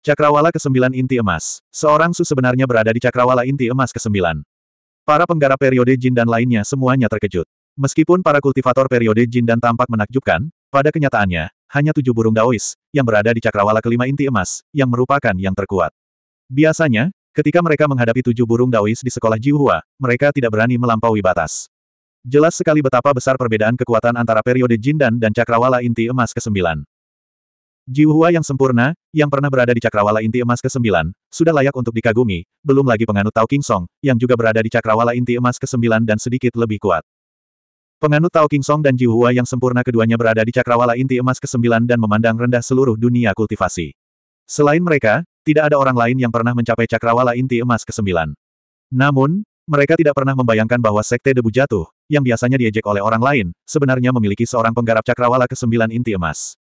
Cakrawala ke-9 Inti Emas. Seorang Su sebenarnya berada di Cakrawala Inti Emas ke-9. Para penggarap periode jin dan lainnya semuanya terkejut. Meskipun para kultivator periode jin dan tampak menakjubkan, pada kenyataannya, hanya tujuh burung daois, yang berada di Cakrawala kelima Inti Emas, yang merupakan yang terkuat. Biasanya, ketika mereka menghadapi tujuh burung daois di sekolah Jiuhua, mereka tidak berani melampaui batas. Jelas sekali betapa besar perbedaan kekuatan antara periode Jindan dan Cakrawala Inti Emas ke-9. Jiuhua yang sempurna, yang pernah berada di cakrawala inti emas ke-9, sudah layak untuk dikagumi, belum lagi penganut Tao King Song, yang juga berada di cakrawala inti emas ke-9 dan sedikit lebih kuat. Penganut Tao King Song dan Jiuhua yang sempurna keduanya berada di cakrawala inti emas ke-9 dan memandang rendah seluruh dunia kultivasi. Selain mereka, tidak ada orang lain yang pernah mencapai cakrawala inti emas ke-9. Namun, mereka tidak pernah membayangkan bahwa Sekte Debu Jatuh, yang biasanya diejek oleh orang lain, sebenarnya memiliki seorang penggarap cakrawala ke-9 inti emas.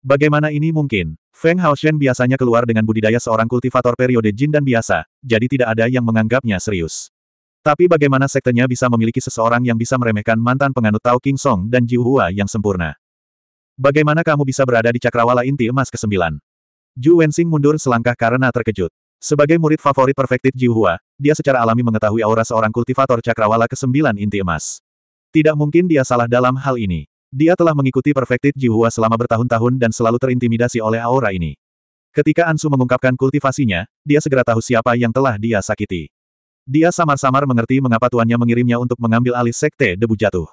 Bagaimana ini mungkin? Feng Haoshen biasanya keluar dengan budidaya seorang kultivator periode jin dan biasa, jadi tidak ada yang menganggapnya serius. Tapi bagaimana sektenya bisa memiliki seseorang yang bisa meremehkan mantan penganut Tao King Song dan Jiuhua Hua yang sempurna? Bagaimana kamu bisa berada di cakrawala inti emas ke-9? Ju Wensing mundur selangkah karena terkejut. Sebagai murid favorit Perfected Jiuhua, Hua, dia secara alami mengetahui aura seorang kultivator cakrawala ke-9 inti emas. Tidak mungkin dia salah dalam hal ini. Dia telah mengikuti Perfected Jihua selama bertahun-tahun dan selalu terintimidasi oleh aura ini. Ketika Ansu mengungkapkan kultivasinya, dia segera tahu siapa yang telah dia sakiti. Dia samar-samar mengerti mengapa tuannya mengirimnya untuk mengambil alih sekte debu jatuh.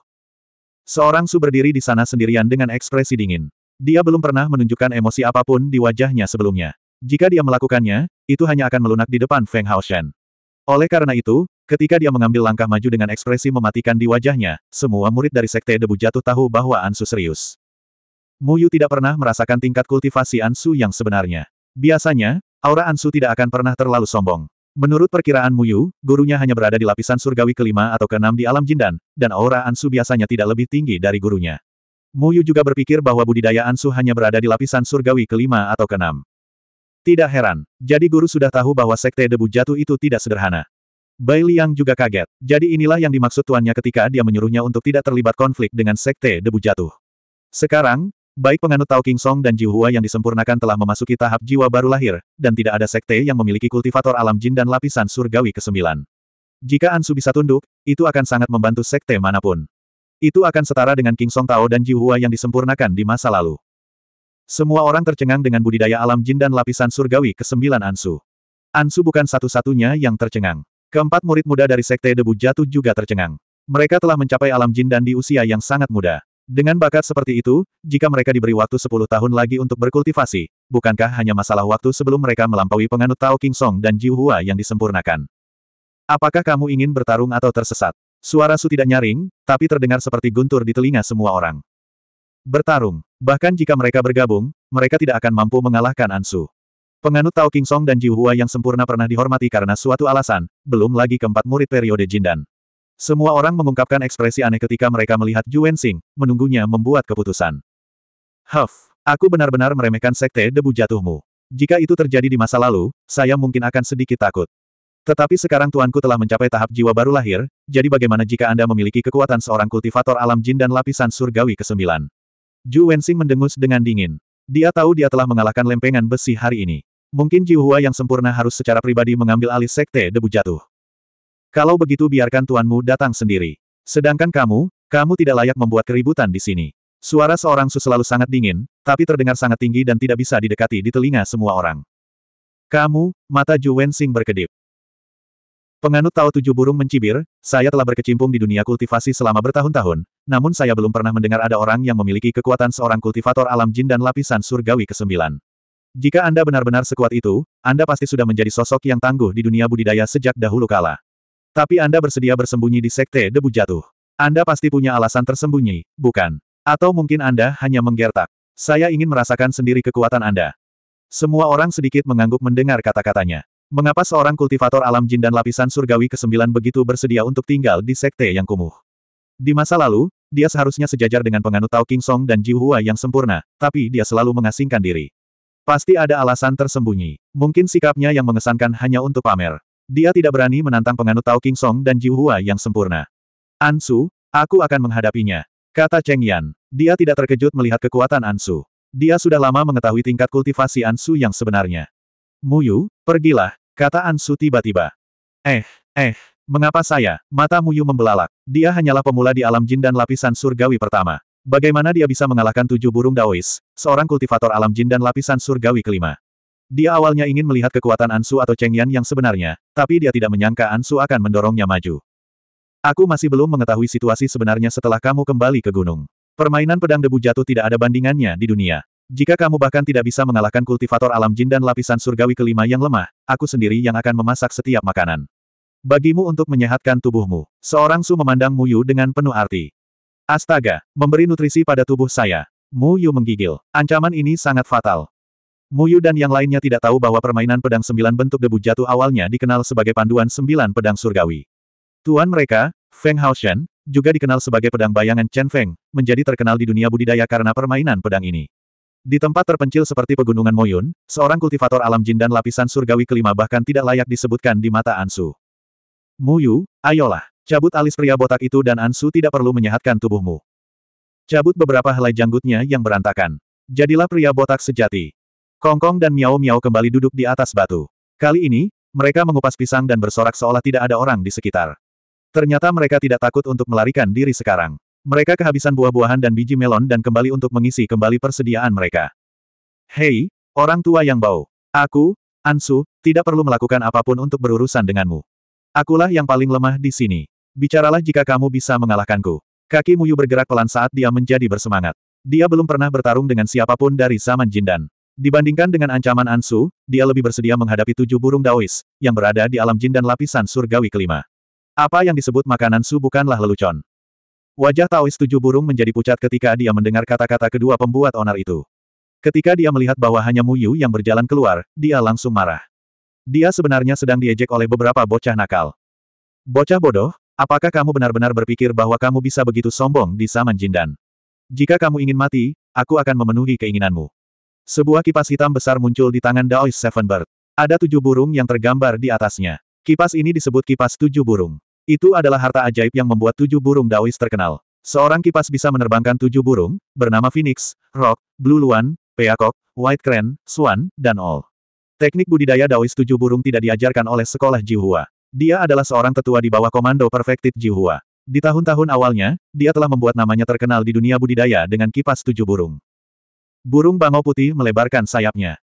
Seorang Su berdiri di sana sendirian dengan ekspresi dingin. Dia belum pernah menunjukkan emosi apapun di wajahnya sebelumnya. Jika dia melakukannya, itu hanya akan melunak di depan Feng Haoshan. Oleh karena itu, Ketika dia mengambil langkah maju dengan ekspresi mematikan di wajahnya, semua murid dari Sekte Debu Jatuh tahu bahwa Ansu serius. Mu Yu tidak pernah merasakan tingkat kultivasi Ansu yang sebenarnya. Biasanya, aura Ansu tidak akan pernah terlalu sombong. Menurut perkiraan Mu Yu, gurunya hanya berada di lapisan surgawi kelima atau keenam di alam jindan, dan aura Ansu biasanya tidak lebih tinggi dari gurunya. Mu Yu juga berpikir bahwa budidaya Ansu hanya berada di lapisan surgawi kelima atau keenam. Tidak heran, jadi guru sudah tahu bahwa Sekte Debu Jatuh itu tidak sederhana. Bai Liang juga kaget. Jadi inilah yang dimaksud tuannya ketika dia menyuruhnya untuk tidak terlibat konflik dengan sekte debu jatuh. Sekarang, baik penganut Tao King Song dan Jiuhua yang disempurnakan telah memasuki tahap jiwa baru lahir, dan tidak ada sekte yang memiliki kultivator alam jin dan lapisan surgawi ke-9. Jika Ansu bisa tunduk, itu akan sangat membantu sekte manapun. Itu akan setara dengan King Song Tao dan Jiuhua yang disempurnakan di masa lalu. Semua orang tercengang dengan budidaya alam jin dan lapisan surgawi ke-9 Ansu. Ansu bukan satu-satunya yang tercengang. Keempat murid muda dari Sekte Debu Jatuh juga tercengang. Mereka telah mencapai alam jin dan di usia yang sangat muda. Dengan bakat seperti itu, jika mereka diberi waktu 10 tahun lagi untuk berkultivasi, bukankah hanya masalah waktu sebelum mereka melampaui penganut Tao King Song dan Jiu Hua yang disempurnakan? Apakah kamu ingin bertarung atau tersesat? Suara Su tidak nyaring, tapi terdengar seperti guntur di telinga semua orang. Bertarung. Bahkan jika mereka bergabung, mereka tidak akan mampu mengalahkan Ansu. Penganut Tao King Song dan Jiu Hua yang sempurna pernah dihormati karena suatu alasan, belum lagi keempat murid periode Jindan. Semua orang mengungkapkan ekspresi aneh ketika mereka melihat Ju Xing, menunggunya membuat keputusan. Huff, aku benar-benar meremehkan sekte debu jatuhmu. Jika itu terjadi di masa lalu, saya mungkin akan sedikit takut. Tetapi sekarang tuanku telah mencapai tahap jiwa baru lahir, jadi bagaimana jika Anda memiliki kekuatan seorang kultivator alam jin dan lapisan surgawi ke-9? Ju Wensing mendengus dengan dingin. Dia tahu dia telah mengalahkan lempengan besi hari ini. Mungkin Jiuhua yang sempurna harus secara pribadi mengambil alih sekte debu jatuh. Kalau begitu biarkan tuanmu datang sendiri. Sedangkan kamu, kamu tidak layak membuat keributan di sini. Suara seorang Su selalu sangat dingin, tapi terdengar sangat tinggi dan tidak bisa didekati di telinga semua orang. Kamu, mata Ju Wensing berkedip. Penganut Tao Tujuh Burung mencibir, saya telah berkecimpung di dunia kultivasi selama bertahun-tahun, namun saya belum pernah mendengar ada orang yang memiliki kekuatan seorang kultivator alam jin dan lapisan surgawi ke-9. Jika Anda benar-benar sekuat itu, Anda pasti sudah menjadi sosok yang tangguh di dunia budidaya sejak dahulu kala. Tapi Anda bersedia bersembunyi di sekte debu jatuh. Anda pasti punya alasan tersembunyi, bukan? Atau mungkin Anda hanya menggertak. Saya ingin merasakan sendiri kekuatan Anda. Semua orang sedikit mengangguk mendengar kata-katanya. Mengapa seorang kultivator alam jin dan lapisan surgawi ke-9 begitu bersedia untuk tinggal di sekte yang kumuh? Di masa lalu, dia seharusnya sejajar dengan penganut Tao King Song dan Ji Hua yang sempurna, tapi dia selalu mengasingkan diri. Pasti ada alasan tersembunyi. Mungkin sikapnya yang mengesankan hanya untuk pamer. Dia tidak berani menantang penganut Tao King Song dan Ji Hua yang sempurna. Ansu, aku akan menghadapinya. Kata Cheng Yan. Dia tidak terkejut melihat kekuatan Ansu. Dia sudah lama mengetahui tingkat kultivasi Ansu yang sebenarnya. Muyu, pergilah, kata Ansu tiba-tiba. Eh, eh, mengapa saya? Mata Muyu membelalak. Dia hanyalah pemula di alam jin dan lapisan surgawi pertama. Bagaimana dia bisa mengalahkan tujuh burung daois, seorang kultivator alam jin dan lapisan surgawi kelima? Dia awalnya ingin melihat kekuatan Ansu atau Cheng Yan yang sebenarnya, tapi dia tidak menyangka Ansu akan mendorongnya maju. Aku masih belum mengetahui situasi sebenarnya setelah kamu kembali ke gunung. Permainan pedang debu jatuh tidak ada bandingannya di dunia. Jika kamu bahkan tidak bisa mengalahkan kultivator alam jin dan lapisan surgawi kelima yang lemah, aku sendiri yang akan memasak setiap makanan. Bagimu untuk menyehatkan tubuhmu. Seorang Su memandang Mu Yu dengan penuh arti. Astaga, memberi nutrisi pada tubuh saya. Mu Yu menggigil. Ancaman ini sangat fatal. Mu Yu dan yang lainnya tidak tahu bahwa permainan pedang sembilan bentuk debu jatuh awalnya dikenal sebagai panduan sembilan pedang surgawi. Tuan mereka, Feng Hao Shen, juga dikenal sebagai pedang bayangan Chen Feng, menjadi terkenal di dunia budidaya karena permainan pedang ini. Di tempat terpencil seperti pegunungan Moyun, seorang kultivator alam jin dan lapisan surgawi kelima bahkan tidak layak disebutkan di mata Ansu. Muyu, ayolah. Cabut alis pria botak itu dan Ansu tidak perlu menyehatkan tubuhmu. Cabut beberapa helai janggutnya yang berantakan. Jadilah pria botak sejati. Kongkong dan Miao Miao kembali duduk di atas batu. Kali ini, mereka mengupas pisang dan bersorak seolah tidak ada orang di sekitar. Ternyata mereka tidak takut untuk melarikan diri sekarang. Mereka kehabisan buah-buahan dan biji melon dan kembali untuk mengisi kembali persediaan mereka. Hei, orang tua yang bau. Aku, Ansu, tidak perlu melakukan apapun untuk berurusan denganmu. Akulah yang paling lemah di sini. Bicaralah jika kamu bisa mengalahkanku. Kaki Muyu bergerak pelan saat dia menjadi bersemangat. Dia belum pernah bertarung dengan siapapun dari zaman Jindan. Dibandingkan dengan ancaman Ansu, dia lebih bersedia menghadapi tujuh burung daois, yang berada di alam Jindan lapisan surgawi kelima. Apa yang disebut makanan Su bukanlah lelucon. Wajah Taois tujuh burung menjadi pucat ketika dia mendengar kata-kata kedua pembuat onar itu. Ketika dia melihat bahwa hanya Muyu yang berjalan keluar, dia langsung marah. Dia sebenarnya sedang diejek oleh beberapa bocah nakal. Bocah bodoh, apakah kamu benar-benar berpikir bahwa kamu bisa begitu sombong di Saman Jindan? Jika kamu ingin mati, aku akan memenuhi keinginanmu. Sebuah kipas hitam besar muncul di tangan Daois Seven Bird. Ada tujuh burung yang tergambar di atasnya. Kipas ini disebut kipas tujuh burung. Itu adalah harta ajaib yang membuat tujuh burung Daois terkenal. Seorang kipas bisa menerbangkan tujuh burung, bernama Phoenix, Rock, Blue Luan, Peacock, White Crane, Swan, dan All. Teknik budidaya Daois tujuh burung tidak diajarkan oleh sekolah Jihua. Dia adalah seorang tetua di bawah komando Perfected Jihua. Di tahun-tahun awalnya, dia telah membuat namanya terkenal di dunia budidaya dengan kipas tujuh burung. Burung bangau putih melebarkan sayapnya.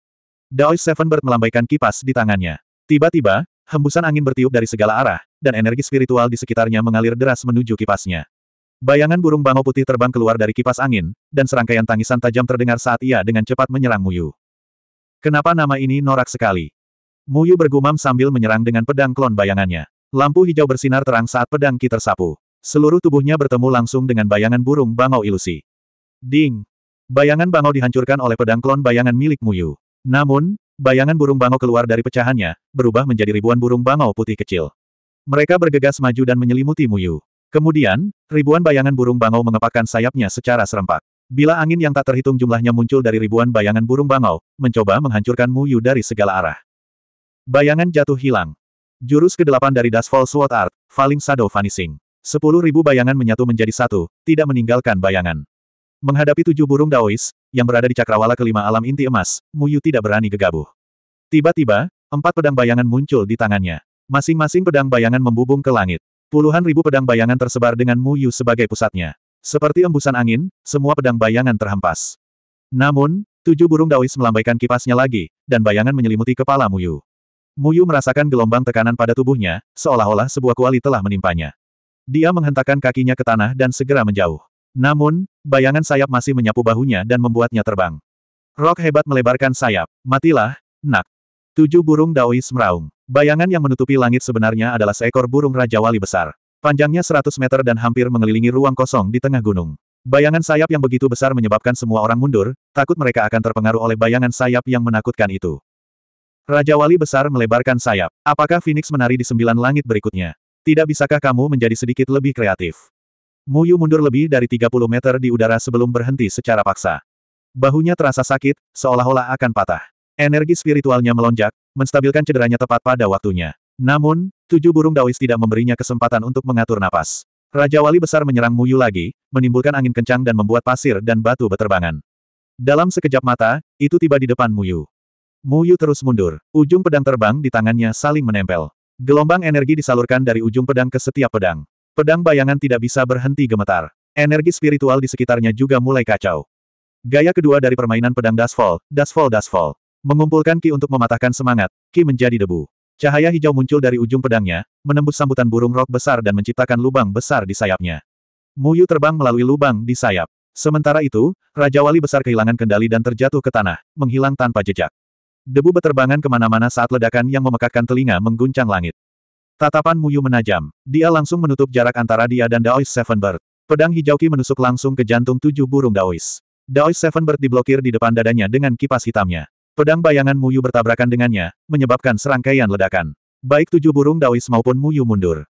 Daois Bird melambaikan kipas di tangannya. Tiba-tiba, hembusan angin bertiup dari segala arah, dan energi spiritual di sekitarnya mengalir deras menuju kipasnya. Bayangan burung bangau putih terbang keluar dari kipas angin, dan serangkaian tangisan tajam terdengar saat ia dengan cepat menyerang Muyu. Kenapa nama ini norak sekali? Muyu bergumam sambil menyerang dengan pedang klon bayangannya. Lampu hijau bersinar terang saat pedang Ki tersapu. Seluruh tubuhnya bertemu langsung dengan bayangan burung bangau ilusi. Ding! Bayangan bangau dihancurkan oleh pedang klon bayangan milik Muyu. Namun, bayangan burung bangau keluar dari pecahannya, berubah menjadi ribuan burung bangau putih kecil. Mereka bergegas maju dan menyelimuti Muyu. Kemudian, ribuan bayangan burung bangau mengepakkan sayapnya secara serempak. Bila angin yang tak terhitung jumlahnya muncul dari ribuan bayangan burung bangau, mencoba menghancurkan Muyu dari segala arah. Bayangan jatuh hilang. Jurus ke-8 dari Dasfall Sword Art, Falling Shadow Vanishing. Sepuluh ribu bayangan menyatu menjadi satu, tidak meninggalkan bayangan. Menghadapi tujuh burung Daois, yang berada di cakrawala kelima alam inti emas, Muyu tidak berani gegabah. Tiba-tiba, empat pedang bayangan muncul di tangannya. Masing-masing pedang bayangan membubung ke langit. Puluhan ribu pedang bayangan tersebar dengan Mu Yu sebagai pusatnya. Seperti embusan angin, semua pedang bayangan terhempas. Namun, tujuh burung daois melambaikan kipasnya lagi, dan bayangan menyelimuti kepala Mu Yu. Mu Yu merasakan gelombang tekanan pada tubuhnya, seolah-olah sebuah kuali telah menimpanya. Dia menghentakkan kakinya ke tanah dan segera menjauh. Namun, bayangan sayap masih menyapu bahunya dan membuatnya terbang. Rok hebat melebarkan sayap. Matilah, nak. Tujuh burung Daois meraung. Bayangan yang menutupi langit sebenarnya adalah seekor burung Raja Wali besar. Panjangnya 100 meter dan hampir mengelilingi ruang kosong di tengah gunung. Bayangan sayap yang begitu besar menyebabkan semua orang mundur, takut mereka akan terpengaruh oleh bayangan sayap yang menakutkan itu. Raja Wali besar melebarkan sayap. Apakah Phoenix menari di sembilan langit berikutnya? Tidak bisakah kamu menjadi sedikit lebih kreatif? Muyu mundur lebih dari 30 meter di udara sebelum berhenti secara paksa. Bahunya terasa sakit, seolah-olah akan patah. Energi spiritualnya melonjak, menstabilkan cederanya tepat pada waktunya. Namun, tujuh burung Dawis tidak memberinya kesempatan untuk mengatur napas. Raja Wali besar menyerang Muyu lagi, menimbulkan angin kencang dan membuat pasir dan batu berterbangan. Dalam sekejap mata, itu tiba di depan Muyu. Muyu terus mundur, ujung pedang terbang di tangannya saling menempel. Gelombang energi disalurkan dari ujung pedang ke setiap pedang. Pedang bayangan tidak bisa berhenti gemetar. Energi spiritual di sekitarnya juga mulai kacau. Gaya kedua dari permainan pedang Dasfall, Dasfall Dasfall. Mengumpulkan Ki untuk mematahkan semangat, Ki menjadi debu. Cahaya hijau muncul dari ujung pedangnya, menembus sambutan burung rok besar dan menciptakan lubang besar di sayapnya. Muyu terbang melalui lubang di sayap. Sementara itu, Raja Wali besar kehilangan kendali dan terjatuh ke tanah, menghilang tanpa jejak. Debu beterbangan kemana-mana saat ledakan yang memekakkan telinga mengguncang langit. Tatapan Muyu menajam. Dia langsung menutup jarak antara dia dan Daois Sevenbird. Pedang hijau Ki menusuk langsung ke jantung tujuh burung Daois. Daois Sevenbird diblokir di depan dadanya dengan kipas hitamnya. Pedang bayangan Muyu bertabrakan dengannya, menyebabkan serangkaian ledakan. Baik tujuh burung Daois maupun Muyu mundur.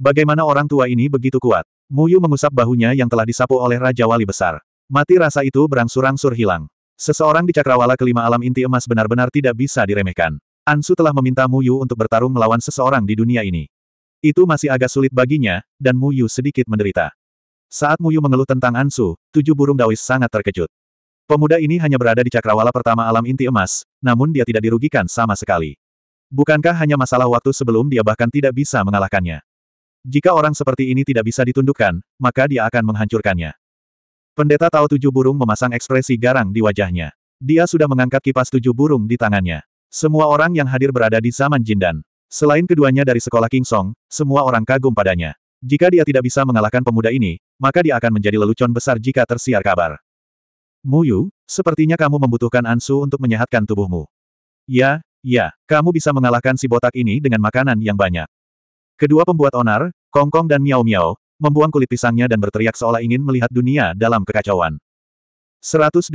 Bagaimana orang tua ini begitu kuat? Muyu mengusap bahunya yang telah disapu oleh Raja Wali Besar. Mati rasa itu berangsur-angsur hilang. Seseorang di cakrawala kelima alam inti emas benar-benar tidak bisa diremehkan. Ansu telah meminta Muyu untuk bertarung melawan seseorang di dunia ini. Itu masih agak sulit baginya, dan Muyu sedikit menderita. Saat Muyu mengeluh tentang Ansu, tujuh burung Daois sangat terkejut. Pemuda ini hanya berada di cakrawala pertama alam inti emas, namun dia tidak dirugikan sama sekali. Bukankah hanya masalah waktu sebelum dia bahkan tidak bisa mengalahkannya? Jika orang seperti ini tidak bisa ditundukkan, maka dia akan menghancurkannya. Pendeta Tao Tujuh Burung memasang ekspresi garang di wajahnya. Dia sudah mengangkat kipas tujuh burung di tangannya. Semua orang yang hadir berada di zaman Jindan. Selain keduanya dari sekolah King Song, semua orang kagum padanya. Jika dia tidak bisa mengalahkan pemuda ini, maka dia akan menjadi lelucon besar jika tersiar kabar. Muyu, sepertinya kamu membutuhkan Ansu untuk menyehatkan tubuhmu. Ya, ya, kamu bisa mengalahkan si botak ini dengan makanan yang banyak. Kedua pembuat onar, Kongkong -kong dan Miao Miao, membuang kulit pisangnya dan berteriak seolah ingin melihat dunia dalam kekacauan. 102.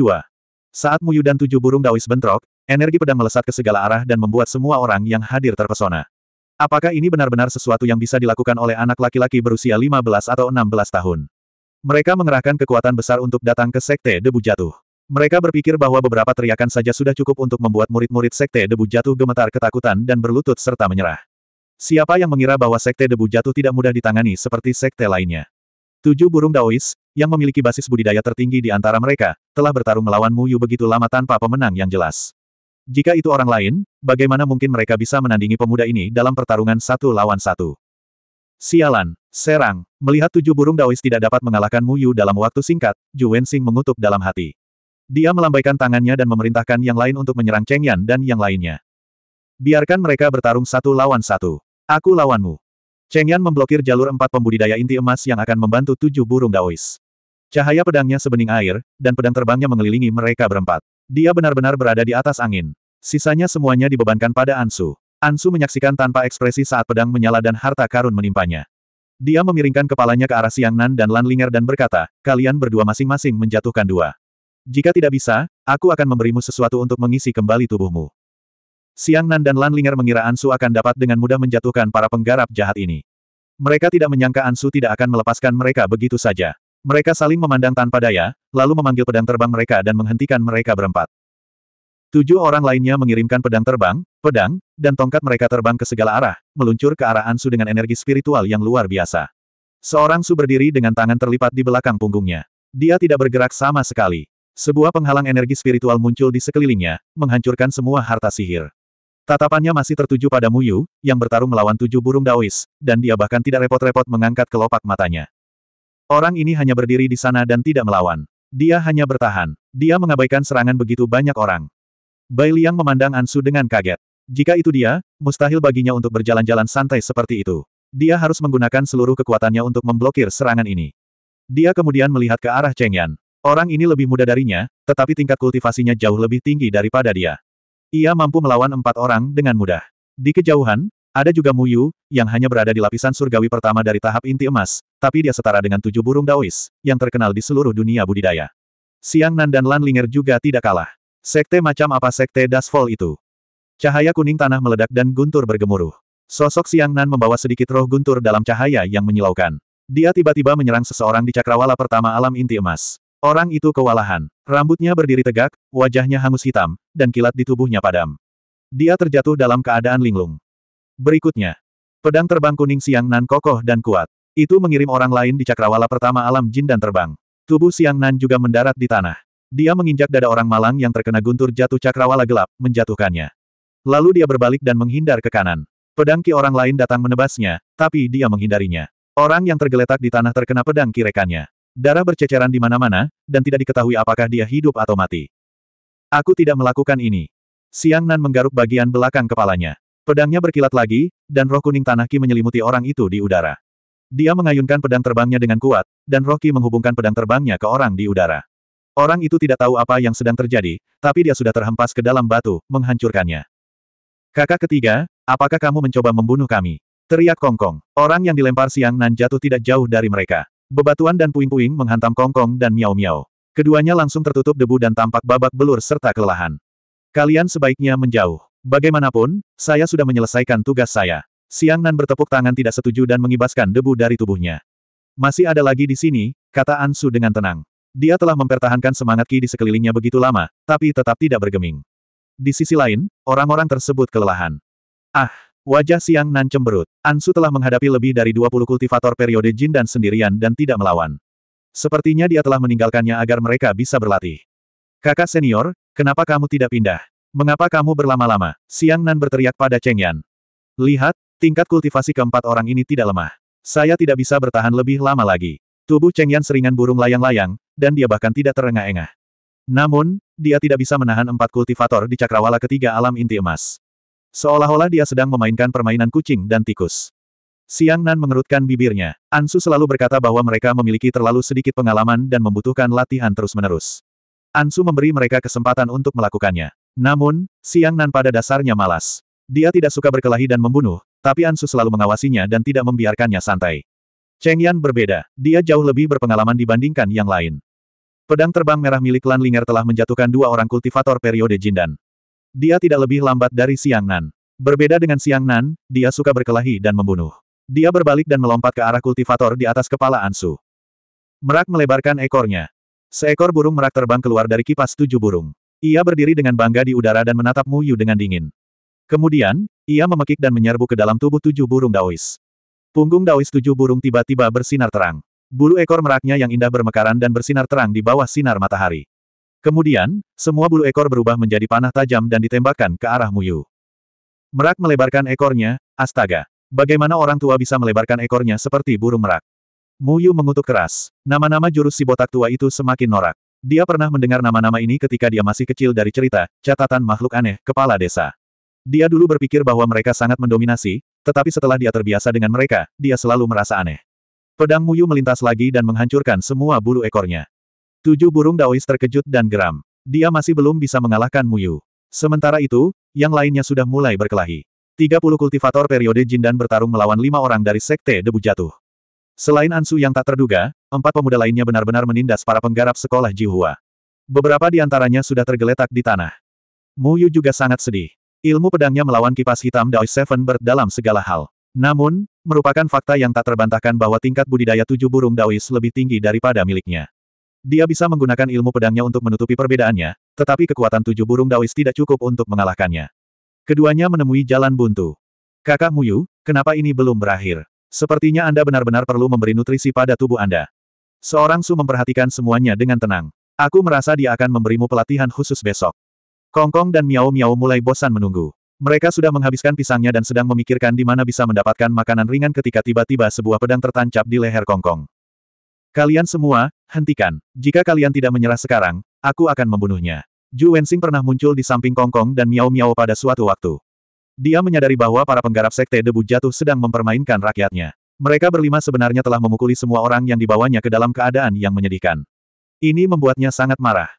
Saat Muyu dan tujuh burung dawis bentrok, energi pedang melesat ke segala arah dan membuat semua orang yang hadir terpesona. Apakah ini benar-benar sesuatu yang bisa dilakukan oleh anak laki-laki berusia 15 atau 16 tahun? Mereka mengerahkan kekuatan besar untuk datang ke Sekte Debu Jatuh. Mereka berpikir bahwa beberapa teriakan saja sudah cukup untuk membuat murid-murid Sekte Debu Jatuh gemetar ketakutan dan berlutut serta menyerah. Siapa yang mengira bahwa Sekte Debu Jatuh tidak mudah ditangani seperti Sekte lainnya? Tujuh burung Daois, yang memiliki basis budidaya tertinggi di antara mereka, telah bertarung melawan Muyu begitu lama tanpa pemenang yang jelas. Jika itu orang lain, bagaimana mungkin mereka bisa menandingi pemuda ini dalam pertarungan satu lawan satu? Sialan, Serang, melihat tujuh burung daois tidak dapat mengalahkan Mu Yu dalam waktu singkat, Ju Wensing mengutuk dalam hati. Dia melambaikan tangannya dan memerintahkan yang lain untuk menyerang Cheng Yan dan yang lainnya. Biarkan mereka bertarung satu lawan satu. Aku lawanmu. Cheng Yan memblokir jalur empat pembudidaya inti emas yang akan membantu tujuh burung daois. Cahaya pedangnya sebening air, dan pedang terbangnya mengelilingi mereka berempat. Dia benar-benar berada di atas angin. Sisanya semuanya dibebankan pada Ansu. Ansu menyaksikan tanpa ekspresi saat pedang menyala dan harta karun menimpanya. Dia memiringkan kepalanya ke arah Siang Nan dan Lan Linger dan berkata, kalian berdua masing-masing menjatuhkan dua. Jika tidak bisa, aku akan memberimu sesuatu untuk mengisi kembali tubuhmu. Siang Nan dan Lan Linger mengira Ansu akan dapat dengan mudah menjatuhkan para penggarap jahat ini. Mereka tidak menyangka Ansu tidak akan melepaskan mereka begitu saja. Mereka saling memandang tanpa daya, lalu memanggil pedang terbang mereka dan menghentikan mereka berempat. Tujuh orang lainnya mengirimkan pedang terbang, pedang, dan tongkat mereka terbang ke segala arah, meluncur ke arah Ansu dengan energi spiritual yang luar biasa. Seorang Su berdiri dengan tangan terlipat di belakang punggungnya. Dia tidak bergerak sama sekali. Sebuah penghalang energi spiritual muncul di sekelilingnya, menghancurkan semua harta sihir. Tatapannya masih tertuju pada Muyu, yang bertarung melawan tujuh burung daois, dan dia bahkan tidak repot-repot mengangkat kelopak matanya. Orang ini hanya berdiri di sana dan tidak melawan. Dia hanya bertahan. Dia mengabaikan serangan begitu banyak orang. Bai Liang memandang Ansu dengan kaget. Jika itu dia, mustahil baginya untuk berjalan-jalan santai seperti itu. Dia harus menggunakan seluruh kekuatannya untuk memblokir serangan ini. Dia kemudian melihat ke arah Cheng Yan. Orang ini lebih muda darinya, tetapi tingkat kultivasinya jauh lebih tinggi daripada dia. Ia mampu melawan empat orang dengan mudah. Di kejauhan, ada juga Mu Yu yang hanya berada di lapisan surgawi pertama dari tahap inti emas, tapi dia setara dengan tujuh burung Daois, yang terkenal di seluruh dunia budidaya. Siang Nan dan Lan Linger juga tidak kalah. Sekte macam apa sekte Dasfall itu? Cahaya kuning tanah meledak dan guntur bergemuruh. Sosok Siang Nan membawa sedikit roh guntur dalam cahaya yang menyilaukan. Dia tiba-tiba menyerang seseorang di cakrawala pertama alam inti emas. Orang itu kewalahan. Rambutnya berdiri tegak, wajahnya hangus hitam, dan kilat di tubuhnya padam. Dia terjatuh dalam keadaan linglung. Berikutnya. Pedang terbang kuning Siang Nan kokoh dan kuat. Itu mengirim orang lain di cakrawala pertama alam jin dan terbang. Tubuh Siang Nan juga mendarat di tanah. Dia menginjak dada orang malang yang terkena guntur jatuh cakrawala gelap, menjatuhkannya. Lalu dia berbalik dan menghindar ke kanan. Pedang ki orang lain datang menebasnya, tapi dia menghindarinya. Orang yang tergeletak di tanah terkena pedang kirekannya. Darah berceceran di mana-mana, dan tidak diketahui apakah dia hidup atau mati. Aku tidak melakukan ini. Siang Nan menggaruk bagian belakang kepalanya. Pedangnya berkilat lagi, dan roh kuning tanah ki menyelimuti orang itu di udara. Dia mengayunkan pedang terbangnya dengan kuat, dan roh ki menghubungkan pedang terbangnya ke orang di udara. Orang itu tidak tahu apa yang sedang terjadi, tapi dia sudah terhempas ke dalam batu, menghancurkannya. Kakak ketiga, apakah kamu mencoba membunuh kami? Teriak Kongkong. -Kong. Orang yang dilempar Siang Nan jatuh tidak jauh dari mereka. Bebatuan dan puing-puing menghantam Kongkong -Kong dan Miao Miao. Keduanya langsung tertutup debu dan tampak babak belur serta kelelahan. Kalian sebaiknya menjauh. Bagaimanapun, saya sudah menyelesaikan tugas saya. Siang Nan bertepuk tangan tidak setuju dan mengibaskan debu dari tubuhnya. Masih ada lagi di sini, kata Ansu dengan tenang. Dia telah mempertahankan semangat Ki di sekelilingnya begitu lama, tapi tetap tidak bergeming. Di sisi lain, orang-orang tersebut kelelahan. Ah, wajah Siang Nan cemberut. Ansu telah menghadapi lebih dari 20 kultivator periode jin dan sendirian dan tidak melawan. Sepertinya dia telah meninggalkannya agar mereka bisa berlatih. Kakak senior, kenapa kamu tidak pindah? Mengapa kamu berlama-lama? Siang Nan berteriak pada Cheng Yan. Lihat, tingkat kultivasi keempat orang ini tidak lemah. Saya tidak bisa bertahan lebih lama lagi. Tubuh Cheng Yan seringan burung layang-layang, dan dia bahkan tidak terengah-engah. Namun, dia tidak bisa menahan empat kultivator di cakrawala ketiga alam inti emas. Seolah-olah dia sedang memainkan permainan kucing dan tikus. Siang Nan mengerutkan bibirnya. Ansu selalu berkata bahwa mereka memiliki terlalu sedikit pengalaman dan membutuhkan latihan terus-menerus. Ansu memberi mereka kesempatan untuk melakukannya. Namun, Siang Nan pada dasarnya malas. Dia tidak suka berkelahi dan membunuh, tapi Ansu selalu mengawasinya dan tidak membiarkannya santai. Cheng Yan berbeda, dia jauh lebih berpengalaman dibandingkan yang lain. Pedang terbang merah milik Lan Linger telah menjatuhkan dua orang kultivator periode Jindan. Dia tidak lebih lambat dari Siang Nan. Berbeda dengan Siang Nan, dia suka berkelahi dan membunuh. Dia berbalik dan melompat ke arah kultivator di atas kepala Ansu. Merak melebarkan ekornya. Seekor burung merak terbang keluar dari kipas tujuh burung. Ia berdiri dengan bangga di udara dan menatap Mu Yu dengan dingin. Kemudian, ia memekik dan menyerbu ke dalam tubuh tujuh burung Daois. Punggung Daois tujuh burung tiba-tiba bersinar terang. Bulu ekor meraknya yang indah bermekaran dan bersinar terang di bawah sinar matahari. Kemudian, semua bulu ekor berubah menjadi panah tajam dan ditembakkan ke arah Muyu. Merak melebarkan ekornya, astaga. Bagaimana orang tua bisa melebarkan ekornya seperti burung merak? Muyu mengutuk keras. Nama-nama jurus si botak tua itu semakin norak. Dia pernah mendengar nama-nama ini ketika dia masih kecil dari cerita, catatan makhluk aneh, kepala desa. Dia dulu berpikir bahwa mereka sangat mendominasi, tetapi setelah dia terbiasa dengan mereka, dia selalu merasa aneh. Pedang Muyu melintas lagi dan menghancurkan semua bulu ekornya. Tujuh burung daois terkejut dan geram. Dia masih belum bisa mengalahkan Muyu. Sementara itu, yang lainnya sudah mulai berkelahi. 30 kultivator periode Jindan bertarung melawan lima orang dari Sekte Debu Jatuh. Selain Ansu yang tak terduga, empat pemuda lainnya benar-benar menindas para penggarap sekolah Jihua. Beberapa di antaranya sudah tergeletak di tanah. Muyu juga sangat sedih. Ilmu pedangnya melawan kipas hitam Daoist Seven Bird dalam segala hal. Namun, merupakan fakta yang tak terbantahkan bahwa tingkat budidaya tujuh burung Daois lebih tinggi daripada miliknya. Dia bisa menggunakan ilmu pedangnya untuk menutupi perbedaannya, tetapi kekuatan tujuh burung Daois tidak cukup untuk mengalahkannya. Keduanya menemui jalan buntu. Kakak Muyu, kenapa ini belum berakhir? Sepertinya Anda benar-benar perlu memberi nutrisi pada tubuh Anda. Seorang Su memperhatikan semuanya dengan tenang. Aku merasa dia akan memberimu pelatihan khusus besok. Kongkong dan Miao Miao mulai bosan menunggu. Mereka sudah menghabiskan pisangnya dan sedang memikirkan di mana bisa mendapatkan makanan ringan ketika tiba-tiba sebuah pedang tertancap di leher Kongkong. Kalian semua, hentikan. Jika kalian tidak menyerah sekarang, aku akan membunuhnya. Ju Wensing pernah muncul di samping Kongkong dan Miao Miao pada suatu waktu. Dia menyadari bahwa para penggarap sekte debu jatuh sedang mempermainkan rakyatnya. Mereka berlima sebenarnya telah memukuli semua orang yang dibawanya ke dalam keadaan yang menyedihkan. Ini membuatnya sangat marah.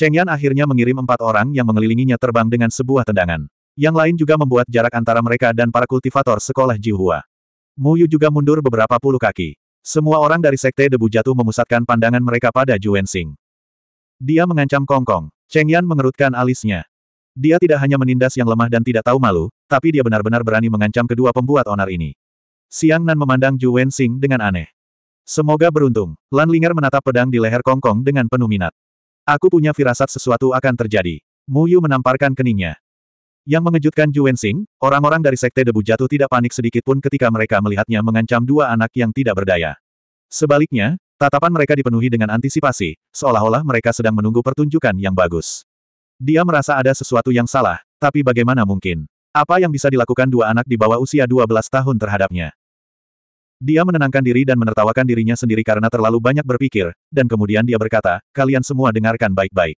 Cheng Yan akhirnya mengirim empat orang yang mengelilinginya terbang dengan sebuah tendangan. Yang lain juga membuat jarak antara mereka dan para kultivator sekolah Jihua. Mu Yu juga mundur beberapa puluh kaki. Semua orang dari Sekte Debu Jatuh memusatkan pandangan mereka pada Zhu Wenxing. Dia mengancam Kong Kong. Cheng Yan mengerutkan alisnya. Dia tidak hanya menindas yang lemah dan tidak tahu malu, tapi dia benar-benar berani mengancam kedua pembuat onar ini. Siang Nan memandang Zhu Wenxing dengan aneh. Semoga beruntung, Lan Linger menatap pedang di leher Kong -Kong dengan penuh minat. Aku punya firasat sesuatu akan terjadi. Mu Yu menamparkan keningnya. Yang mengejutkan Ju Wensing, orang-orang dari Sekte Debu Jatuh tidak panik sedikit pun ketika mereka melihatnya mengancam dua anak yang tidak berdaya. Sebaliknya, tatapan mereka dipenuhi dengan antisipasi, seolah-olah mereka sedang menunggu pertunjukan yang bagus. Dia merasa ada sesuatu yang salah, tapi bagaimana mungkin? Apa yang bisa dilakukan dua anak di bawah usia 12 tahun terhadapnya? Dia menenangkan diri dan menertawakan dirinya sendiri karena terlalu banyak berpikir, dan kemudian dia berkata, kalian semua dengarkan baik-baik.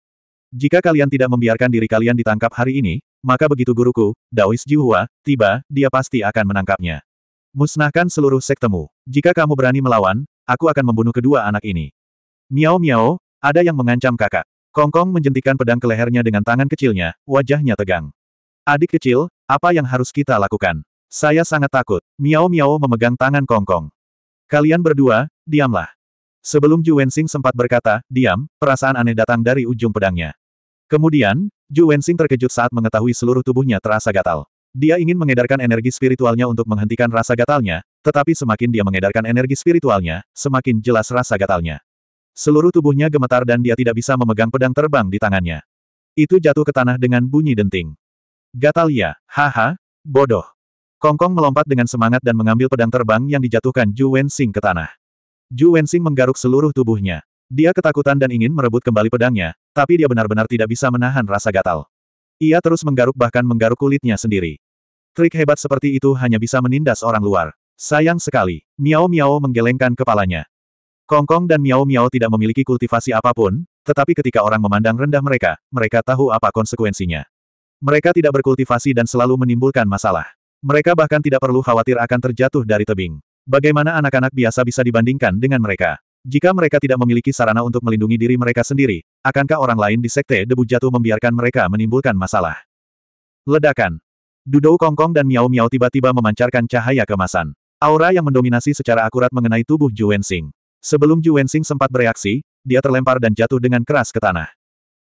Jika kalian tidak membiarkan diri kalian ditangkap hari ini, maka begitu guruku, Daois Jihua, tiba, dia pasti akan menangkapnya. Musnahkan seluruh sektemu. Jika kamu berani melawan, aku akan membunuh kedua anak ini. Miao miao, ada yang mengancam kakak. Kongkong menjentikan pedang ke lehernya dengan tangan kecilnya, wajahnya tegang. Adik kecil, apa yang harus kita lakukan? Saya sangat takut. Miao Miao memegang tangan kongkong. Kong. Kalian berdua, diamlah. Sebelum Ju Wensing sempat berkata, diam, perasaan aneh datang dari ujung pedangnya. Kemudian, Ju Wensing terkejut saat mengetahui seluruh tubuhnya terasa gatal. Dia ingin mengedarkan energi spiritualnya untuk menghentikan rasa gatalnya, tetapi semakin dia mengedarkan energi spiritualnya, semakin jelas rasa gatalnya. Seluruh tubuhnya gemetar dan dia tidak bisa memegang pedang terbang di tangannya. Itu jatuh ke tanah dengan bunyi denting. Gatal ya, haha, bodoh. Kongkong melompat dengan semangat dan mengambil pedang terbang yang dijatuhkan Ju Wensing ke tanah. Ju Wensing menggaruk seluruh tubuhnya. Dia ketakutan dan ingin merebut kembali pedangnya, tapi dia benar-benar tidak bisa menahan rasa gatal. Ia terus menggaruk bahkan menggaruk kulitnya sendiri. Trik hebat seperti itu hanya bisa menindas orang luar. Sayang sekali, Miao Miao menggelengkan kepalanya. Kongkong dan Miao Miao tidak memiliki kultivasi apapun, tetapi ketika orang memandang rendah mereka, mereka tahu apa konsekuensinya. Mereka tidak berkultivasi dan selalu menimbulkan masalah. Mereka bahkan tidak perlu khawatir akan terjatuh dari tebing. Bagaimana anak-anak biasa bisa dibandingkan dengan mereka? Jika mereka tidak memiliki sarana untuk melindungi diri mereka sendiri, akankah orang lain di sekte debu jatuh membiarkan mereka menimbulkan masalah? Ledakan. Dudou Kongkong dan Miao Miao tiba-tiba memancarkan cahaya kemasan. Aura yang mendominasi secara akurat mengenai tubuh Ju Wensing. Sebelum Ju Wensing sempat bereaksi, dia terlempar dan jatuh dengan keras ke tanah.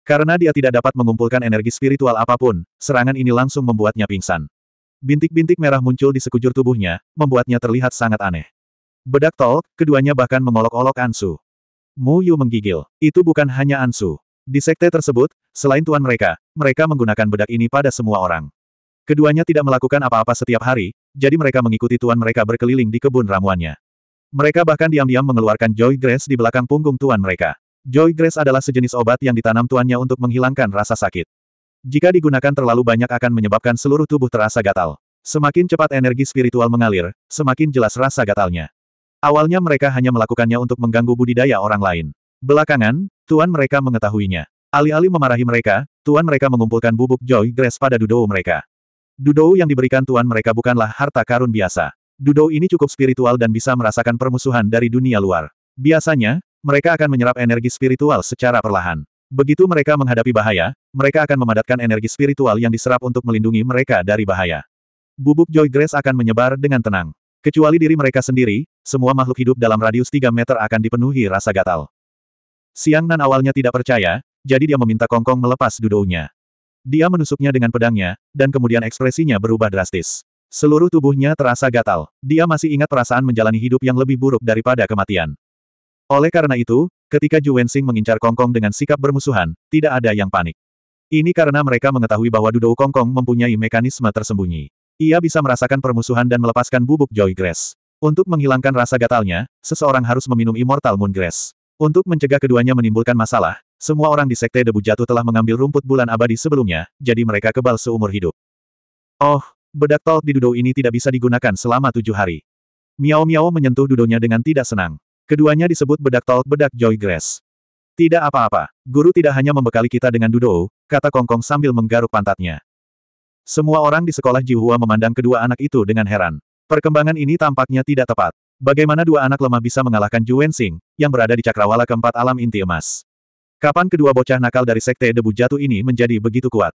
Karena dia tidak dapat mengumpulkan energi spiritual apapun, serangan ini langsung membuatnya pingsan. Bintik-bintik merah muncul di sekujur tubuhnya, membuatnya terlihat sangat aneh. Bedak tol, keduanya bahkan mengolok-olok Ansu. Mu Yu menggigil. Itu bukan hanya Ansu. Di sekte tersebut, selain tuan mereka, mereka menggunakan bedak ini pada semua orang. Keduanya tidak melakukan apa-apa setiap hari, jadi mereka mengikuti tuan mereka berkeliling di kebun ramuannya. Mereka bahkan diam-diam mengeluarkan Joy Grass di belakang punggung tuan mereka. Joy Grass adalah sejenis obat yang ditanam tuannya untuk menghilangkan rasa sakit. Jika digunakan terlalu banyak akan menyebabkan seluruh tubuh terasa gatal. Semakin cepat energi spiritual mengalir, semakin jelas rasa gatalnya. Awalnya mereka hanya melakukannya untuk mengganggu budidaya orang lain. Belakangan, tuan mereka mengetahuinya. Alih-alih memarahi mereka, tuan mereka mengumpulkan bubuk Joy Grace pada dudou mereka. Dudou yang diberikan tuan mereka bukanlah harta karun biasa. Dudou ini cukup spiritual dan bisa merasakan permusuhan dari dunia luar. Biasanya, mereka akan menyerap energi spiritual secara perlahan. Begitu mereka menghadapi bahaya, mereka akan memadatkan energi spiritual yang diserap untuk melindungi mereka dari bahaya. Bubuk Joy Grace akan menyebar dengan tenang. Kecuali diri mereka sendiri, semua makhluk hidup dalam radius 3 meter akan dipenuhi rasa gatal. Siang Nan awalnya tidak percaya, jadi dia meminta Kongkong melepas dudounya. Dia menusuknya dengan pedangnya, dan kemudian ekspresinya berubah drastis. Seluruh tubuhnya terasa gatal. Dia masih ingat perasaan menjalani hidup yang lebih buruk daripada kematian. Oleh karena itu, ketika Juwensing Wensing mengincar Kongkong dengan sikap bermusuhan, tidak ada yang panik. Ini karena mereka mengetahui bahwa Dudou Kongkong mempunyai mekanisme tersembunyi. Ia bisa merasakan permusuhan dan melepaskan bubuk Joy Grass. Untuk menghilangkan rasa gatalnya, seseorang harus meminum Immortal Moon Grass. Untuk mencegah keduanya menimbulkan masalah, semua orang di Sekte Debu Jatuh telah mengambil rumput bulan abadi sebelumnya, jadi mereka kebal seumur hidup. Oh, bedak tol di Dudou ini tidak bisa digunakan selama tujuh hari. Miao Miao menyentuh Dudonya dengan tidak senang. Keduanya disebut bedak tol, bedak joy joygrass. Tidak apa-apa, guru tidak hanya membekali kita dengan dudo, kata Kongkong -Kong sambil menggaruk pantatnya. Semua orang di sekolah Jihua memandang kedua anak itu dengan heran. Perkembangan ini tampaknya tidak tepat. Bagaimana dua anak lemah bisa mengalahkan Ju Wensing, yang berada di cakrawala keempat alam inti emas? Kapan kedua bocah nakal dari sekte debu jatuh ini menjadi begitu kuat?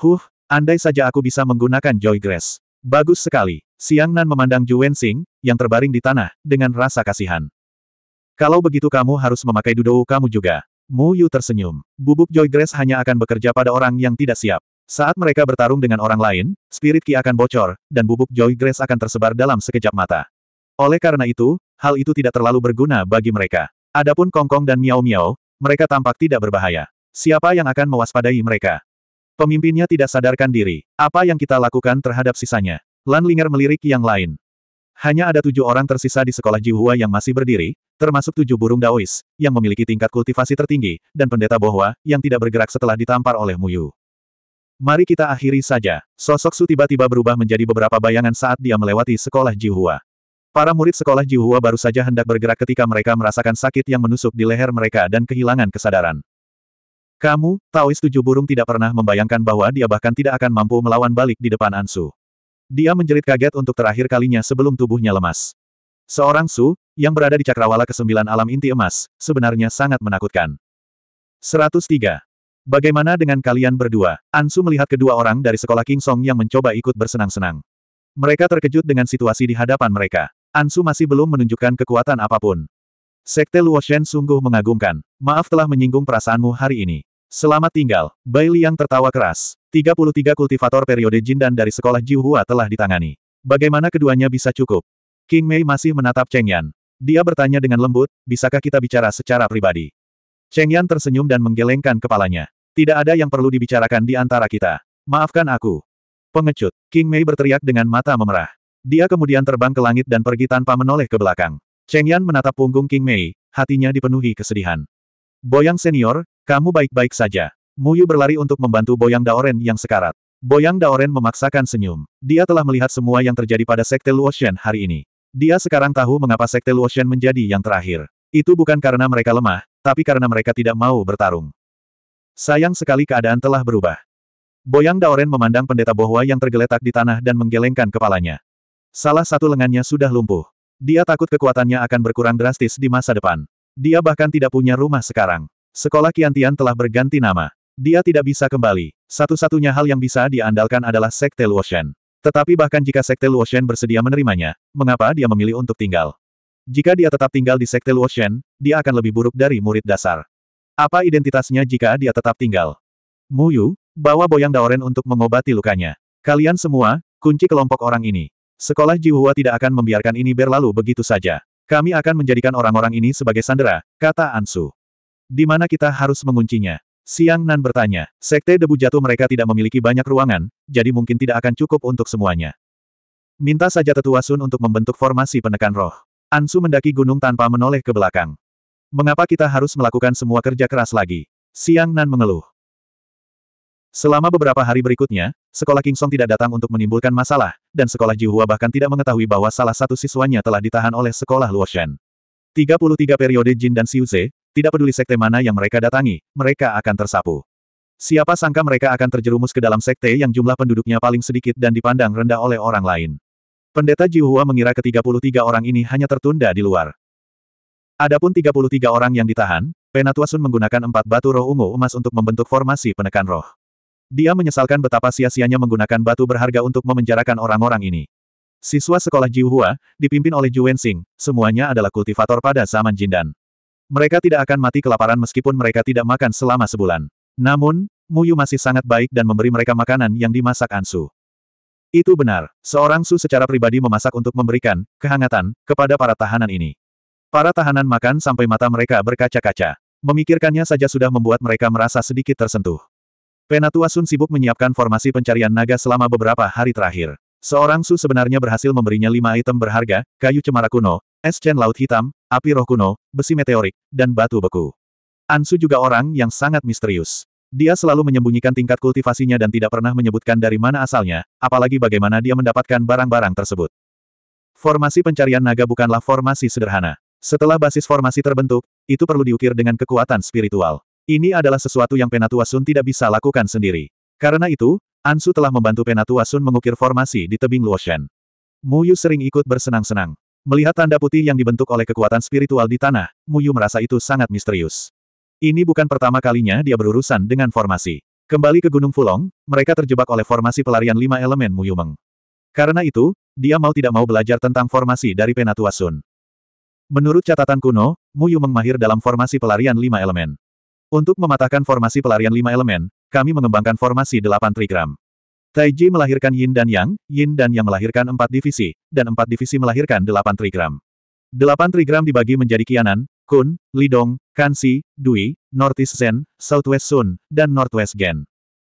Huh, andai saja aku bisa menggunakan Joy Grass. Bagus sekali. Siang Nan memandang Ju Wensing, yang terbaring di tanah, dengan rasa kasihan. Kalau begitu kamu harus memakai dudou kamu juga. Mu Yu tersenyum. Bubuk Joy Grace hanya akan bekerja pada orang yang tidak siap. Saat mereka bertarung dengan orang lain, spirit Ki akan bocor, dan bubuk Joy Grace akan tersebar dalam sekejap mata. Oleh karena itu, hal itu tidak terlalu berguna bagi mereka. Adapun Kongkong dan Miao Miao, mereka tampak tidak berbahaya. Siapa yang akan mewaspadai mereka? Pemimpinnya tidak sadarkan diri. Apa yang kita lakukan terhadap sisanya? Lan Linger melirik yang lain. Hanya ada tujuh orang tersisa di sekolah Jihua yang masih berdiri, termasuk tujuh burung Daois, yang memiliki tingkat kultivasi tertinggi, dan pendeta Bohwa, yang tidak bergerak setelah ditampar oleh Muyu. Mari kita akhiri saja. Sosok Su tiba-tiba berubah menjadi beberapa bayangan saat dia melewati sekolah Jihua. Para murid sekolah Jihua baru saja hendak bergerak ketika mereka merasakan sakit yang menusuk di leher mereka dan kehilangan kesadaran. Kamu, Taois Tujuh Burung tidak pernah membayangkan bahwa dia bahkan tidak akan mampu melawan balik di depan Ansu. Dia menjerit kaget untuk terakhir kalinya sebelum tubuhnya lemas. Seorang Su, yang berada di cakrawala ke-9 alam inti emas, sebenarnya sangat menakutkan. 103. Bagaimana dengan kalian berdua? Ansu melihat kedua orang dari sekolah King Song yang mencoba ikut bersenang-senang. Mereka terkejut dengan situasi di hadapan mereka. Ansu masih belum menunjukkan kekuatan apapun. Sekte Luoshen sungguh mengagumkan. Maaf telah menyinggung perasaanmu hari ini. Selamat tinggal, Bai yang tertawa keras. 33 kultivator periode jin dan dari sekolah Jiuhua telah ditangani. Bagaimana keduanya bisa cukup? King Mei masih menatap Cheng Yan. Dia bertanya dengan lembut, bisakah kita bicara secara pribadi? Cheng Yan tersenyum dan menggelengkan kepalanya. Tidak ada yang perlu dibicarakan di antara kita. Maafkan aku. Pengecut, King Mei berteriak dengan mata memerah. Dia kemudian terbang ke langit dan pergi tanpa menoleh ke belakang. Cheng Yan menatap punggung King Mei, hatinya dipenuhi kesedihan. Boyang senior, kamu baik-baik saja. Muyu berlari untuk membantu Boyang Daoren yang sekarat. Boyang Daoren memaksakan senyum. Dia telah melihat semua yang terjadi pada Sekte Luoshen hari ini. Dia sekarang tahu mengapa Sekte Luoshen menjadi yang terakhir. Itu bukan karena mereka lemah, tapi karena mereka tidak mau bertarung. Sayang sekali keadaan telah berubah. Boyang Daoren memandang pendeta Bohwa yang tergeletak di tanah dan menggelengkan kepalanya. Salah satu lengannya sudah lumpuh. Dia takut kekuatannya akan berkurang drastis di masa depan. Dia bahkan tidak punya rumah sekarang. Sekolah Kiantian telah berganti nama. Dia tidak bisa kembali. Satu-satunya hal yang bisa diandalkan adalah Sekte Luoshen. Tetapi bahkan jika Sekte Luoshen bersedia menerimanya, mengapa dia memilih untuk tinggal? Jika dia tetap tinggal di Sekte Luoshen, dia akan lebih buruk dari murid dasar. Apa identitasnya jika dia tetap tinggal? Muyu, bawa Boyang Daoren untuk mengobati lukanya. Kalian semua, kunci kelompok orang ini. Sekolah Jihua tidak akan membiarkan ini berlalu begitu saja. Kami akan menjadikan orang-orang ini sebagai sandera, kata Ansu. Di mana kita harus menguncinya? Siang Nan bertanya, sekte debu jatuh mereka tidak memiliki banyak ruangan, jadi mungkin tidak akan cukup untuk semuanya. Minta saja tetua Sun untuk membentuk formasi penekan roh. Ansu mendaki gunung tanpa menoleh ke belakang. Mengapa kita harus melakukan semua kerja keras lagi? Siang Nan mengeluh. Selama beberapa hari berikutnya, sekolah Kingsong tidak datang untuk menimbulkan masalah, dan sekolah Jihua bahkan tidak mengetahui bahwa salah satu siswanya telah ditahan oleh sekolah Luoshan. 33 periode Jin dan Siuze, tidak peduli sekte mana yang mereka datangi, mereka akan tersapu. Siapa sangka mereka akan terjerumus ke dalam sekte yang jumlah penduduknya paling sedikit dan dipandang rendah oleh orang lain. Pendeta Jihua mengira ke-33 orang ini hanya tertunda di luar. Adapun 33 orang yang ditahan, Penatua Sun menggunakan empat batu roh ungu emas untuk membentuk formasi penekan roh. Dia menyesalkan betapa sia-sianya menggunakan batu berharga untuk memenjarakan orang-orang ini. Siswa sekolah Jihua, dipimpin oleh Ju Wensing, semuanya adalah kultivator pada zaman Jindan. Mereka tidak akan mati kelaparan meskipun mereka tidak makan selama sebulan. Namun, Muyu masih sangat baik dan memberi mereka makanan yang dimasak Ansu. Itu benar, seorang Su secara pribadi memasak untuk memberikan kehangatan kepada para tahanan ini. Para tahanan makan sampai mata mereka berkaca-kaca. Memikirkannya saja sudah membuat mereka merasa sedikit tersentuh. Penatua Sun sibuk menyiapkan formasi pencarian naga selama beberapa hari terakhir. Seorang Su sebenarnya berhasil memberinya lima item berharga, kayu cemara kuno, es cen laut hitam, api roh kuno, besi meteorik, dan batu beku. Ansu juga orang yang sangat misterius. Dia selalu menyembunyikan tingkat kultivasinya dan tidak pernah menyebutkan dari mana asalnya, apalagi bagaimana dia mendapatkan barang-barang tersebut. Formasi pencarian naga bukanlah formasi sederhana. Setelah basis formasi terbentuk, itu perlu diukir dengan kekuatan spiritual. Ini adalah sesuatu yang Penatua Sun tidak bisa lakukan sendiri. Karena itu, Ansu telah membantu Penatua Sun mengukir formasi di tebing Luoshan. Muyu sering ikut bersenang-senang. Melihat tanda putih yang dibentuk oleh kekuatan spiritual di tanah, Muyu merasa itu sangat misterius. Ini bukan pertama kalinya dia berurusan dengan formasi. Kembali ke Gunung Fulong, mereka terjebak oleh formasi pelarian lima elemen Muyu Meng. Karena itu, dia mau tidak mau belajar tentang formasi dari Penatua Sun. Menurut catatan kuno, Muyu Meng mahir dalam formasi pelarian lima elemen. Untuk mematahkan formasi pelarian lima elemen, kami mengembangkan formasi delapan trigram. Taiji melahirkan Yin dan Yang, Yin dan Yang melahirkan empat divisi, dan empat divisi melahirkan delapan trigram. Delapan trigram dibagi menjadi Kianan, Kun, Lidong, Kansi, Dui, Northeast Zen, Southwest Sun, dan Northwest Gen.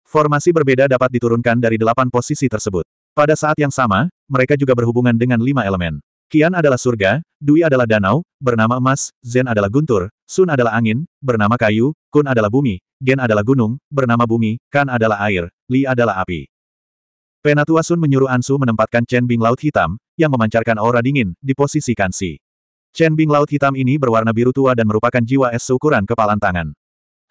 Formasi berbeda dapat diturunkan dari delapan posisi tersebut. Pada saat yang sama, mereka juga berhubungan dengan lima elemen. Kian adalah surga, Dui adalah danau, bernama emas, Zen adalah guntur, Sun adalah angin, bernama kayu, Kun adalah bumi, Gen adalah gunung, bernama bumi, Kan adalah air, Li adalah api. Penatua Sun menyuruh Ansu menempatkan Chen Bing Laut Hitam, yang memancarkan aura dingin, di posisi Kansi. Chen Bing Laut Hitam ini berwarna biru tua dan merupakan jiwa es seukuran kepalan tangan.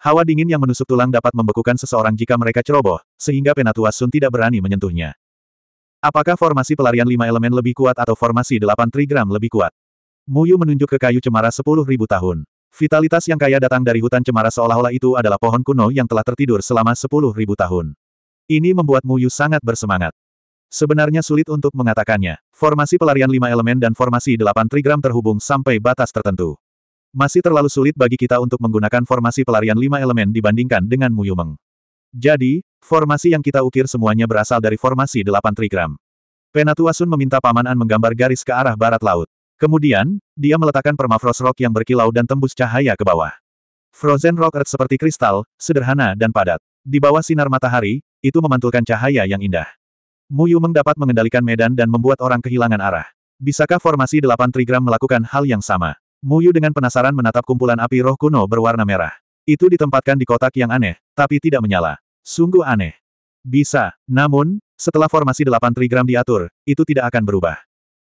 Hawa dingin yang menusuk tulang dapat membekukan seseorang jika mereka ceroboh, sehingga Penatua Sun tidak berani menyentuhnya. Apakah formasi pelarian lima elemen lebih kuat atau formasi delapan trigram lebih kuat? Muyu menunjuk ke kayu cemara sepuluh ribu tahun. Vitalitas yang kaya datang dari hutan cemara seolah-olah itu adalah pohon kuno yang telah tertidur selama sepuluh ribu tahun. Ini membuat Muyu sangat bersemangat. Sebenarnya sulit untuk mengatakannya. Formasi pelarian lima elemen dan formasi delapan trigram terhubung sampai batas tertentu. Masih terlalu sulit bagi kita untuk menggunakan formasi pelarian lima elemen dibandingkan dengan Muyu Meng. Jadi, Formasi yang kita ukir semuanya berasal dari formasi delapan trigram. Penatuasun meminta Paman menggambar garis ke arah barat laut. Kemudian, dia meletakkan permafrost rock yang berkilau dan tembus cahaya ke bawah. Frozen rock earth seperti kristal, sederhana dan padat. Di bawah sinar matahari, itu memantulkan cahaya yang indah. Muyu mendapat mengendalikan medan dan membuat orang kehilangan arah. Bisakah formasi delapan trigram melakukan hal yang sama? Muyu dengan penasaran menatap kumpulan api roh kuno berwarna merah. Itu ditempatkan di kotak yang aneh, tapi tidak menyala. Sungguh aneh. Bisa, namun, setelah formasi 8 trigram diatur, itu tidak akan berubah.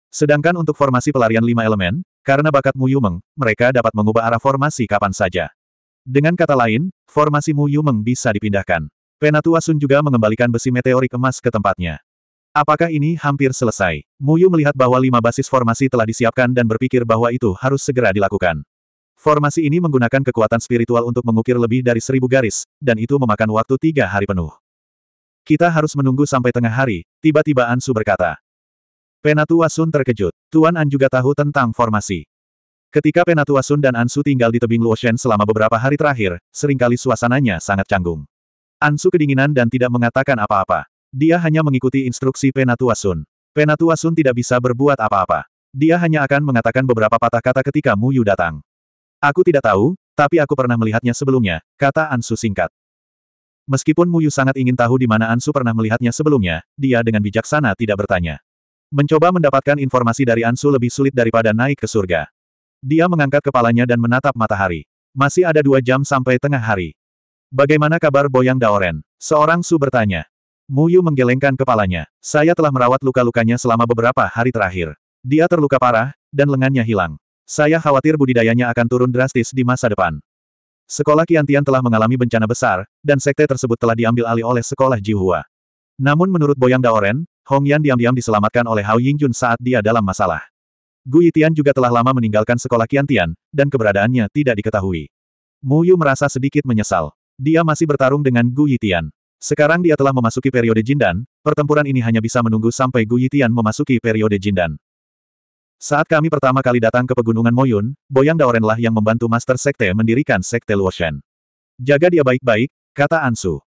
Sedangkan untuk formasi pelarian 5 elemen, karena bakat Mu Yumeng, mereka dapat mengubah arah formasi kapan saja. Dengan kata lain, formasi Mu Yumeng bisa dipindahkan. Penatua Sun juga mengembalikan besi meteorik emas ke tempatnya. Apakah ini hampir selesai? Muyu melihat bahwa lima basis formasi telah disiapkan dan berpikir bahwa itu harus segera dilakukan. Formasi ini menggunakan kekuatan spiritual untuk mengukir lebih dari seribu garis, dan itu memakan waktu tiga hari penuh. Kita harus menunggu sampai tengah hari, tiba-tiba Ansu berkata. Penatua Sun terkejut. Tuan An juga tahu tentang formasi. Ketika Penatua Sun dan Ansu tinggal di tebing Luoshen selama beberapa hari terakhir, seringkali suasananya sangat canggung. Ansu kedinginan dan tidak mengatakan apa-apa. Dia hanya mengikuti instruksi Penatua Sun. Penatua Sun tidak bisa berbuat apa-apa. Dia hanya akan mengatakan beberapa patah kata ketika Mu Yu datang. Aku tidak tahu, tapi aku pernah melihatnya sebelumnya, kata Ansu singkat. Meskipun Muyu sangat ingin tahu di mana Ansu pernah melihatnya sebelumnya, dia dengan bijaksana tidak bertanya. Mencoba mendapatkan informasi dari Ansu lebih sulit daripada naik ke surga. Dia mengangkat kepalanya dan menatap matahari. Masih ada dua jam sampai tengah hari. Bagaimana kabar Boyang Daoren? Seorang Su bertanya. Muyu menggelengkan kepalanya. Saya telah merawat luka-lukanya selama beberapa hari terakhir. Dia terluka parah, dan lengannya hilang. Saya khawatir budidayanya akan turun drastis di masa depan. Sekolah Kiantian telah mengalami bencana besar, dan sekte tersebut telah diambil alih oleh sekolah Jihua. Namun menurut Boyang Daoren, Hong Yan diam-diam diselamatkan oleh Hao Yingjun saat dia dalam masalah. Gu Yitian juga telah lama meninggalkan sekolah Kiantian, dan keberadaannya tidak diketahui. Mu Yu merasa sedikit menyesal. Dia masih bertarung dengan Gu Yitian. Sekarang dia telah memasuki periode Jindan, pertempuran ini hanya bisa menunggu sampai Gu Yitian memasuki periode Jindan. Saat kami pertama kali datang ke Pegunungan Moyun, Boyang Daorenlah yang membantu Master Sekte mendirikan Sekte Luoshan. Jaga dia baik-baik, kata Ansu.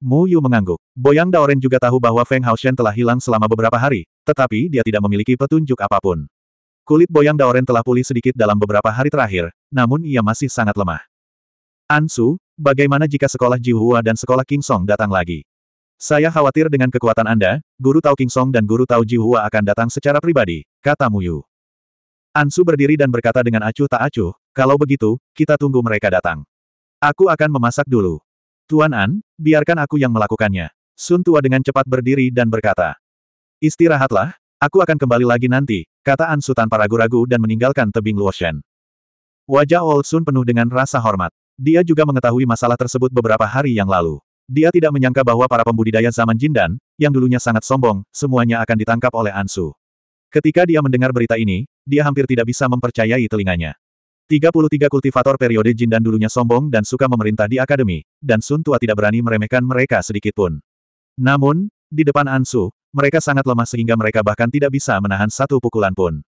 Mu Yu mengangguk. Boyang Daoren juga tahu bahwa Feng Hao Shen telah hilang selama beberapa hari, tetapi dia tidak memiliki petunjuk apapun. Kulit Boyang Daoren telah pulih sedikit dalam beberapa hari terakhir, namun ia masih sangat lemah. Ansu, bagaimana jika sekolah Jihua dan sekolah King Song datang lagi? Saya khawatir dengan kekuatan Anda, Guru Tao King Song dan Guru Tao Jihua akan datang secara pribadi, kata Mu Yu. Ansu berdiri dan berkata dengan acuh tak acuh, kalau begitu, kita tunggu mereka datang. Aku akan memasak dulu. Tuan An, biarkan aku yang melakukannya. Sun Tua dengan cepat berdiri dan berkata. Istirahatlah, aku akan kembali lagi nanti, kata Ansu tanpa ragu-ragu dan meninggalkan tebing Luoshen. Wajah Old Sun penuh dengan rasa hormat. Dia juga mengetahui masalah tersebut beberapa hari yang lalu. Dia tidak menyangka bahwa para pembudidaya zaman Jindan, yang dulunya sangat sombong, semuanya akan ditangkap oleh Ansu. Ketika dia mendengar berita ini, dia hampir tidak bisa mempercayai telinganya. 33 kultivator periode Jin dan dulunya sombong dan suka memerintah di akademi, dan Sun Tua tidak berani meremehkan mereka sedikitpun. Namun, di depan Ansu, mereka sangat lemah sehingga mereka bahkan tidak bisa menahan satu pukulan pun.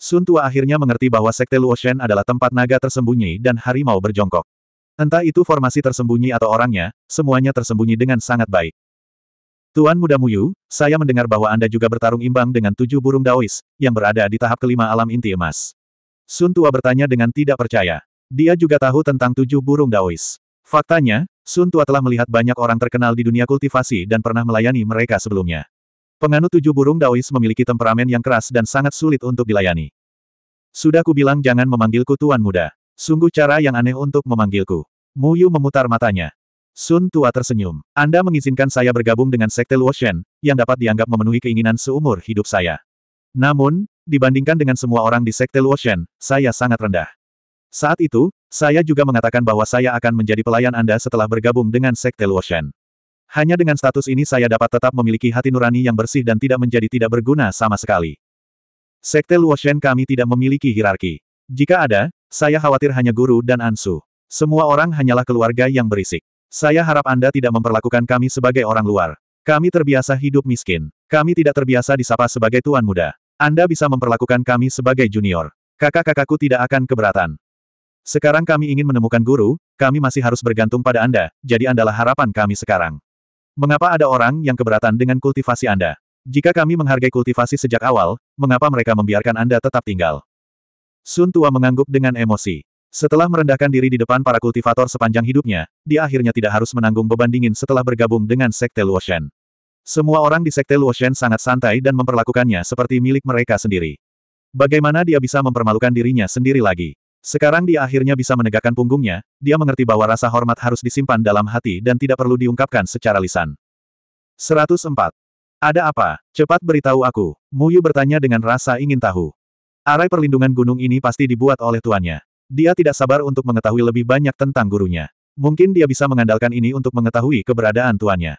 Sun Tua akhirnya mengerti bahwa Sekte Luoshen adalah tempat naga tersembunyi dan harimau berjongkok. Entah itu formasi tersembunyi atau orangnya, semuanya tersembunyi dengan sangat baik. Tuan Muda Muyu, saya mendengar bahwa Anda juga bertarung imbang dengan tujuh burung daois, yang berada di tahap kelima alam inti emas. Sun Tua bertanya dengan tidak percaya. Dia juga tahu tentang tujuh burung daois. Faktanya, Sun Tua telah melihat banyak orang terkenal di dunia kultivasi dan pernah melayani mereka sebelumnya. Penganut tujuh burung daois memiliki temperamen yang keras dan sangat sulit untuk dilayani. Sudah kubilang jangan memanggilku Tuan Muda. Sungguh cara yang aneh untuk memanggilku. Muyu memutar matanya. Sun Tua tersenyum. Anda mengizinkan saya bergabung dengan Sekte Luoshen, yang dapat dianggap memenuhi keinginan seumur hidup saya. Namun, dibandingkan dengan semua orang di Sekte Luoshen, saya sangat rendah. Saat itu, saya juga mengatakan bahwa saya akan menjadi pelayan Anda setelah bergabung dengan Sekte Luoshen. Hanya dengan status ini saya dapat tetap memiliki hati nurani yang bersih dan tidak menjadi tidak berguna sama sekali. Sekte Luoshen kami tidak memiliki hierarki. Jika ada, saya khawatir hanya guru dan Ansu. Semua orang hanyalah keluarga yang berisik. Saya harap Anda tidak memperlakukan kami sebagai orang luar. Kami terbiasa hidup miskin. Kami tidak terbiasa disapa sebagai tuan muda. Anda bisa memperlakukan kami sebagai junior. Kakak-kakakku tidak akan keberatan. Sekarang kami ingin menemukan guru, kami masih harus bergantung pada Anda, jadi Andalah harapan kami sekarang. Mengapa ada orang yang keberatan dengan kultivasi Anda? Jika kami menghargai kultivasi sejak awal, mengapa mereka membiarkan Anda tetap tinggal? Sun Tua mengangguk dengan emosi. Setelah merendahkan diri di depan para kultivator sepanjang hidupnya, dia akhirnya tidak harus menanggung beban dingin setelah bergabung dengan Sekte Luoshen. Semua orang di Sekte Luoshen sangat santai dan memperlakukannya seperti milik mereka sendiri. Bagaimana dia bisa mempermalukan dirinya sendiri lagi? Sekarang dia akhirnya bisa menegakkan punggungnya, dia mengerti bahwa rasa hormat harus disimpan dalam hati dan tidak perlu diungkapkan secara lisan. 104. Ada apa? Cepat beritahu aku. Muyu bertanya dengan rasa ingin tahu. Arai perlindungan gunung ini pasti dibuat oleh tuannya. Dia tidak sabar untuk mengetahui lebih banyak tentang gurunya. Mungkin dia bisa mengandalkan ini untuk mengetahui keberadaan tuannya.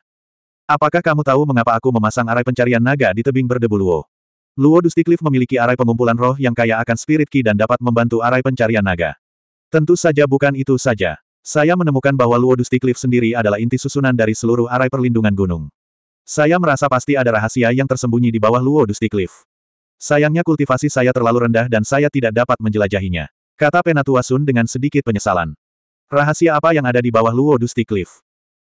Apakah kamu tahu mengapa aku memasang arai pencarian naga di tebing berdebu Luo? Luo memiliki arai pengumpulan roh yang kaya akan spirit ki dan dapat membantu arai pencarian naga. Tentu saja bukan itu saja. Saya menemukan bahwa Luo Dustiklif sendiri adalah inti susunan dari seluruh arai perlindungan gunung. Saya merasa pasti ada rahasia yang tersembunyi di bawah Luo Dustiklif. Sayangnya kultivasi saya terlalu rendah dan saya tidak dapat menjelajahinya. Kata Penatua Sun dengan sedikit penyesalan. Rahasia apa yang ada di bawah Luo Dusty Cliff?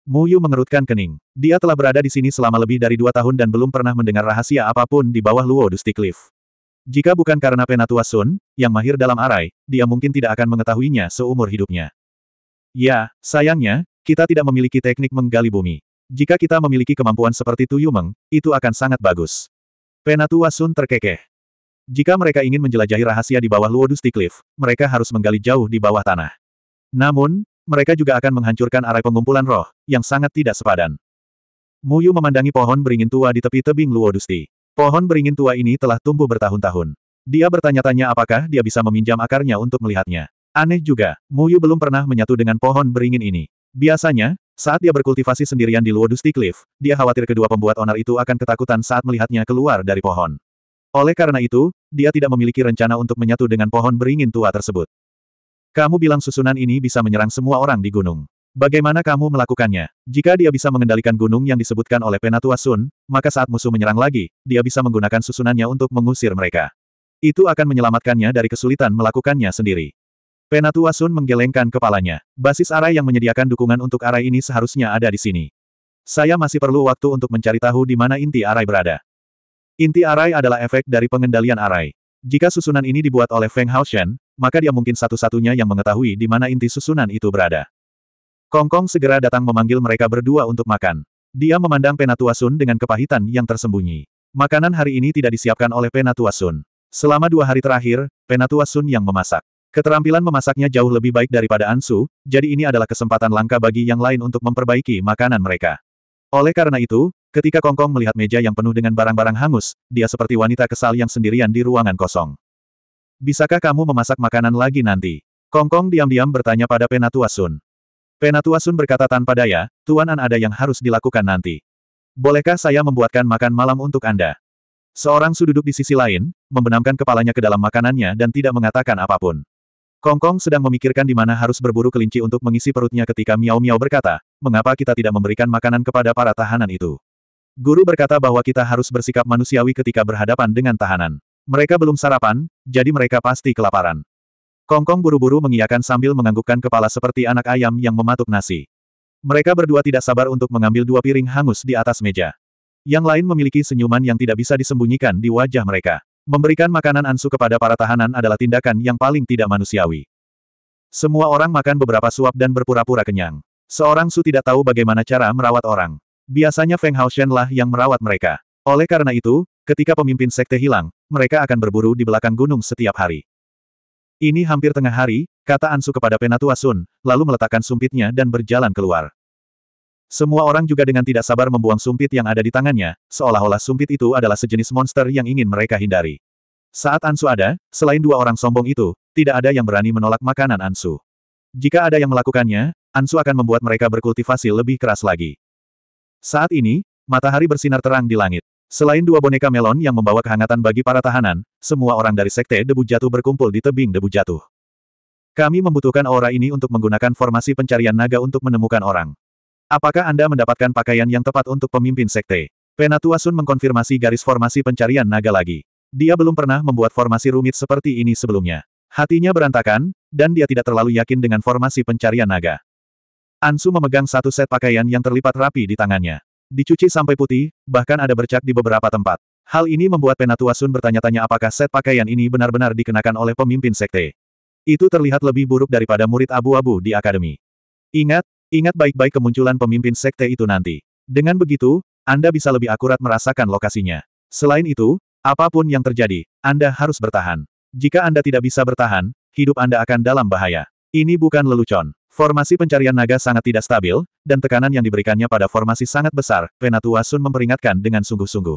Yu mengerutkan kening. Dia telah berada di sini selama lebih dari dua tahun dan belum pernah mendengar rahasia apapun di bawah Luo Dusty Cliff. Jika bukan karena Penatua Sun, yang mahir dalam arai, dia mungkin tidak akan mengetahuinya seumur hidupnya. Ya, sayangnya, kita tidak memiliki teknik menggali bumi. Jika kita memiliki kemampuan seperti Tuyumeng, itu akan sangat bagus. Penatua Sun terkekeh. Jika mereka ingin menjelajahi rahasia di bawah Luo Dusty Cliff, mereka harus menggali jauh di bawah tanah. Namun, mereka juga akan menghancurkan arai pengumpulan roh, yang sangat tidak sepadan. Muyu memandangi pohon beringin tua di tepi tebing Luo Dusty. Pohon beringin tua ini telah tumbuh bertahun-tahun. Dia bertanya-tanya apakah dia bisa meminjam akarnya untuk melihatnya. Aneh juga, Muyu belum pernah menyatu dengan pohon beringin ini. Biasanya, saat dia berkultivasi sendirian di Luo Dusty Cliff, dia khawatir kedua pembuat onar itu akan ketakutan saat melihatnya keluar dari pohon. Oleh karena itu, dia tidak memiliki rencana untuk menyatu dengan pohon beringin tua tersebut. Kamu bilang susunan ini bisa menyerang semua orang di gunung. Bagaimana kamu melakukannya? Jika dia bisa mengendalikan gunung yang disebutkan oleh Penatua Sun, maka saat musuh menyerang lagi, dia bisa menggunakan susunannya untuk mengusir mereka. Itu akan menyelamatkannya dari kesulitan melakukannya sendiri. Penatua Sun menggelengkan kepalanya. Basis arai yang menyediakan dukungan untuk arai ini seharusnya ada di sini. Saya masih perlu waktu untuk mencari tahu di mana inti arai berada. Inti arai adalah efek dari pengendalian arai. Jika susunan ini dibuat oleh Feng Haoshen, maka dia mungkin satu-satunya yang mengetahui di mana inti susunan itu berada. Kongkong Kong segera datang memanggil mereka berdua untuk makan. Dia memandang Penatua Sun dengan kepahitan yang tersembunyi. Makanan hari ini tidak disiapkan oleh Penatua Sun. Selama dua hari terakhir, Penatua Sun yang memasak. Keterampilan memasaknya jauh lebih baik daripada Ansu, jadi ini adalah kesempatan langka bagi yang lain untuk memperbaiki makanan mereka. Oleh karena itu, Ketika Kongkong melihat meja yang penuh dengan barang-barang hangus, dia seperti wanita kesal yang sendirian di ruangan kosong. Bisakah kamu memasak makanan lagi nanti? Kongkong diam-diam bertanya pada Penatua Sun. Penatua Sun berkata tanpa daya, Tuan An ada yang harus dilakukan nanti. Bolehkah saya membuatkan makan malam untuk Anda? Seorang duduk di sisi lain, membenamkan kepalanya ke dalam makanannya dan tidak mengatakan apapun. Kongkong sedang memikirkan di mana harus berburu kelinci untuk mengisi perutnya ketika Miao Miao berkata, mengapa kita tidak memberikan makanan kepada para tahanan itu? Guru berkata bahwa kita harus bersikap manusiawi ketika berhadapan dengan tahanan. Mereka belum sarapan, jadi mereka pasti kelaparan. Kongkong buru-buru mengiyakan sambil menganggukkan kepala seperti anak ayam yang mematuk nasi. Mereka berdua tidak sabar untuk mengambil dua piring hangus di atas meja. Yang lain memiliki senyuman yang tidak bisa disembunyikan di wajah mereka. Memberikan makanan ansu kepada para tahanan adalah tindakan yang paling tidak manusiawi. Semua orang makan beberapa suap dan berpura-pura kenyang. Seorang Su tidak tahu bagaimana cara merawat orang. Biasanya Feng Haoshen lah yang merawat mereka. Oleh karena itu, ketika pemimpin sekte hilang, mereka akan berburu di belakang gunung setiap hari. Ini hampir tengah hari, kata Ansu kepada Penatua Sun, lalu meletakkan sumpitnya dan berjalan keluar. Semua orang juga dengan tidak sabar membuang sumpit yang ada di tangannya, seolah-olah sumpit itu adalah sejenis monster yang ingin mereka hindari. Saat Ansu ada, selain dua orang sombong itu, tidak ada yang berani menolak makanan Ansu. Jika ada yang melakukannya, Ansu akan membuat mereka berkultivasi lebih keras lagi. Saat ini, matahari bersinar terang di langit. Selain dua boneka melon yang membawa kehangatan bagi para tahanan, semua orang dari sekte debu jatuh berkumpul di tebing debu jatuh. Kami membutuhkan aura ini untuk menggunakan formasi pencarian naga untuk menemukan orang. Apakah Anda mendapatkan pakaian yang tepat untuk pemimpin sekte? Penatua Sun mengkonfirmasi garis formasi pencarian naga lagi. Dia belum pernah membuat formasi rumit seperti ini sebelumnya. Hatinya berantakan, dan dia tidak terlalu yakin dengan formasi pencarian naga. Ansu memegang satu set pakaian yang terlipat rapi di tangannya. Dicuci sampai putih, bahkan ada bercak di beberapa tempat. Hal ini membuat Penatua Sun bertanya-tanya apakah set pakaian ini benar-benar dikenakan oleh pemimpin sekte. Itu terlihat lebih buruk daripada murid abu-abu di akademi. Ingat, ingat baik-baik kemunculan pemimpin sekte itu nanti. Dengan begitu, Anda bisa lebih akurat merasakan lokasinya. Selain itu, apapun yang terjadi, Anda harus bertahan. Jika Anda tidak bisa bertahan, hidup Anda akan dalam bahaya. Ini bukan lelucon. Formasi pencarian naga sangat tidak stabil, dan tekanan yang diberikannya pada formasi sangat besar, Penatua Sun memperingatkan dengan sungguh-sungguh.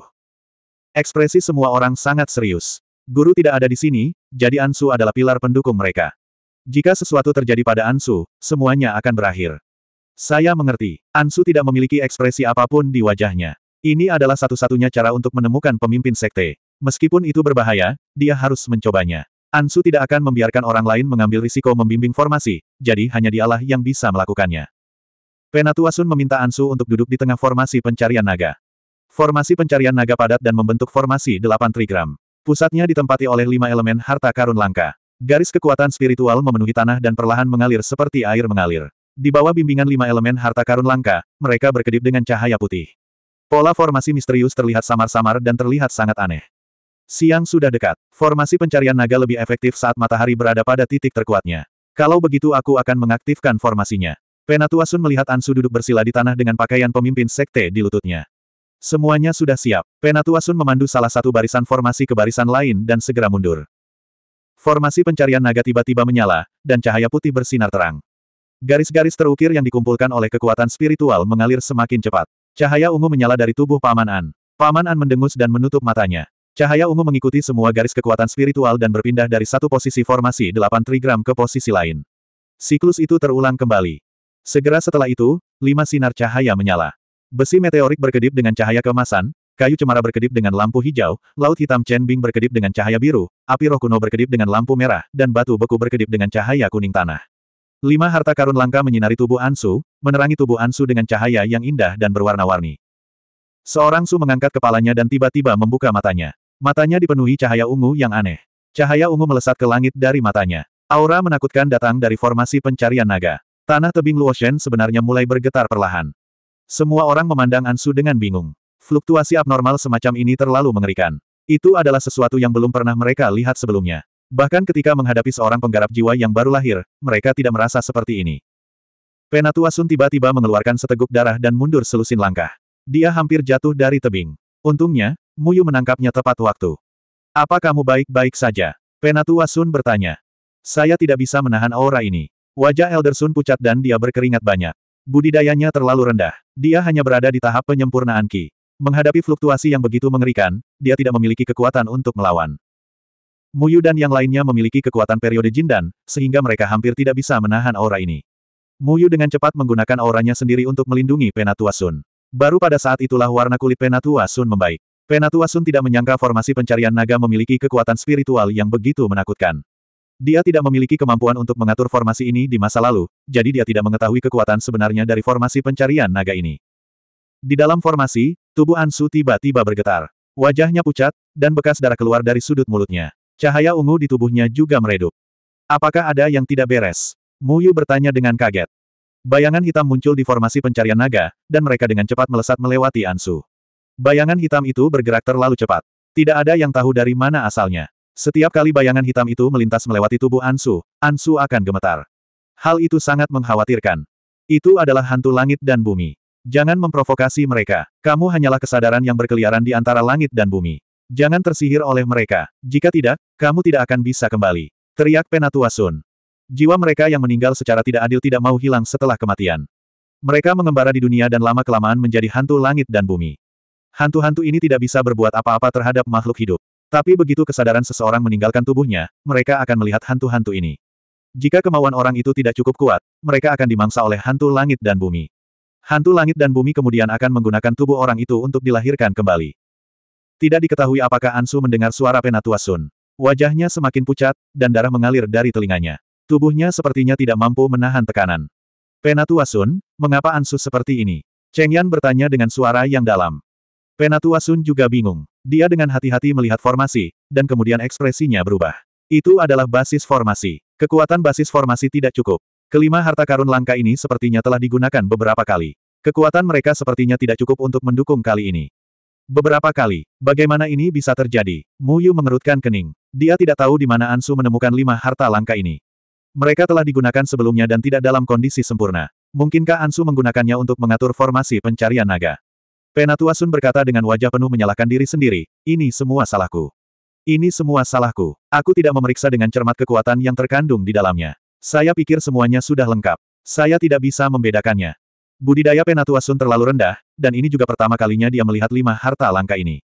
Ekspresi semua orang sangat serius. Guru tidak ada di sini, jadi Ansu adalah pilar pendukung mereka. Jika sesuatu terjadi pada Ansu, semuanya akan berakhir. Saya mengerti, Ansu tidak memiliki ekspresi apapun di wajahnya. Ini adalah satu-satunya cara untuk menemukan pemimpin sekte. Meskipun itu berbahaya, dia harus mencobanya. Ansu tidak akan membiarkan orang lain mengambil risiko membimbing formasi, jadi hanya dialah yang bisa melakukannya. Penatua Sun meminta Ansu untuk duduk di tengah formasi pencarian naga. Formasi pencarian naga padat dan membentuk formasi delapan trigram. Pusatnya ditempati oleh lima elemen harta karun langka. Garis kekuatan spiritual memenuhi tanah dan perlahan mengalir seperti air mengalir. Di bawah bimbingan lima elemen harta karun langka, mereka berkedip dengan cahaya putih. Pola formasi misterius terlihat samar-samar dan terlihat sangat aneh. Siang sudah dekat. Formasi pencarian naga lebih efektif saat matahari berada pada titik terkuatnya. Kalau begitu aku akan mengaktifkan formasinya. Penatua Sun melihat Ansu duduk bersila di tanah dengan pakaian pemimpin sekte di lututnya. Semuanya sudah siap. Penatua Sun memandu salah satu barisan formasi ke barisan lain dan segera mundur. Formasi pencarian naga tiba-tiba menyala, dan cahaya putih bersinar terang. Garis-garis terukir yang dikumpulkan oleh kekuatan spiritual mengalir semakin cepat. Cahaya ungu menyala dari tubuh Paman An. Paman An mendengus dan menutup matanya. Cahaya ungu mengikuti semua garis kekuatan spiritual dan berpindah dari satu posisi formasi 8 trigram ke posisi lain. Siklus itu terulang kembali. Segera setelah itu, lima sinar cahaya menyala. Besi meteorik berkedip dengan cahaya kemasan, kayu cemara berkedip dengan lampu hijau, laut hitam Chenbing berkedip dengan cahaya biru, api roh kuno berkedip dengan lampu merah, dan batu beku berkedip dengan cahaya kuning tanah. Lima harta karun langka menyinari tubuh Ansu, menerangi tubuh Ansu dengan cahaya yang indah dan berwarna-warni. Seorang Su mengangkat kepalanya dan tiba-tiba membuka matanya. Matanya dipenuhi cahaya ungu yang aneh. Cahaya ungu melesat ke langit dari matanya. Aura menakutkan datang dari formasi pencarian naga. Tanah tebing Luoshen sebenarnya mulai bergetar perlahan. Semua orang memandang Ansu dengan bingung. Fluktuasi abnormal semacam ini terlalu mengerikan. Itu adalah sesuatu yang belum pernah mereka lihat sebelumnya. Bahkan ketika menghadapi seorang penggarap jiwa yang baru lahir, mereka tidak merasa seperti ini. Penatua Sun tiba-tiba mengeluarkan seteguk darah dan mundur selusin langkah. Dia hampir jatuh dari tebing. Untungnya, Muyu menangkapnya tepat waktu. Apa kamu baik-baik saja? Penatua Sun bertanya. Saya tidak bisa menahan aura ini. Wajah Elder Sun pucat dan dia berkeringat banyak. Budidayanya terlalu rendah. Dia hanya berada di tahap penyempurnaan Ki. Menghadapi fluktuasi yang begitu mengerikan, dia tidak memiliki kekuatan untuk melawan. Muyu dan yang lainnya memiliki kekuatan periode jindan, sehingga mereka hampir tidak bisa menahan aura ini. Muyu dengan cepat menggunakan auranya sendiri untuk melindungi Penatua Sun. Baru pada saat itulah warna kulit Penatua Sun membaik. Penatua Sun tidak menyangka formasi pencarian naga memiliki kekuatan spiritual yang begitu menakutkan. Dia tidak memiliki kemampuan untuk mengatur formasi ini di masa lalu, jadi dia tidak mengetahui kekuatan sebenarnya dari formasi pencarian naga ini. Di dalam formasi, tubuh Ansu tiba-tiba bergetar. Wajahnya pucat, dan bekas darah keluar dari sudut mulutnya. Cahaya ungu di tubuhnya juga meredup. Apakah ada yang tidak beres? Muyu bertanya dengan kaget. Bayangan hitam muncul di formasi pencarian naga, dan mereka dengan cepat melesat melewati Ansu. Bayangan hitam itu bergerak terlalu cepat. Tidak ada yang tahu dari mana asalnya. Setiap kali bayangan hitam itu melintas melewati tubuh Ansu, Ansu akan gemetar. Hal itu sangat mengkhawatirkan. Itu adalah hantu langit dan bumi. Jangan memprovokasi mereka. Kamu hanyalah kesadaran yang berkeliaran di antara langit dan bumi. Jangan tersihir oleh mereka. Jika tidak, kamu tidak akan bisa kembali. Teriak Penatua Sun. Jiwa mereka yang meninggal secara tidak adil tidak mau hilang setelah kematian. Mereka mengembara di dunia dan lama-kelamaan menjadi hantu langit dan bumi. Hantu-hantu ini tidak bisa berbuat apa-apa terhadap makhluk hidup. Tapi begitu kesadaran seseorang meninggalkan tubuhnya, mereka akan melihat hantu-hantu ini. Jika kemauan orang itu tidak cukup kuat, mereka akan dimangsa oleh hantu langit dan bumi. Hantu langit dan bumi kemudian akan menggunakan tubuh orang itu untuk dilahirkan kembali. Tidak diketahui apakah Ansu mendengar suara Penatua Sun. Wajahnya semakin pucat, dan darah mengalir dari telinganya. Tubuhnya sepertinya tidak mampu menahan tekanan. Penatua Sun, mengapa Ansu seperti ini? Cheng Yan bertanya dengan suara yang dalam. Penatua Sun juga bingung. Dia dengan hati-hati melihat formasi, dan kemudian ekspresinya berubah. Itu adalah basis formasi. Kekuatan basis formasi tidak cukup. Kelima harta karun langka ini sepertinya telah digunakan beberapa kali. Kekuatan mereka sepertinya tidak cukup untuk mendukung kali ini. Beberapa kali, bagaimana ini bisa terjadi? Mu Yu mengerutkan kening. Dia tidak tahu di mana Ansu menemukan lima harta langka ini. Mereka telah digunakan sebelumnya dan tidak dalam kondisi sempurna. Mungkinkah Ansu menggunakannya untuk mengatur formasi pencarian naga? Penatua Sun berkata dengan wajah penuh menyalahkan diri sendiri, ini semua salahku. Ini semua salahku. Aku tidak memeriksa dengan cermat kekuatan yang terkandung di dalamnya. Saya pikir semuanya sudah lengkap. Saya tidak bisa membedakannya. Budidaya Penatua Sun terlalu rendah, dan ini juga pertama kalinya dia melihat lima harta langka ini.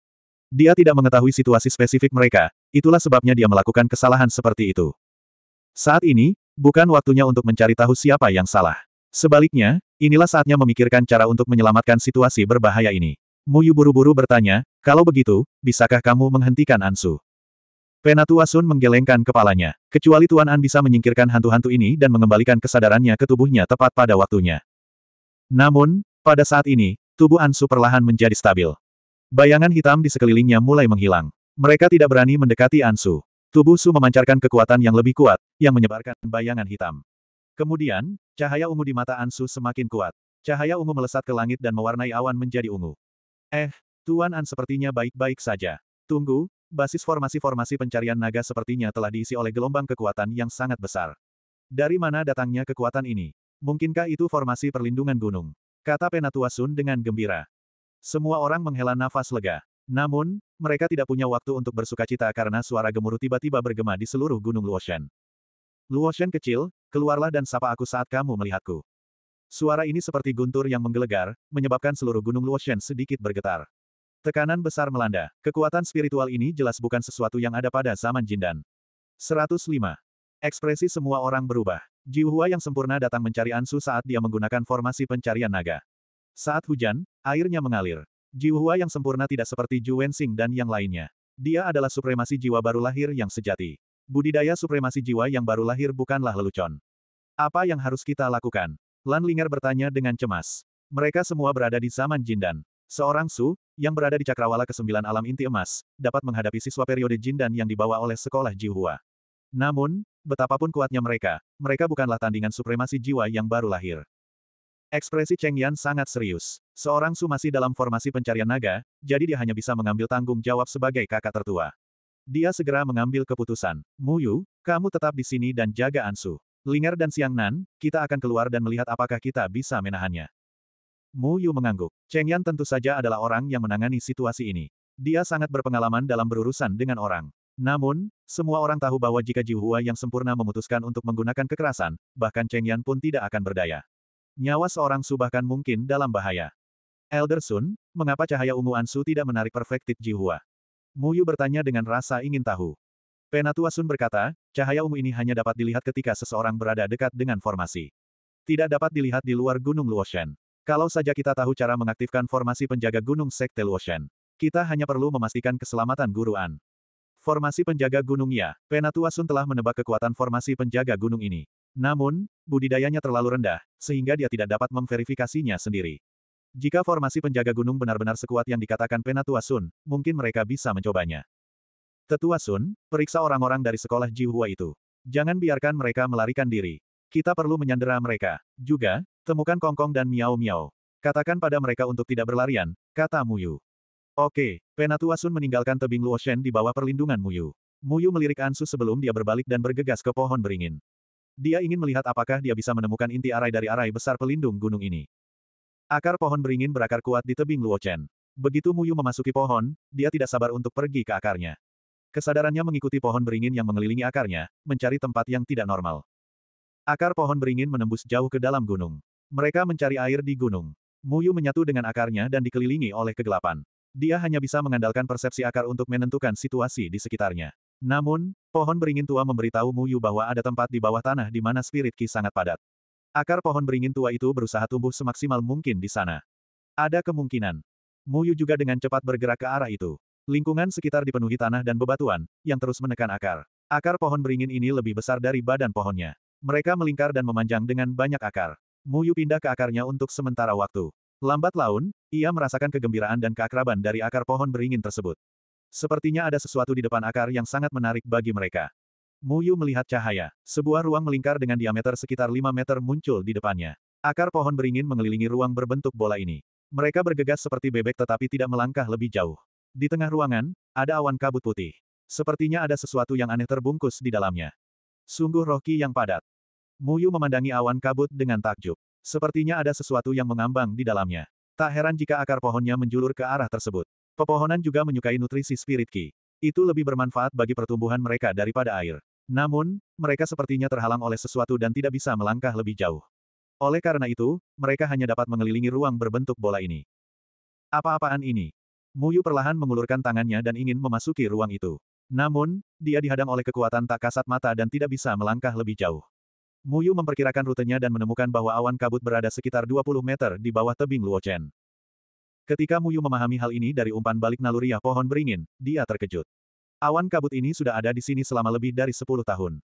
Dia tidak mengetahui situasi spesifik mereka, itulah sebabnya dia melakukan kesalahan seperti itu. Saat ini, bukan waktunya untuk mencari tahu siapa yang salah. Sebaliknya, Inilah saatnya memikirkan cara untuk menyelamatkan situasi berbahaya ini. Muyu buru-buru bertanya, kalau begitu, bisakah kamu menghentikan Ansu? Penatua Sun menggelengkan kepalanya. Kecuali Tuan An bisa menyingkirkan hantu-hantu ini dan mengembalikan kesadarannya ke tubuhnya tepat pada waktunya. Namun, pada saat ini, tubuh Ansu perlahan menjadi stabil. Bayangan hitam di sekelilingnya mulai menghilang. Mereka tidak berani mendekati Ansu. Tubuh Su memancarkan kekuatan yang lebih kuat, yang menyebarkan bayangan hitam. Kemudian, cahaya ungu di mata Ansu semakin kuat. Cahaya ungu melesat ke langit dan mewarnai awan menjadi ungu. Eh, Tuan An sepertinya baik-baik saja. Tunggu, basis formasi-formasi pencarian naga sepertinya telah diisi oleh gelombang kekuatan yang sangat besar. Dari mana datangnya kekuatan ini? Mungkinkah itu formasi perlindungan gunung? Kata Penatua Sun dengan gembira. Semua orang menghela nafas lega. Namun, mereka tidak punya waktu untuk bersukacita karena suara gemuruh tiba-tiba bergema di seluruh Gunung Luoshan. Luoshan kecil, keluarlah dan sapa aku saat kamu melihatku. Suara ini seperti guntur yang menggelegar, menyebabkan seluruh gunung Luoshen sedikit bergetar. Tekanan besar melanda. Kekuatan spiritual ini jelas bukan sesuatu yang ada pada zaman Jindan. 105. Ekspresi semua orang berubah. Jiuhua yang sempurna datang mencari Ansu saat dia menggunakan formasi pencarian naga. Saat hujan, airnya mengalir. Jiuhua yang sempurna tidak seperti Ju Wensing dan yang lainnya. Dia adalah supremasi jiwa baru lahir yang sejati. Budidaya supremasi jiwa yang baru lahir bukanlah lelucon. Apa yang harus kita lakukan? Lan Linger bertanya dengan cemas. Mereka semua berada di zaman Jindan. Seorang Su, yang berada di cakrawala ke-9 alam inti emas, dapat menghadapi siswa periode Jindan yang dibawa oleh sekolah Jihua. Namun, betapapun kuatnya mereka, mereka bukanlah tandingan supremasi jiwa yang baru lahir. Ekspresi Cheng Yan sangat serius. Seorang Su masih dalam formasi pencarian naga, jadi dia hanya bisa mengambil tanggung jawab sebagai kakak tertua. Dia segera mengambil keputusan. Mu Yu, kamu tetap di sini dan jaga Ansu. Linger dan Siang Nan, kita akan keluar dan melihat apakah kita bisa menahannya. Mu Yu mengangguk. Cheng Yan tentu saja adalah orang yang menangani situasi ini. Dia sangat berpengalaman dalam berurusan dengan orang. Namun, semua orang tahu bahwa jika Ji Hua yang sempurna memutuskan untuk menggunakan kekerasan, bahkan Cheng Yan pun tidak akan berdaya. Nyawa seorang Su bahkan mungkin dalam bahaya. Elder Sun, mengapa cahaya ungu Ansu tidak menarik perfektif Ji Hua? Muyu bertanya dengan rasa ingin tahu. Penatua Sun berkata, cahaya ungu ini hanya dapat dilihat ketika seseorang berada dekat dengan formasi. Tidak dapat dilihat di luar Gunung Luoshan. Kalau saja kita tahu cara mengaktifkan formasi penjaga Gunung Sekte Luoshan, kita hanya perlu memastikan keselamatan Guruan. Formasi penjaga gunung ya, Penatua Sun telah menebak kekuatan formasi penjaga gunung ini. Namun, budidayanya terlalu rendah, sehingga dia tidak dapat memverifikasinya sendiri. Jika formasi penjaga gunung benar-benar sekuat yang dikatakan Penatua Sun, mungkin mereka bisa mencobanya. Tetua Sun, periksa orang-orang dari sekolah Jiwa itu. Jangan biarkan mereka melarikan diri. Kita perlu menyandera mereka. Juga, temukan Kongkong dan Miao Miao. Katakan pada mereka untuk tidak berlarian, kata Muyu. Oke, Penatua Sun meninggalkan tebing Luoshen di bawah perlindungan Muyu. Muyu melirik Ansu sebelum dia berbalik dan bergegas ke pohon beringin. Dia ingin melihat apakah dia bisa menemukan inti arai dari arai besar pelindung gunung ini. Akar pohon beringin berakar kuat di tebing Luochen. Begitu Muyu memasuki pohon, dia tidak sabar untuk pergi ke akarnya. Kesadarannya mengikuti pohon beringin yang mengelilingi akarnya, mencari tempat yang tidak normal. Akar pohon beringin menembus jauh ke dalam gunung. Mereka mencari air di gunung. Muyu menyatu dengan akarnya dan dikelilingi oleh kegelapan. Dia hanya bisa mengandalkan persepsi akar untuk menentukan situasi di sekitarnya. Namun, pohon beringin tua memberitahu Muyu bahwa ada tempat di bawah tanah di mana spirit Ki sangat padat. Akar pohon beringin tua itu berusaha tumbuh semaksimal mungkin di sana. Ada kemungkinan. Muyu juga dengan cepat bergerak ke arah itu. Lingkungan sekitar dipenuhi tanah dan bebatuan, yang terus menekan akar. Akar pohon beringin ini lebih besar dari badan pohonnya. Mereka melingkar dan memanjang dengan banyak akar. Muyu pindah ke akarnya untuk sementara waktu. Lambat laun, ia merasakan kegembiraan dan keakraban dari akar pohon beringin tersebut. Sepertinya ada sesuatu di depan akar yang sangat menarik bagi mereka. Muyu melihat cahaya. Sebuah ruang melingkar dengan diameter sekitar 5 meter muncul di depannya. Akar pohon beringin mengelilingi ruang berbentuk bola ini. Mereka bergegas seperti bebek tetapi tidak melangkah lebih jauh. Di tengah ruangan, ada awan kabut putih. Sepertinya ada sesuatu yang aneh terbungkus di dalamnya. Sungguh rohki yang padat. Muyu memandangi awan kabut dengan takjub. Sepertinya ada sesuatu yang mengambang di dalamnya. Tak heran jika akar pohonnya menjulur ke arah tersebut. Pepohonan juga menyukai nutrisi spirit ki. Itu lebih bermanfaat bagi pertumbuhan mereka daripada air. Namun, mereka sepertinya terhalang oleh sesuatu dan tidak bisa melangkah lebih jauh. Oleh karena itu, mereka hanya dapat mengelilingi ruang berbentuk bola ini. Apa-apaan ini? Muyu perlahan mengulurkan tangannya dan ingin memasuki ruang itu. Namun, dia dihadang oleh kekuatan tak kasat mata dan tidak bisa melangkah lebih jauh. Muyu memperkirakan rutenya dan menemukan bahwa awan kabut berada sekitar 20 meter di bawah tebing Luochen. Ketika Muyu memahami hal ini dari umpan balik naluriah pohon beringin, dia terkejut. Awan kabut ini sudah ada di sini selama lebih dari 10 tahun.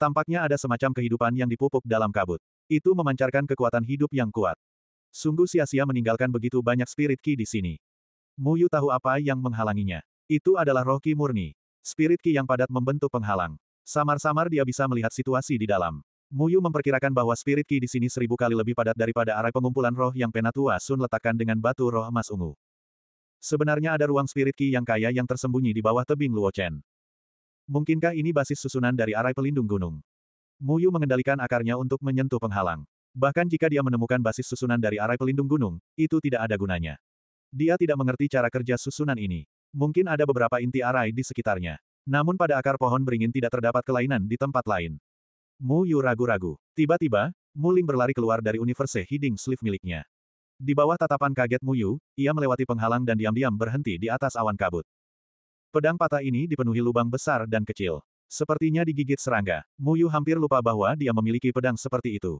Tampaknya ada semacam kehidupan yang dipupuk dalam kabut. Itu memancarkan kekuatan hidup yang kuat. Sungguh sia-sia meninggalkan begitu banyak spirit ki di sini. Muyu tahu apa yang menghalanginya. Itu adalah roh ki murni. Spirit ki yang padat membentuk penghalang. Samar-samar dia bisa melihat situasi di dalam. Muyu memperkirakan bahwa spirit ki di sini seribu kali lebih padat daripada arai pengumpulan roh yang Penatua Sun letakkan dengan batu roh emas ungu. Sebenarnya ada ruang spirit ki yang kaya yang tersembunyi di bawah tebing Luochen. Mungkinkah ini basis susunan dari arai pelindung gunung? Mu Yu mengendalikan akarnya untuk menyentuh penghalang. Bahkan jika dia menemukan basis susunan dari arai pelindung gunung, itu tidak ada gunanya. Dia tidak mengerti cara kerja susunan ini. Mungkin ada beberapa inti arai di sekitarnya. Namun pada akar pohon beringin tidak terdapat kelainan di tempat lain. Mu Yu ragu-ragu. Tiba-tiba, Muling berlari keluar dari universe hiding sleeve miliknya. Di bawah tatapan kaget Muyu, ia melewati penghalang dan diam-diam berhenti di atas awan kabut. Pedang patah ini dipenuhi lubang besar dan kecil. Sepertinya digigit serangga, Muyu hampir lupa bahwa dia memiliki pedang seperti itu.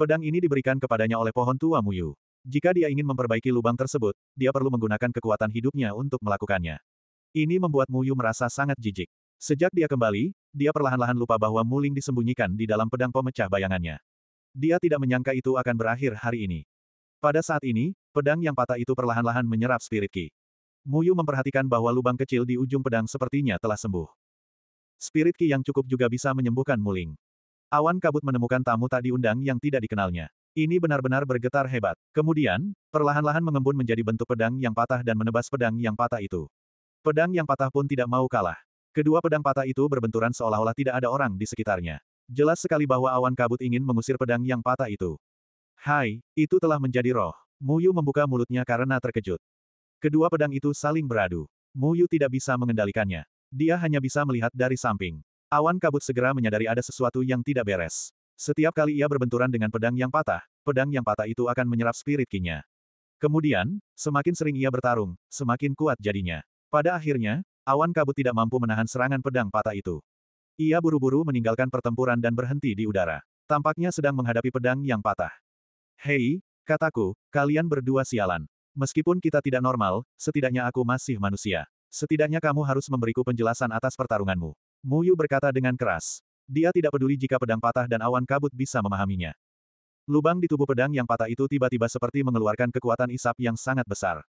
Pedang ini diberikan kepadanya oleh pohon tua Muyu. Jika dia ingin memperbaiki lubang tersebut, dia perlu menggunakan kekuatan hidupnya untuk melakukannya. Ini membuat Muyu merasa sangat jijik. Sejak dia kembali, dia perlahan-lahan lupa bahwa Muling disembunyikan di dalam pedang pemecah bayangannya. Dia tidak menyangka itu akan berakhir hari ini. Pada saat ini, pedang yang patah itu perlahan-lahan menyerap spirit ki. Muyu memperhatikan bahwa lubang kecil di ujung pedang sepertinya telah sembuh. Spirit ki yang cukup juga bisa menyembuhkan Muling. Awan kabut menemukan tamu tak diundang yang tidak dikenalnya. Ini benar-benar bergetar hebat. Kemudian, perlahan-lahan mengembun menjadi bentuk pedang yang patah dan menebas pedang yang patah itu. Pedang yang patah pun tidak mau kalah. Kedua pedang patah itu berbenturan seolah-olah tidak ada orang di sekitarnya. Jelas sekali bahwa awan kabut ingin mengusir pedang yang patah itu. Hai, itu telah menjadi roh. Muyu membuka mulutnya karena terkejut. Kedua pedang itu saling beradu. Muyu tidak bisa mengendalikannya. Dia hanya bisa melihat dari samping. Awan kabut segera menyadari ada sesuatu yang tidak beres. Setiap kali ia berbenturan dengan pedang yang patah, pedang yang patah itu akan menyerap spirit kinya. Kemudian, semakin sering ia bertarung, semakin kuat jadinya. Pada akhirnya, awan kabut tidak mampu menahan serangan pedang patah itu. Ia buru-buru meninggalkan pertempuran dan berhenti di udara. Tampaknya sedang menghadapi pedang yang patah. Hei, kataku, kalian berdua sialan. Meskipun kita tidak normal, setidaknya aku masih manusia. Setidaknya kamu harus memberiku penjelasan atas pertarunganmu. Muyu berkata dengan keras. Dia tidak peduli jika pedang patah dan awan kabut bisa memahaminya. Lubang di tubuh pedang yang patah itu tiba-tiba seperti mengeluarkan kekuatan isap yang sangat besar.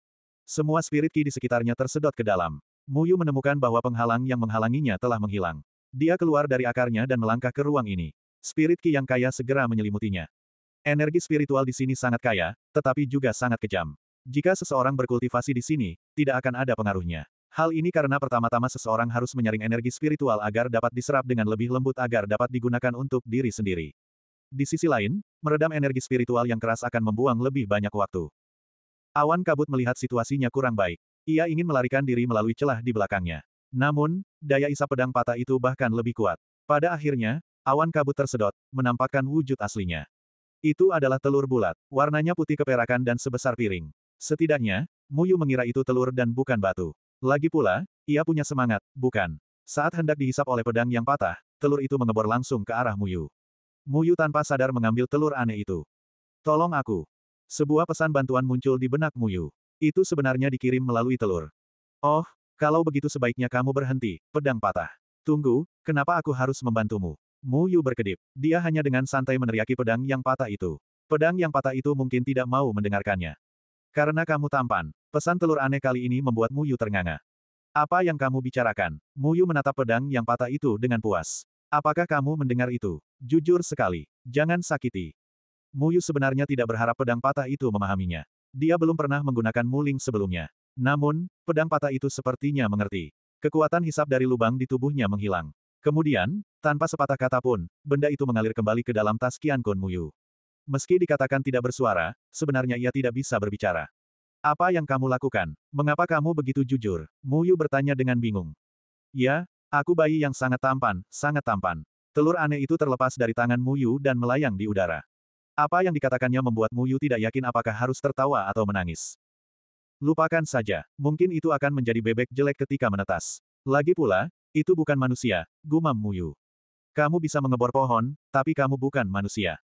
Semua spirit ki di sekitarnya tersedot ke dalam. Muyu menemukan bahwa penghalang yang menghalanginya telah menghilang. Dia keluar dari akarnya dan melangkah ke ruang ini. Spirit ki yang kaya segera menyelimutinya. Energi spiritual di sini sangat kaya, tetapi juga sangat kejam. Jika seseorang berkultivasi di sini, tidak akan ada pengaruhnya. Hal ini karena pertama-tama seseorang harus menyaring energi spiritual agar dapat diserap dengan lebih lembut agar dapat digunakan untuk diri sendiri. Di sisi lain, meredam energi spiritual yang keras akan membuang lebih banyak waktu. Awan kabut melihat situasinya kurang baik. Ia ingin melarikan diri melalui celah di belakangnya. Namun, daya isap pedang patah itu bahkan lebih kuat. Pada akhirnya, awan kabut tersedot, menampakkan wujud aslinya. Itu adalah telur bulat, warnanya putih keperakan dan sebesar piring. Setidaknya, Muyu mengira itu telur dan bukan batu. Lagi pula, ia punya semangat, bukan. Saat hendak dihisap oleh pedang yang patah, telur itu mengebor langsung ke arah Muyu. Muyu tanpa sadar mengambil telur aneh itu. Tolong aku. Sebuah pesan bantuan muncul di benak Muyu. Itu sebenarnya dikirim melalui telur. Oh, kalau begitu sebaiknya kamu berhenti, pedang patah. Tunggu, kenapa aku harus membantumu? Mu Yu berkedip. Dia hanya dengan santai meneriaki pedang yang patah itu. Pedang yang patah itu mungkin tidak mau mendengarkannya. Karena kamu tampan, pesan telur aneh kali ini membuat Mu Yu ternganga. Apa yang kamu bicarakan? Mu Yu menatap pedang yang patah itu dengan puas. Apakah kamu mendengar itu? Jujur sekali. Jangan sakiti. Mu Yu sebenarnya tidak berharap pedang patah itu memahaminya. Dia belum pernah menggunakan muling sebelumnya. Namun, pedang patah itu sepertinya mengerti. Kekuatan hisap dari lubang di tubuhnya menghilang. Kemudian, tanpa sepatah kata pun, benda itu mengalir kembali ke dalam tas Qiankun Kun Muyu. Meski dikatakan tidak bersuara, sebenarnya ia tidak bisa berbicara. Apa yang kamu lakukan? Mengapa kamu begitu jujur? Muyu bertanya dengan bingung. Ya, aku bayi yang sangat tampan, sangat tampan. Telur aneh itu terlepas dari tangan Muyu dan melayang di udara. Apa yang dikatakannya membuat Muyu tidak yakin apakah harus tertawa atau menangis. Lupakan saja, mungkin itu akan menjadi bebek jelek ketika menetas. Lagi pula, itu bukan manusia, gumam Muyu. Kamu bisa mengebor pohon, tapi kamu bukan manusia.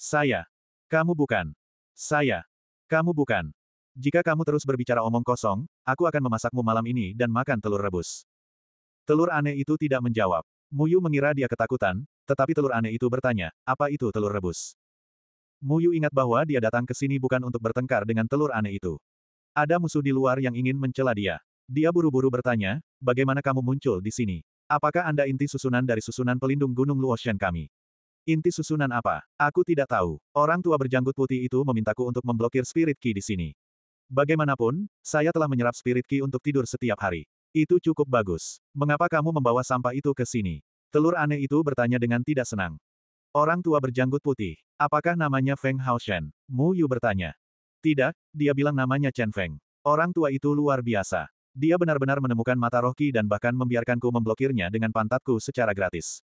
Saya. Kamu bukan. Saya. Kamu bukan. Jika kamu terus berbicara omong kosong, aku akan memasakmu malam ini dan makan telur rebus. Telur aneh itu tidak menjawab. Muyu mengira dia ketakutan, tetapi telur aneh itu bertanya, apa itu telur rebus? Muyu ingat bahwa dia datang ke sini bukan untuk bertengkar dengan telur aneh itu. Ada musuh di luar yang ingin mencela dia. Dia buru-buru bertanya, bagaimana kamu muncul di sini? Apakah Anda inti susunan dari susunan pelindung Gunung Luoshan kami? Inti susunan apa? Aku tidak tahu. Orang tua berjanggut putih itu memintaku untuk memblokir spirit key di sini. Bagaimanapun, saya telah menyerap spirit key untuk tidur setiap hari. Itu cukup bagus. Mengapa kamu membawa sampah itu ke sini? Telur aneh itu bertanya dengan tidak senang. Orang tua berjanggut putih. Apakah namanya Feng Haoshen? Mu Yu bertanya. Tidak, dia bilang namanya Chen Feng. Orang tua itu luar biasa. Dia benar-benar menemukan mata Rohki dan bahkan membiarkanku memblokirnya dengan pantatku secara gratis.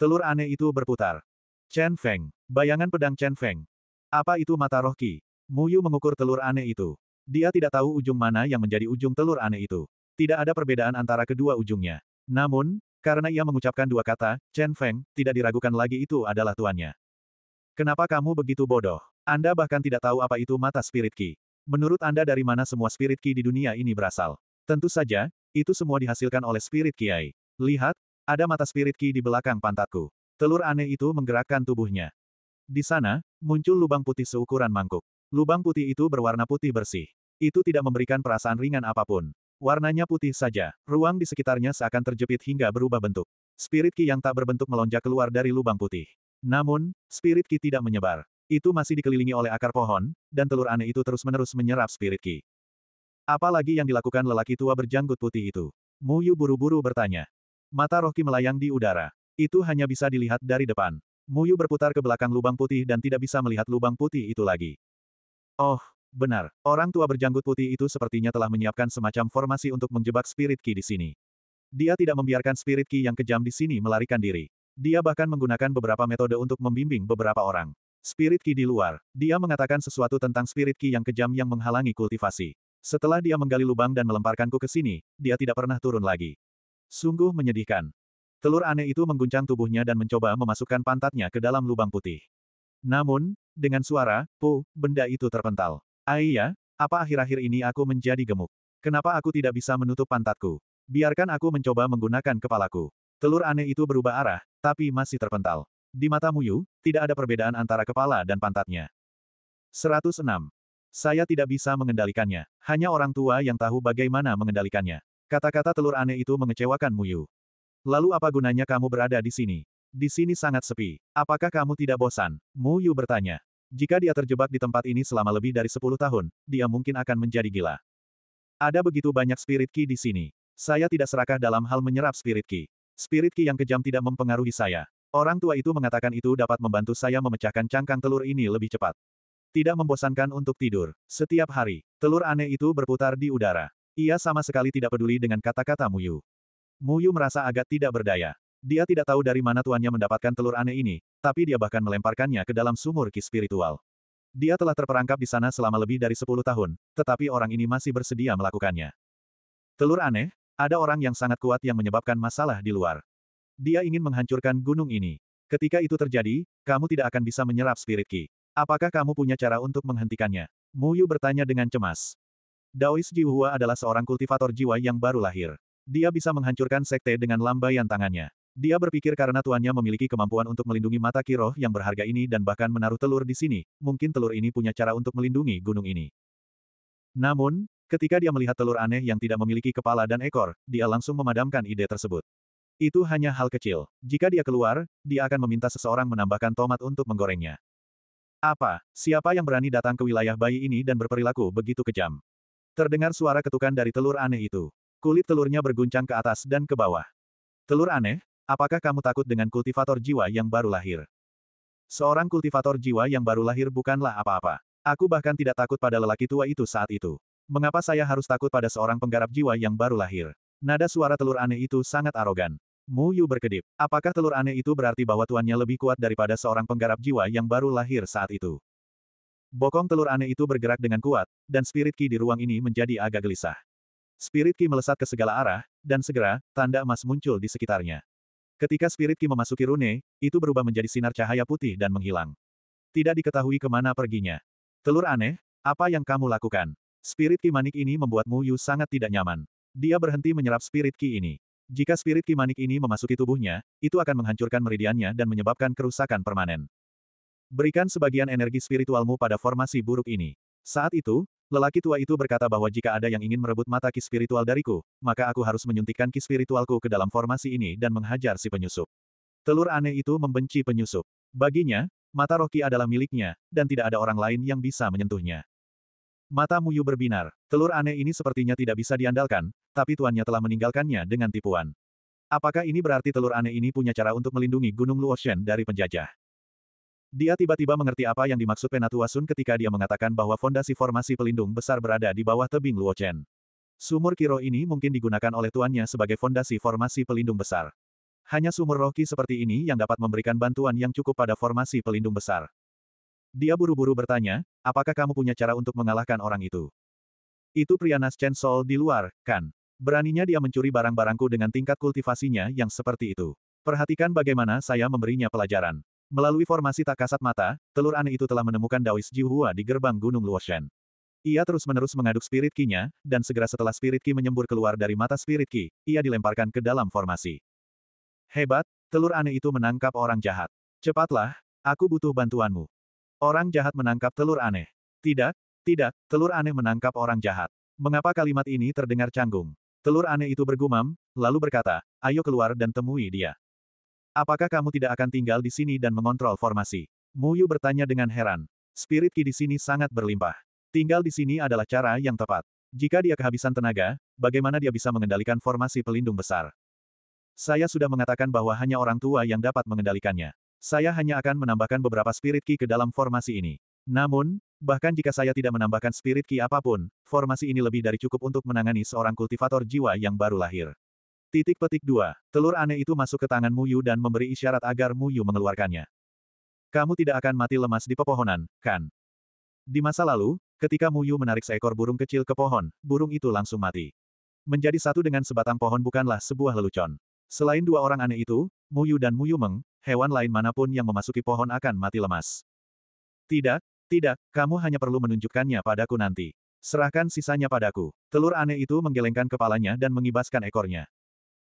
Telur aneh itu berputar. Chen Feng. Bayangan pedang Chen Feng. Apa itu mata Rohki? Yu mengukur telur aneh itu. Dia tidak tahu ujung mana yang menjadi ujung telur aneh itu. Tidak ada perbedaan antara kedua ujungnya. Namun, karena ia mengucapkan dua kata, Chen Feng, tidak diragukan lagi itu adalah tuannya. Kenapa kamu begitu bodoh? Anda bahkan tidak tahu apa itu mata spirit ki. Menurut Anda dari mana semua spirit ki di dunia ini berasal? Tentu saja, itu semua dihasilkan oleh spirit Kiai. Lihat, ada mata spirit Ki di belakang pantatku. Telur aneh itu menggerakkan tubuhnya. Di sana, muncul lubang putih seukuran mangkuk. Lubang putih itu berwarna putih bersih. Itu tidak memberikan perasaan ringan apapun. Warnanya putih saja. Ruang di sekitarnya seakan terjepit hingga berubah bentuk. Spirit Ki yang tak berbentuk melonjak keluar dari lubang putih. Namun, spirit Ki tidak menyebar. Itu masih dikelilingi oleh akar pohon, dan telur aneh itu terus-menerus menyerap spirit Ki. Apalagi yang dilakukan lelaki tua berjanggut putih itu? Muyu buru-buru bertanya. Mata Rohki melayang di udara. Itu hanya bisa dilihat dari depan. Muyu berputar ke belakang lubang putih dan tidak bisa melihat lubang putih itu lagi. Oh, benar. Orang tua berjanggut putih itu sepertinya telah menyiapkan semacam formasi untuk menjebak Spirit Ki di sini. Dia tidak membiarkan Spirit Ki yang kejam di sini melarikan diri. Dia bahkan menggunakan beberapa metode untuk membimbing beberapa orang. Spirit Ki di luar, dia mengatakan sesuatu tentang Spirit Ki yang kejam yang menghalangi kultivasi. Setelah dia menggali lubang dan melemparkanku ke sini, dia tidak pernah turun lagi. Sungguh menyedihkan. Telur aneh itu mengguncang tubuhnya dan mencoba memasukkan pantatnya ke dalam lubang putih. Namun, dengan suara, pu, benda itu terpental. Aiyah, apa akhir-akhir ini aku menjadi gemuk? Kenapa aku tidak bisa menutup pantatku? Biarkan aku mencoba menggunakan kepalaku. Telur aneh itu berubah arah, tapi masih terpental. Di mata Muyu, tidak ada perbedaan antara kepala dan pantatnya. 106. Saya tidak bisa mengendalikannya. Hanya orang tua yang tahu bagaimana mengendalikannya. Kata-kata telur aneh itu mengecewakan Muyu. Lalu apa gunanya kamu berada di sini? Di sini sangat sepi. Apakah kamu tidak bosan? Muyu bertanya. Jika dia terjebak di tempat ini selama lebih dari 10 tahun, dia mungkin akan menjadi gila. Ada begitu banyak spirit ki di sini. Saya tidak serakah dalam hal menyerap spirit ki. Spirit ki yang kejam tidak mempengaruhi saya. Orang tua itu mengatakan itu dapat membantu saya memecahkan cangkang telur ini lebih cepat. Tidak membosankan untuk tidur. Setiap hari, telur aneh itu berputar di udara. Ia sama sekali tidak peduli dengan kata-kata Muyu. Muyu merasa agak tidak berdaya. Dia tidak tahu dari mana tuannya mendapatkan telur aneh ini, tapi dia bahkan melemparkannya ke dalam sumur ki spiritual. Dia telah terperangkap di sana selama lebih dari 10 tahun, tetapi orang ini masih bersedia melakukannya. Telur aneh, ada orang yang sangat kuat yang menyebabkan masalah di luar. Dia ingin menghancurkan gunung ini. Ketika itu terjadi, kamu tidak akan bisa menyerap spirit ki. Apakah kamu punya cara untuk menghentikannya? Mu Yu bertanya dengan cemas. Daois Hua adalah seorang kultivator jiwa yang baru lahir. Dia bisa menghancurkan sekte dengan lambaian tangannya. Dia berpikir karena tuannya memiliki kemampuan untuk melindungi mata kiroh yang berharga ini dan bahkan menaruh telur di sini, mungkin telur ini punya cara untuk melindungi gunung ini. Namun, ketika dia melihat telur aneh yang tidak memiliki kepala dan ekor, dia langsung memadamkan ide tersebut. Itu hanya hal kecil. Jika dia keluar, dia akan meminta seseorang menambahkan tomat untuk menggorengnya. Apa, siapa yang berani datang ke wilayah bayi ini dan berperilaku begitu kejam? Terdengar suara ketukan dari telur aneh itu. Kulit telurnya berguncang ke atas dan ke bawah. Telur aneh, apakah kamu takut dengan kultivator jiwa yang baru lahir? Seorang kultivator jiwa yang baru lahir bukanlah apa-apa. Aku bahkan tidak takut pada lelaki tua itu saat itu. Mengapa saya harus takut pada seorang penggarap jiwa yang baru lahir? Nada suara telur aneh itu sangat arogan. Mu Yu berkedip. Apakah telur aneh itu berarti bahwa tuannya lebih kuat daripada seorang penggarap jiwa yang baru lahir saat itu? Bokong telur aneh itu bergerak dengan kuat, dan spirit ki di ruang ini menjadi agak gelisah. Spirit ki melesat ke segala arah, dan segera, tanda emas muncul di sekitarnya. Ketika spirit ki memasuki rune, itu berubah menjadi sinar cahaya putih dan menghilang. Tidak diketahui kemana perginya. Telur aneh, apa yang kamu lakukan? Spirit ki manik ini membuat Mu Yu sangat tidak nyaman. Dia berhenti menyerap spirit ki ini. Jika spirit kimanik ini memasuki tubuhnya, itu akan menghancurkan meridiannya dan menyebabkan kerusakan permanen. Berikan sebagian energi spiritualmu pada formasi buruk ini. Saat itu, lelaki tua itu berkata bahwa jika ada yang ingin merebut mata ki spiritual dariku, maka aku harus menyuntikkan ki spiritualku ke dalam formasi ini dan menghajar si penyusup. Telur aneh itu membenci penyusup. Baginya, mata roh ki adalah miliknya, dan tidak ada orang lain yang bisa menyentuhnya. Mata Muyu berbinar. Telur aneh ini sepertinya tidak bisa diandalkan, tapi tuannya telah meninggalkannya dengan tipuan. Apakah ini berarti telur aneh ini punya cara untuk melindungi Gunung Luoshen dari penjajah? Dia tiba-tiba mengerti apa yang dimaksud Penatua Sun ketika dia mengatakan bahwa fondasi formasi pelindung besar berada di bawah tebing Luochen. Sumur Kiro ini mungkin digunakan oleh tuannya sebagai fondasi formasi pelindung besar. Hanya sumur roki seperti ini yang dapat memberikan bantuan yang cukup pada formasi pelindung besar. Dia buru-buru bertanya, apakah kamu punya cara untuk mengalahkan orang itu? Itu pria Nas Chen Sol di luar, kan? Beraninya dia mencuri barang-barangku dengan tingkat kultivasinya yang seperti itu. Perhatikan bagaimana saya memberinya pelajaran. Melalui formasi tak kasat mata, telur aneh itu telah menemukan Daois Jihua di gerbang Gunung Luoshan. Ia terus-menerus mengaduk spirit ki-nya, dan segera setelah spirit ki menyembur keluar dari mata spirit ki, ia dilemparkan ke dalam formasi. Hebat, telur aneh itu menangkap orang jahat. Cepatlah, aku butuh bantuanmu. Orang jahat menangkap telur aneh. Tidak, tidak, telur aneh menangkap orang jahat. Mengapa kalimat ini terdengar canggung? Telur aneh itu bergumam, lalu berkata, ayo keluar dan temui dia. Apakah kamu tidak akan tinggal di sini dan mengontrol formasi? Muyu bertanya dengan heran. Spirit Ki di sini sangat berlimpah. Tinggal di sini adalah cara yang tepat. Jika dia kehabisan tenaga, bagaimana dia bisa mengendalikan formasi pelindung besar? Saya sudah mengatakan bahwa hanya orang tua yang dapat mengendalikannya. Saya hanya akan menambahkan beberapa spirit ki ke dalam formasi ini. Namun, bahkan jika saya tidak menambahkan spirit ki apapun, formasi ini lebih dari cukup untuk menangani seorang kultivator jiwa yang baru lahir. Titik petik 2. Telur aneh itu masuk ke tangan Muyu dan memberi isyarat agar Muyu mengeluarkannya. Kamu tidak akan mati lemas di pepohonan, kan? Di masa lalu, ketika Muyu menarik seekor burung kecil ke pohon, burung itu langsung mati. Menjadi satu dengan sebatang pohon bukanlah sebuah lelucon. Selain dua orang aneh itu, Muyu dan Muyu Meng, hewan lain manapun yang memasuki pohon akan mati lemas. Tidak, tidak, kamu hanya perlu menunjukkannya padaku nanti. Serahkan sisanya padaku. Telur aneh itu menggelengkan kepalanya dan mengibaskan ekornya.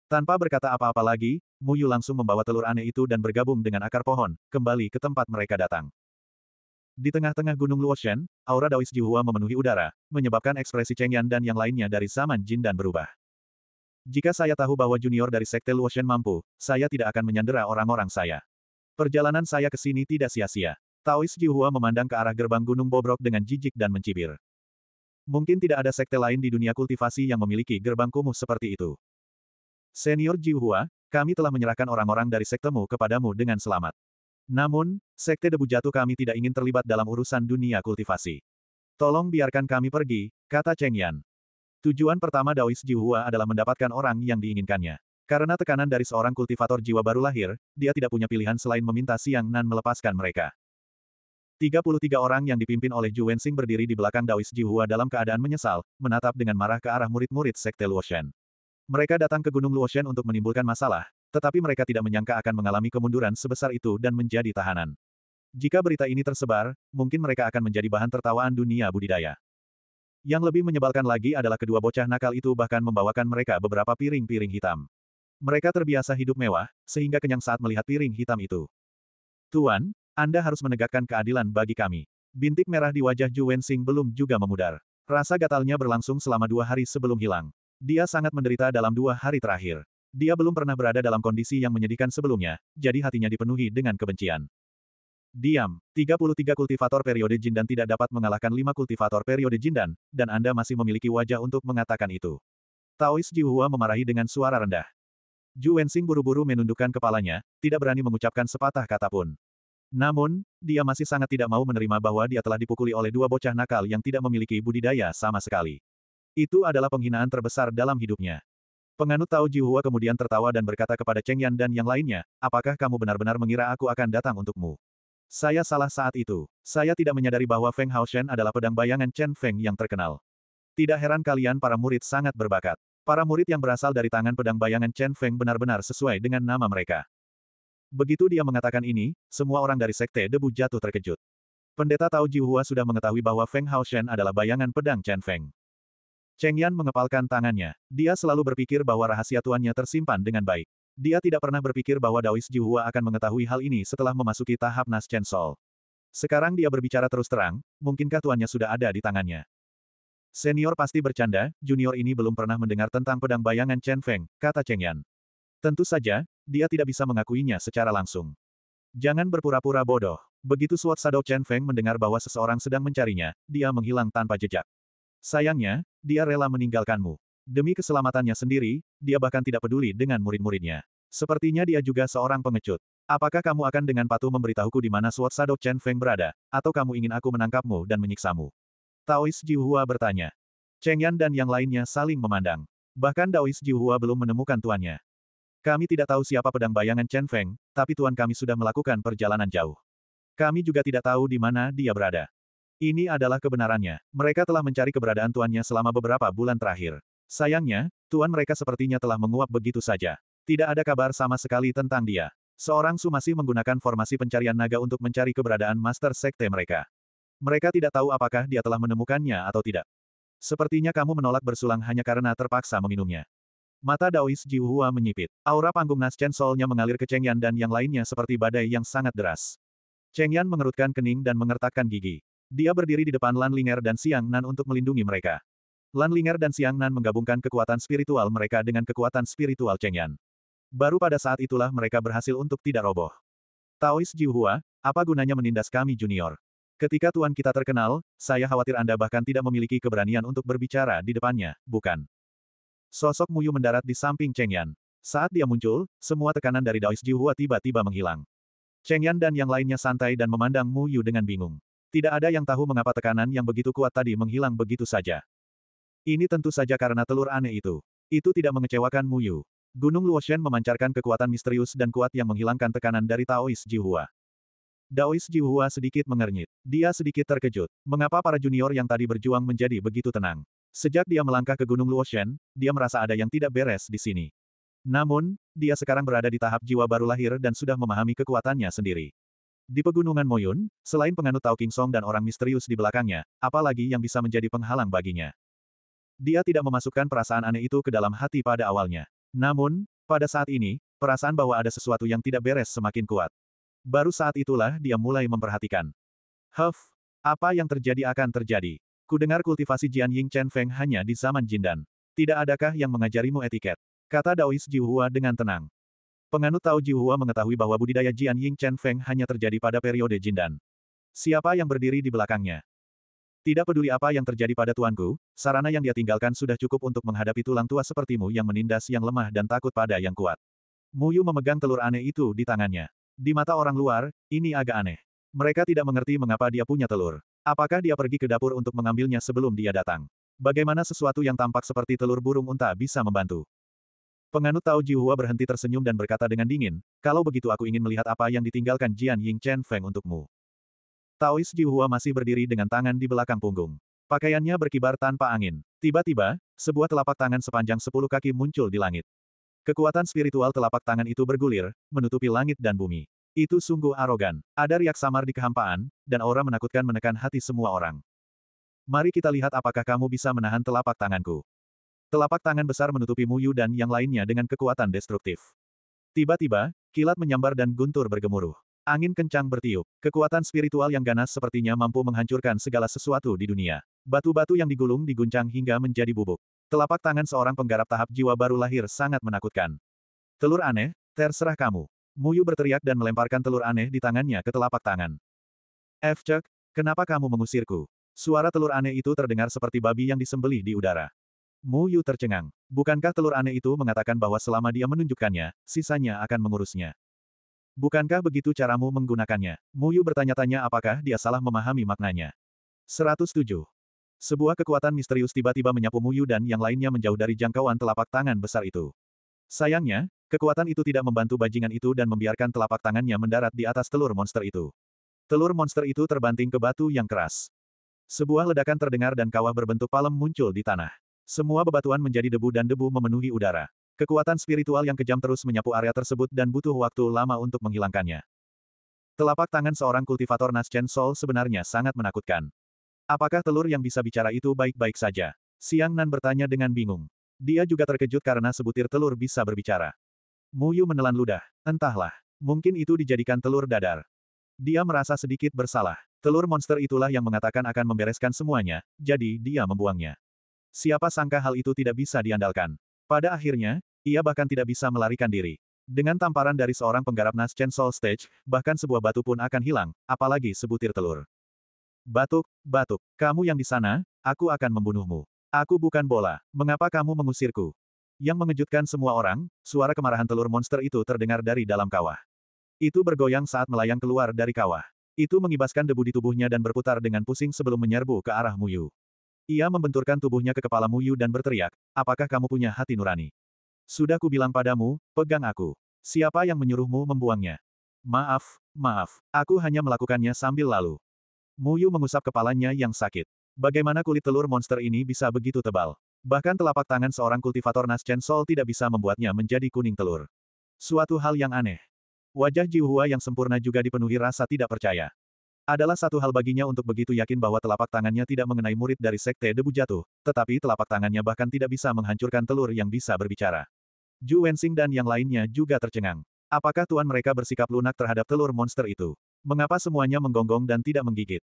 Tanpa berkata apa-apa lagi, Muyu langsung membawa telur aneh itu dan bergabung dengan akar pohon, kembali ke tempat mereka datang. Di tengah-tengah Gunung Luoshen, aura Daois Jihua memenuhi udara, menyebabkan ekspresi Cheng Yan dan yang lainnya dari zaman Jin dan berubah. Jika saya tahu bahwa junior dari Sekte Luoshen mampu, saya tidak akan menyandera orang-orang saya. Perjalanan saya ke sini tidak sia-sia. Taois Jihua memandang ke arah gerbang Gunung Bobrok dengan jijik dan mencibir. Mungkin tidak ada sekte lain di dunia kultivasi yang memiliki gerbang kumuh seperti itu. Senior Jihua, kami telah menyerahkan orang-orang dari sektemu kepadamu dengan selamat. Namun, sekte debu jatuh kami tidak ingin terlibat dalam urusan dunia kultivasi. Tolong biarkan kami pergi, kata Cheng Yan. Tujuan pertama Daois Jihua adalah mendapatkan orang yang diinginkannya. Karena tekanan dari seorang kultivator jiwa baru lahir, dia tidak punya pilihan selain meminta Siang Nan melepaskan mereka. 33 orang yang dipimpin oleh Zhu Wensing berdiri di belakang Daois Jihua dalam keadaan menyesal, menatap dengan marah ke arah murid-murid Sekte Luoshen. Mereka datang ke Gunung Luoshen untuk menimbulkan masalah, tetapi mereka tidak menyangka akan mengalami kemunduran sebesar itu dan menjadi tahanan. Jika berita ini tersebar, mungkin mereka akan menjadi bahan tertawaan dunia budidaya. Yang lebih menyebalkan lagi adalah kedua bocah nakal itu bahkan membawakan mereka beberapa piring-piring hitam. Mereka terbiasa hidup mewah, sehingga kenyang saat melihat piring hitam itu. Tuan, anda harus menegakkan keadilan bagi kami. Bintik merah di wajah Ju Wensing belum juga memudar. Rasa gatalnya berlangsung selama dua hari sebelum hilang. Dia sangat menderita dalam dua hari terakhir. Dia belum pernah berada dalam kondisi yang menyedihkan sebelumnya, jadi hatinya dipenuhi dengan kebencian. Diam, 33 kultivator periode Jindan tidak dapat mengalahkan 5 kultivator periode Jindan, dan Anda masih memiliki wajah untuk mengatakan itu. Taois Jihua memarahi dengan suara rendah. Ju Wensing buru-buru menundukkan kepalanya, tidak berani mengucapkan sepatah kata pun. Namun, dia masih sangat tidak mau menerima bahwa dia telah dipukuli oleh dua bocah nakal yang tidak memiliki budidaya sama sekali. Itu adalah penghinaan terbesar dalam hidupnya. Penganut Tao Jihua kemudian tertawa dan berkata kepada Cheng Yan dan yang lainnya, apakah kamu benar-benar mengira aku akan datang untukmu? Saya salah saat itu. Saya tidak menyadari bahwa Feng Hao Shen adalah pedang bayangan Chen Feng yang terkenal. Tidak heran kalian para murid sangat berbakat. Para murid yang berasal dari tangan pedang bayangan Chen Feng benar-benar sesuai dengan nama mereka. Begitu dia mengatakan ini, semua orang dari Sekte Debu jatuh terkejut. Pendeta Tao Hua sudah mengetahui bahwa Feng Hao Shen adalah bayangan pedang Chen Feng. Cheng Yan mengepalkan tangannya. Dia selalu berpikir bahwa rahasia tuannya tersimpan dengan baik. Dia tidak pernah berpikir bahwa Daois Hua akan mengetahui hal ini setelah memasuki tahap Nas Chen Sol. Sekarang dia berbicara terus terang, mungkinkah tuannya sudah ada di tangannya? Senior pasti bercanda, junior ini belum pernah mendengar tentang pedang bayangan Chen Feng, kata Cheng Yan. Tentu saja, dia tidak bisa mengakuinya secara langsung. Jangan berpura-pura bodoh. Begitu Suat Sadok Chen Feng mendengar bahwa seseorang sedang mencarinya, dia menghilang tanpa jejak. Sayangnya, dia rela meninggalkanmu. Demi keselamatannya sendiri, dia bahkan tidak peduli dengan murid-muridnya. Sepertinya dia juga seorang pengecut. Apakah kamu akan dengan patuh memberitahuku di mana Suat Sadok Chen Feng berada, atau kamu ingin aku menangkapmu dan menyiksamu? Taois Jihua bertanya. Cheng Yan dan yang lainnya saling memandang. Bahkan Daois Jihua belum menemukan tuannya. Kami tidak tahu siapa pedang bayangan Chen Feng, tapi tuan kami sudah melakukan perjalanan jauh. Kami juga tidak tahu di mana dia berada. Ini adalah kebenarannya. Mereka telah mencari keberadaan tuannya selama beberapa bulan terakhir. Sayangnya, tuan mereka sepertinya telah menguap begitu saja. Tidak ada kabar sama sekali tentang dia. Seorang su masih menggunakan formasi pencarian naga untuk mencari keberadaan master sekte mereka. Mereka tidak tahu apakah dia telah menemukannya atau tidak. Sepertinya kamu menolak bersulang hanya karena terpaksa meminumnya. Mata Daois Jiuhua menyipit. Aura panggung Chen Solnya mengalir ke Cheng Yan dan yang lainnya seperti badai yang sangat deras. Cheng Yan mengerutkan kening dan mengertakkan gigi. Dia berdiri di depan Lan Linger dan Siang Nan untuk melindungi mereka. Lan Linger dan Siang Nan menggabungkan kekuatan spiritual mereka dengan kekuatan spiritual Cheng Yan. Baru pada saat itulah mereka berhasil untuk tidak roboh. Taois Jiuhua, apa gunanya menindas kami junior? Ketika tuan kita terkenal, saya khawatir Anda bahkan tidak memiliki keberanian untuk berbicara di depannya, bukan? Sosok Muyu mendarat di samping Cheng Yan. Saat dia muncul, semua tekanan dari Daois Jiuhua tiba-tiba menghilang. Cheng Yan dan yang lainnya santai dan memandang Muyu dengan bingung. Tidak ada yang tahu mengapa tekanan yang begitu kuat tadi menghilang begitu saja. Ini tentu saja karena telur aneh itu. Itu tidak mengecewakan Muyu. Gunung Luoshen memancarkan kekuatan misterius dan kuat yang menghilangkan tekanan dari Taois Jiuhua. Daois Jiuhua sedikit mengernyit. Dia sedikit terkejut. Mengapa para junior yang tadi berjuang menjadi begitu tenang? Sejak dia melangkah ke Gunung Luoshen, dia merasa ada yang tidak beres di sini. Namun, dia sekarang berada di tahap jiwa baru lahir dan sudah memahami kekuatannya sendiri. Di pegunungan Moyun, selain penganut Tao King Song dan orang misterius di belakangnya, apalagi yang bisa menjadi penghalang baginya. Dia tidak memasukkan perasaan aneh itu ke dalam hati pada awalnya. Namun, pada saat ini, perasaan bahwa ada sesuatu yang tidak beres semakin kuat. Baru saat itulah dia mulai memperhatikan. Huff, apa yang terjadi akan terjadi. Ku dengar kultivasi Jian Ying Chen Feng hanya di zaman Jindan. Tidak adakah yang mengajarimu etiket? Kata Daois Hua dengan tenang. Penganut Tao Hua mengetahui bahwa budidaya Jian Ying Chen Feng hanya terjadi pada periode Jindan. Siapa yang berdiri di belakangnya? Tidak peduli apa yang terjadi pada tuanku, sarana yang dia tinggalkan sudah cukup untuk menghadapi tulang tua sepertimu yang menindas yang lemah dan takut pada yang kuat. Muyu memegang telur aneh itu di tangannya. Di mata orang luar, ini agak aneh. Mereka tidak mengerti mengapa dia punya telur. Apakah dia pergi ke dapur untuk mengambilnya sebelum dia datang? Bagaimana sesuatu yang tampak seperti telur burung unta bisa membantu? Penganut Tao Jihua berhenti tersenyum dan berkata dengan dingin, kalau begitu aku ingin melihat apa yang ditinggalkan Jian Ying Chen Feng untukmu. Taois Jihua masih berdiri dengan tangan di belakang punggung. Pakaiannya berkibar tanpa angin. Tiba-tiba, sebuah telapak tangan sepanjang sepuluh kaki muncul di langit. Kekuatan spiritual telapak tangan itu bergulir, menutupi langit dan bumi. Itu sungguh arogan. Ada riak samar di kehampaan, dan aura menakutkan menekan hati semua orang. Mari kita lihat apakah kamu bisa menahan telapak tanganku. Telapak tangan besar menutupi Muyu dan yang lainnya dengan kekuatan destruktif. Tiba-tiba, kilat menyambar dan guntur bergemuruh. Angin kencang bertiup. Kekuatan spiritual yang ganas sepertinya mampu menghancurkan segala sesuatu di dunia. Batu-batu yang digulung diguncang hingga menjadi bubuk. Telapak tangan seorang penggarap tahap jiwa baru lahir sangat menakutkan. Telur aneh, terserah kamu. Muyu berteriak dan melemparkan telur aneh di tangannya ke telapak tangan. Efcek, kenapa kamu mengusirku? Suara telur aneh itu terdengar seperti babi yang disembelih di udara. Muyu tercengang. Bukankah telur aneh itu mengatakan bahwa selama dia menunjukkannya, sisanya akan mengurusnya? Bukankah begitu caramu menggunakannya? Muyu bertanya-tanya apakah dia salah memahami maknanya. 107. Sebuah kekuatan misterius tiba-tiba menyapu Muyu dan yang lainnya menjauh dari jangkauan telapak tangan besar itu. Sayangnya, Kekuatan itu tidak membantu bajingan itu dan membiarkan telapak tangannya mendarat di atas telur monster itu. Telur monster itu terbanting ke batu yang keras. Sebuah ledakan terdengar dan kawah berbentuk palem muncul di tanah. Semua bebatuan menjadi debu dan debu memenuhi udara. Kekuatan spiritual yang kejam terus menyapu area tersebut dan butuh waktu lama untuk menghilangkannya. Telapak tangan seorang kultivator Naschen Sol sebenarnya sangat menakutkan. Apakah telur yang bisa bicara itu baik-baik saja? Siang Nan bertanya dengan bingung. Dia juga terkejut karena sebutir telur bisa berbicara. Muyu menelan ludah. Entahlah. Mungkin itu dijadikan telur dadar. Dia merasa sedikit bersalah. Telur monster itulah yang mengatakan akan membereskan semuanya, jadi dia membuangnya. Siapa sangka hal itu tidak bisa diandalkan. Pada akhirnya, ia bahkan tidak bisa melarikan diri. Dengan tamparan dari seorang penggarap nas Chen Soul Stage, bahkan sebuah batu pun akan hilang, apalagi sebutir telur. Batuk, batuk, kamu yang di sana, aku akan membunuhmu. Aku bukan bola, mengapa kamu mengusirku? Yang mengejutkan semua orang, suara kemarahan telur monster itu terdengar dari dalam kawah. Itu bergoyang saat melayang keluar dari kawah. Itu mengibaskan debu di tubuhnya dan berputar dengan pusing sebelum menyerbu ke arah Muyu. Ia membenturkan tubuhnya ke kepala Muyu dan berteriak, apakah kamu punya hati nurani? Sudah kubilang padamu, pegang aku. Siapa yang menyuruhmu membuangnya? Maaf, maaf, aku hanya melakukannya sambil lalu. Muyu mengusap kepalanya yang sakit. Bagaimana kulit telur monster ini bisa begitu tebal? Bahkan telapak tangan seorang kultivator naschen Sol tidak bisa membuatnya menjadi kuning telur. Suatu hal yang aneh. Wajah Jiuhua yang sempurna juga dipenuhi rasa tidak percaya. Adalah satu hal baginya untuk begitu yakin bahwa telapak tangannya tidak mengenai murid dari sekte debu jatuh, tetapi telapak tangannya bahkan tidak bisa menghancurkan telur yang bisa berbicara. Ju Wensing dan yang lainnya juga tercengang. Apakah tuan mereka bersikap lunak terhadap telur monster itu? Mengapa semuanya menggonggong dan tidak menggigit?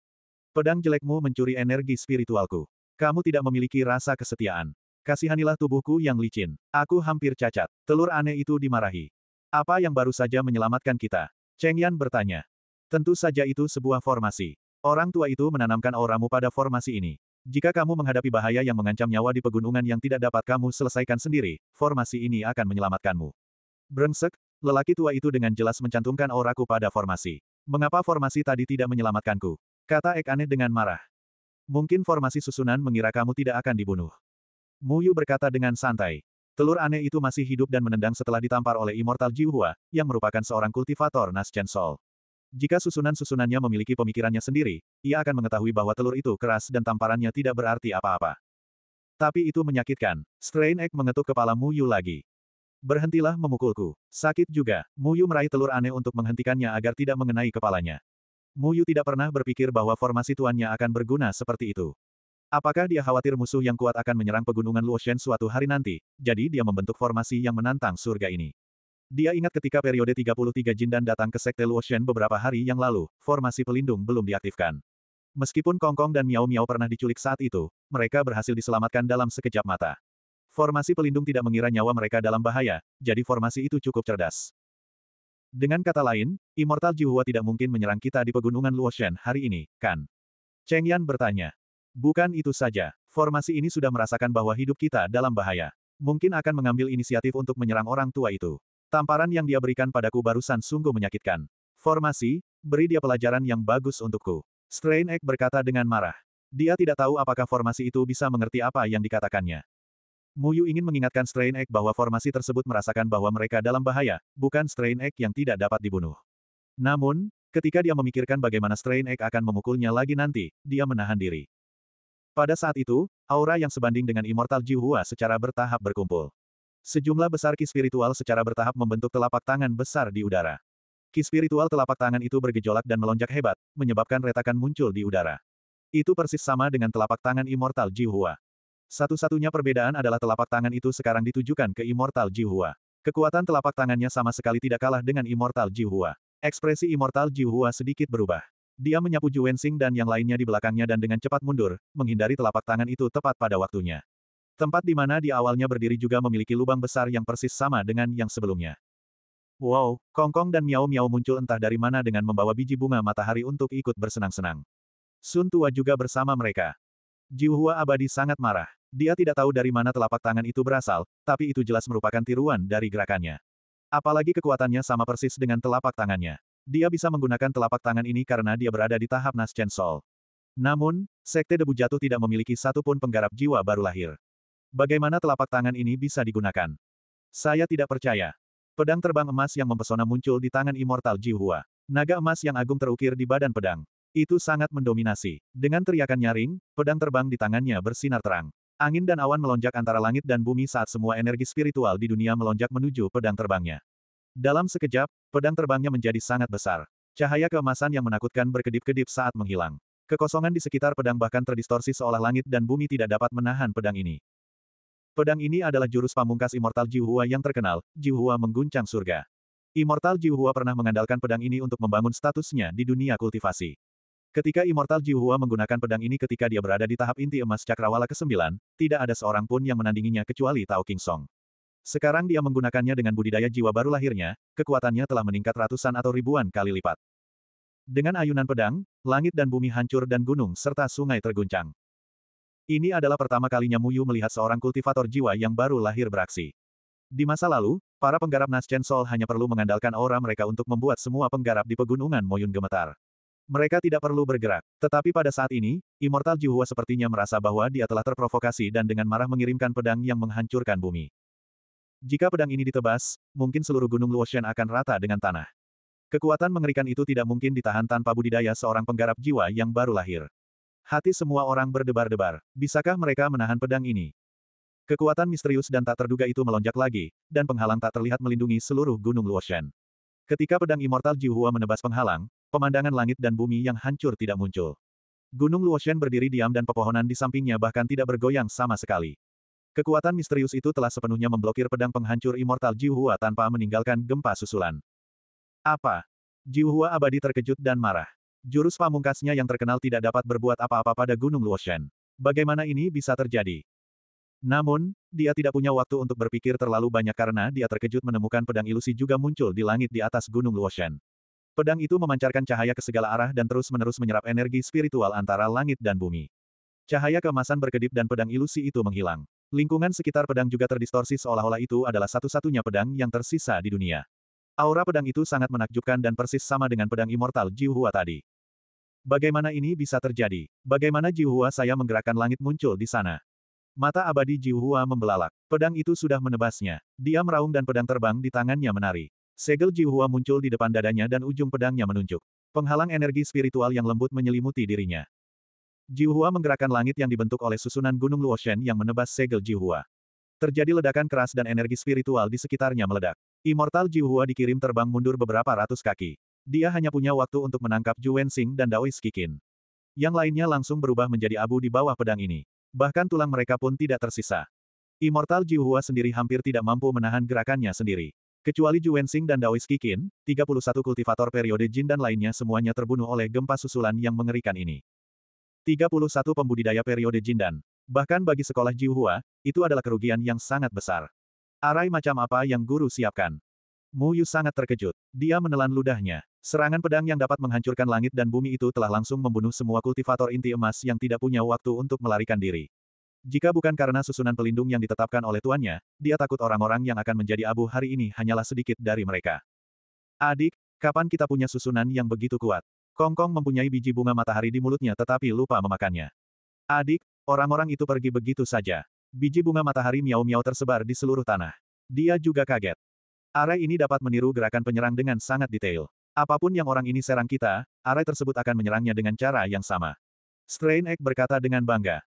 Pedang jelekmu mencuri energi spiritualku. Kamu tidak memiliki rasa kesetiaan. Kasihanilah tubuhku yang licin. Aku hampir cacat. Telur aneh itu dimarahi. Apa yang baru saja menyelamatkan kita? Cheng Yan bertanya. Tentu saja itu sebuah formasi. Orang tua itu menanamkan auramu pada formasi ini. Jika kamu menghadapi bahaya yang mengancam nyawa di pegunungan yang tidak dapat kamu selesaikan sendiri, formasi ini akan menyelamatkanmu. Brengsek, lelaki tua itu dengan jelas mencantumkan auraku pada formasi. Mengapa formasi tadi tidak menyelamatkanku? Kata Ek aneh dengan marah. Mungkin formasi susunan mengira kamu tidak akan dibunuh. Mu Yu berkata dengan santai. Telur aneh itu masih hidup dan menendang setelah ditampar oleh Immortal Jiuhua, yang merupakan seorang kultivator Nascent Soul. Jika susunan-susunannya memiliki pemikirannya sendiri, ia akan mengetahui bahwa telur itu keras dan tamparannya tidak berarti apa-apa. Tapi itu menyakitkan. Strain Egg mengetuk kepala Mu Yu lagi. Berhentilah memukulku. Sakit juga. Mu Yu meraih telur aneh untuk menghentikannya agar tidak mengenai kepalanya. Muyu tidak pernah berpikir bahwa formasi tuannya akan berguna seperti itu. Apakah dia khawatir musuh yang kuat akan menyerang pegunungan Luoshen suatu hari nanti, jadi dia membentuk formasi yang menantang surga ini. Dia ingat ketika periode 33 Jindan datang ke Sekte Luoshen beberapa hari yang lalu, formasi pelindung belum diaktifkan. Meskipun Kongkong dan Miao Miao pernah diculik saat itu, mereka berhasil diselamatkan dalam sekejap mata. Formasi pelindung tidak mengira nyawa mereka dalam bahaya, jadi formasi itu cukup cerdas. Dengan kata lain, Immortal Jihua tidak mungkin menyerang kita di pegunungan Luoshan hari ini, kan? Cheng Yan bertanya. Bukan itu saja, formasi ini sudah merasakan bahwa hidup kita dalam bahaya. Mungkin akan mengambil inisiatif untuk menyerang orang tua itu. Tamparan yang dia berikan padaku barusan sungguh menyakitkan. Formasi, beri dia pelajaran yang bagus untukku. Strain Egg berkata dengan marah. Dia tidak tahu apakah formasi itu bisa mengerti apa yang dikatakannya. Muyu ingin mengingatkan Strain Egg bahwa formasi tersebut merasakan bahwa mereka dalam bahaya, bukan Strain Egg yang tidak dapat dibunuh. Namun, ketika dia memikirkan bagaimana Strain Egg akan memukulnya lagi nanti, dia menahan diri. Pada saat itu, aura yang sebanding dengan Immortal Jiuhua secara bertahap berkumpul. Sejumlah besar ki spiritual secara bertahap membentuk telapak tangan besar di udara. Ki spiritual telapak tangan itu bergejolak dan melonjak hebat, menyebabkan retakan muncul di udara. Itu persis sama dengan telapak tangan Immortal Jiuhua. Satu-satunya perbedaan adalah telapak tangan itu sekarang ditujukan ke Immortal Jihua. Kekuatan telapak tangannya sama sekali tidak kalah dengan Immortal Jihua. Ekspresi Immortal Jihua sedikit berubah. Dia menyapu Ju Wensing dan yang lainnya di belakangnya dan dengan cepat mundur, menghindari telapak tangan itu tepat pada waktunya. Tempat di mana di awalnya berdiri juga memiliki lubang besar yang persis sama dengan yang sebelumnya. Wow, Kongkong dan Miao Miao muncul entah dari mana dengan membawa biji bunga matahari untuk ikut bersenang-senang. Sun Tua juga bersama mereka. Jiuhua abadi sangat marah. Dia tidak tahu dari mana telapak tangan itu berasal, tapi itu jelas merupakan tiruan dari gerakannya. Apalagi kekuatannya sama persis dengan telapak tangannya. Dia bisa menggunakan telapak tangan ini karena dia berada di tahap Naschen sol. Namun, Sekte Debu Jatuh tidak memiliki satupun penggarap jiwa baru lahir. Bagaimana telapak tangan ini bisa digunakan? Saya tidak percaya. Pedang terbang emas yang mempesona muncul di tangan Immortal Hua. Naga emas yang agung terukir di badan pedang. Itu sangat mendominasi. Dengan teriakan nyaring, pedang terbang di tangannya bersinar terang. Angin dan awan melonjak antara langit dan bumi saat semua energi spiritual di dunia melonjak menuju pedang terbangnya. Dalam sekejap, pedang terbangnya menjadi sangat besar. Cahaya keemasan yang menakutkan berkedip-kedip saat menghilang. Kekosongan di sekitar pedang bahkan terdistorsi seolah langit dan bumi tidak dapat menahan pedang ini. Pedang ini adalah jurus pamungkas Immortal Jiuhua yang terkenal, Jiuhua mengguncang surga. Immortal Jiuhua pernah mengandalkan pedang ini untuk membangun statusnya di dunia kultivasi. Ketika Immortal Jiuhua menggunakan pedang ini ketika dia berada di tahap inti emas cakrawala ke-9, tidak ada seorang pun yang menandinginya kecuali Tao King Song. Sekarang dia menggunakannya dengan budidaya jiwa baru lahirnya, kekuatannya telah meningkat ratusan atau ribuan kali lipat. Dengan ayunan pedang, langit dan bumi hancur dan gunung serta sungai terguncang. Ini adalah pertama kalinya Muyu melihat seorang kultivator jiwa yang baru lahir beraksi. Di masa lalu, para penggarap Naschen Sol hanya perlu mengandalkan aura mereka untuk membuat semua penggarap di pegunungan Moyun gemetar. Mereka tidak perlu bergerak. Tetapi pada saat ini, Immortal Jiwa sepertinya merasa bahwa dia telah terprovokasi dan dengan marah mengirimkan pedang yang menghancurkan bumi. Jika pedang ini ditebas, mungkin seluruh gunung Luoshan akan rata dengan tanah. Kekuatan mengerikan itu tidak mungkin ditahan tanpa budidaya seorang penggarap jiwa yang baru lahir. Hati semua orang berdebar-debar. Bisakah mereka menahan pedang ini? Kekuatan misterius dan tak terduga itu melonjak lagi, dan penghalang tak terlihat melindungi seluruh gunung Luoshan. Ketika pedang Immortal Jiuhua menebas penghalang, Pemandangan langit dan bumi yang hancur tidak muncul. Gunung Luoshen berdiri diam dan pepohonan di sampingnya bahkan tidak bergoyang sama sekali. Kekuatan misterius itu telah sepenuhnya memblokir pedang penghancur immortal Jiuhua tanpa meninggalkan gempa susulan. Apa? Jiuhua abadi terkejut dan marah. Jurus pamungkasnya yang terkenal tidak dapat berbuat apa-apa pada Gunung Luoshen. Bagaimana ini bisa terjadi? Namun, dia tidak punya waktu untuk berpikir terlalu banyak karena dia terkejut menemukan pedang ilusi juga muncul di langit di atas Gunung Luoshen. Pedang itu memancarkan cahaya ke segala arah dan terus-menerus menyerap energi spiritual antara langit dan bumi. Cahaya kemasan berkedip dan pedang ilusi itu menghilang. Lingkungan sekitar pedang juga terdistorsi seolah-olah itu adalah satu-satunya pedang yang tersisa di dunia. Aura pedang itu sangat menakjubkan dan persis sama dengan pedang immortal Jiuhua tadi. Bagaimana ini bisa terjadi? Bagaimana Jiuhua saya menggerakkan langit muncul di sana? Mata abadi Jiuhua membelalak. Pedang itu sudah menebasnya. Dia meraung dan pedang terbang di tangannya menari. Segel Jiuhua muncul di depan dadanya dan ujung pedangnya menunjuk. Penghalang energi spiritual yang lembut menyelimuti dirinya. Jiuhua menggerakkan langit yang dibentuk oleh susunan Gunung Luoshen yang menebas segel Jiuhua. Terjadi ledakan keras dan energi spiritual di sekitarnya meledak. Immortal Jiuhua dikirim terbang mundur beberapa ratus kaki. Dia hanya punya waktu untuk menangkap Ju Wensing dan Daois Kikin. Yang lainnya langsung berubah menjadi abu di bawah pedang ini. Bahkan tulang mereka pun tidak tersisa. Immortal Jiuhua sendiri hampir tidak mampu menahan gerakannya sendiri. Kecuali Juwensing dan Daois Kikin, 31 kultivator periode Jin dan lainnya semuanya terbunuh oleh gempa susulan yang mengerikan ini. 31 pembudidaya periode Jin dan, bahkan bagi sekolah Jiuhua, itu adalah kerugian yang sangat besar. Arai macam apa yang guru siapkan? Mu Yu sangat terkejut. Dia menelan ludahnya. Serangan pedang yang dapat menghancurkan langit dan bumi itu telah langsung membunuh semua kultivator inti emas yang tidak punya waktu untuk melarikan diri. Jika bukan karena susunan pelindung yang ditetapkan oleh tuannya, dia takut orang-orang yang akan menjadi abu hari ini hanyalah sedikit dari mereka. Adik, kapan kita punya susunan yang begitu kuat? Kongkong mempunyai biji bunga matahari di mulutnya tetapi lupa memakannya. Adik, orang-orang itu pergi begitu saja. Biji bunga matahari miau-miau tersebar di seluruh tanah. Dia juga kaget. Arai ini dapat meniru gerakan penyerang dengan sangat detail. Apapun yang orang ini serang kita, arai tersebut akan menyerangnya dengan cara yang sama. Strain Egg berkata dengan bangga.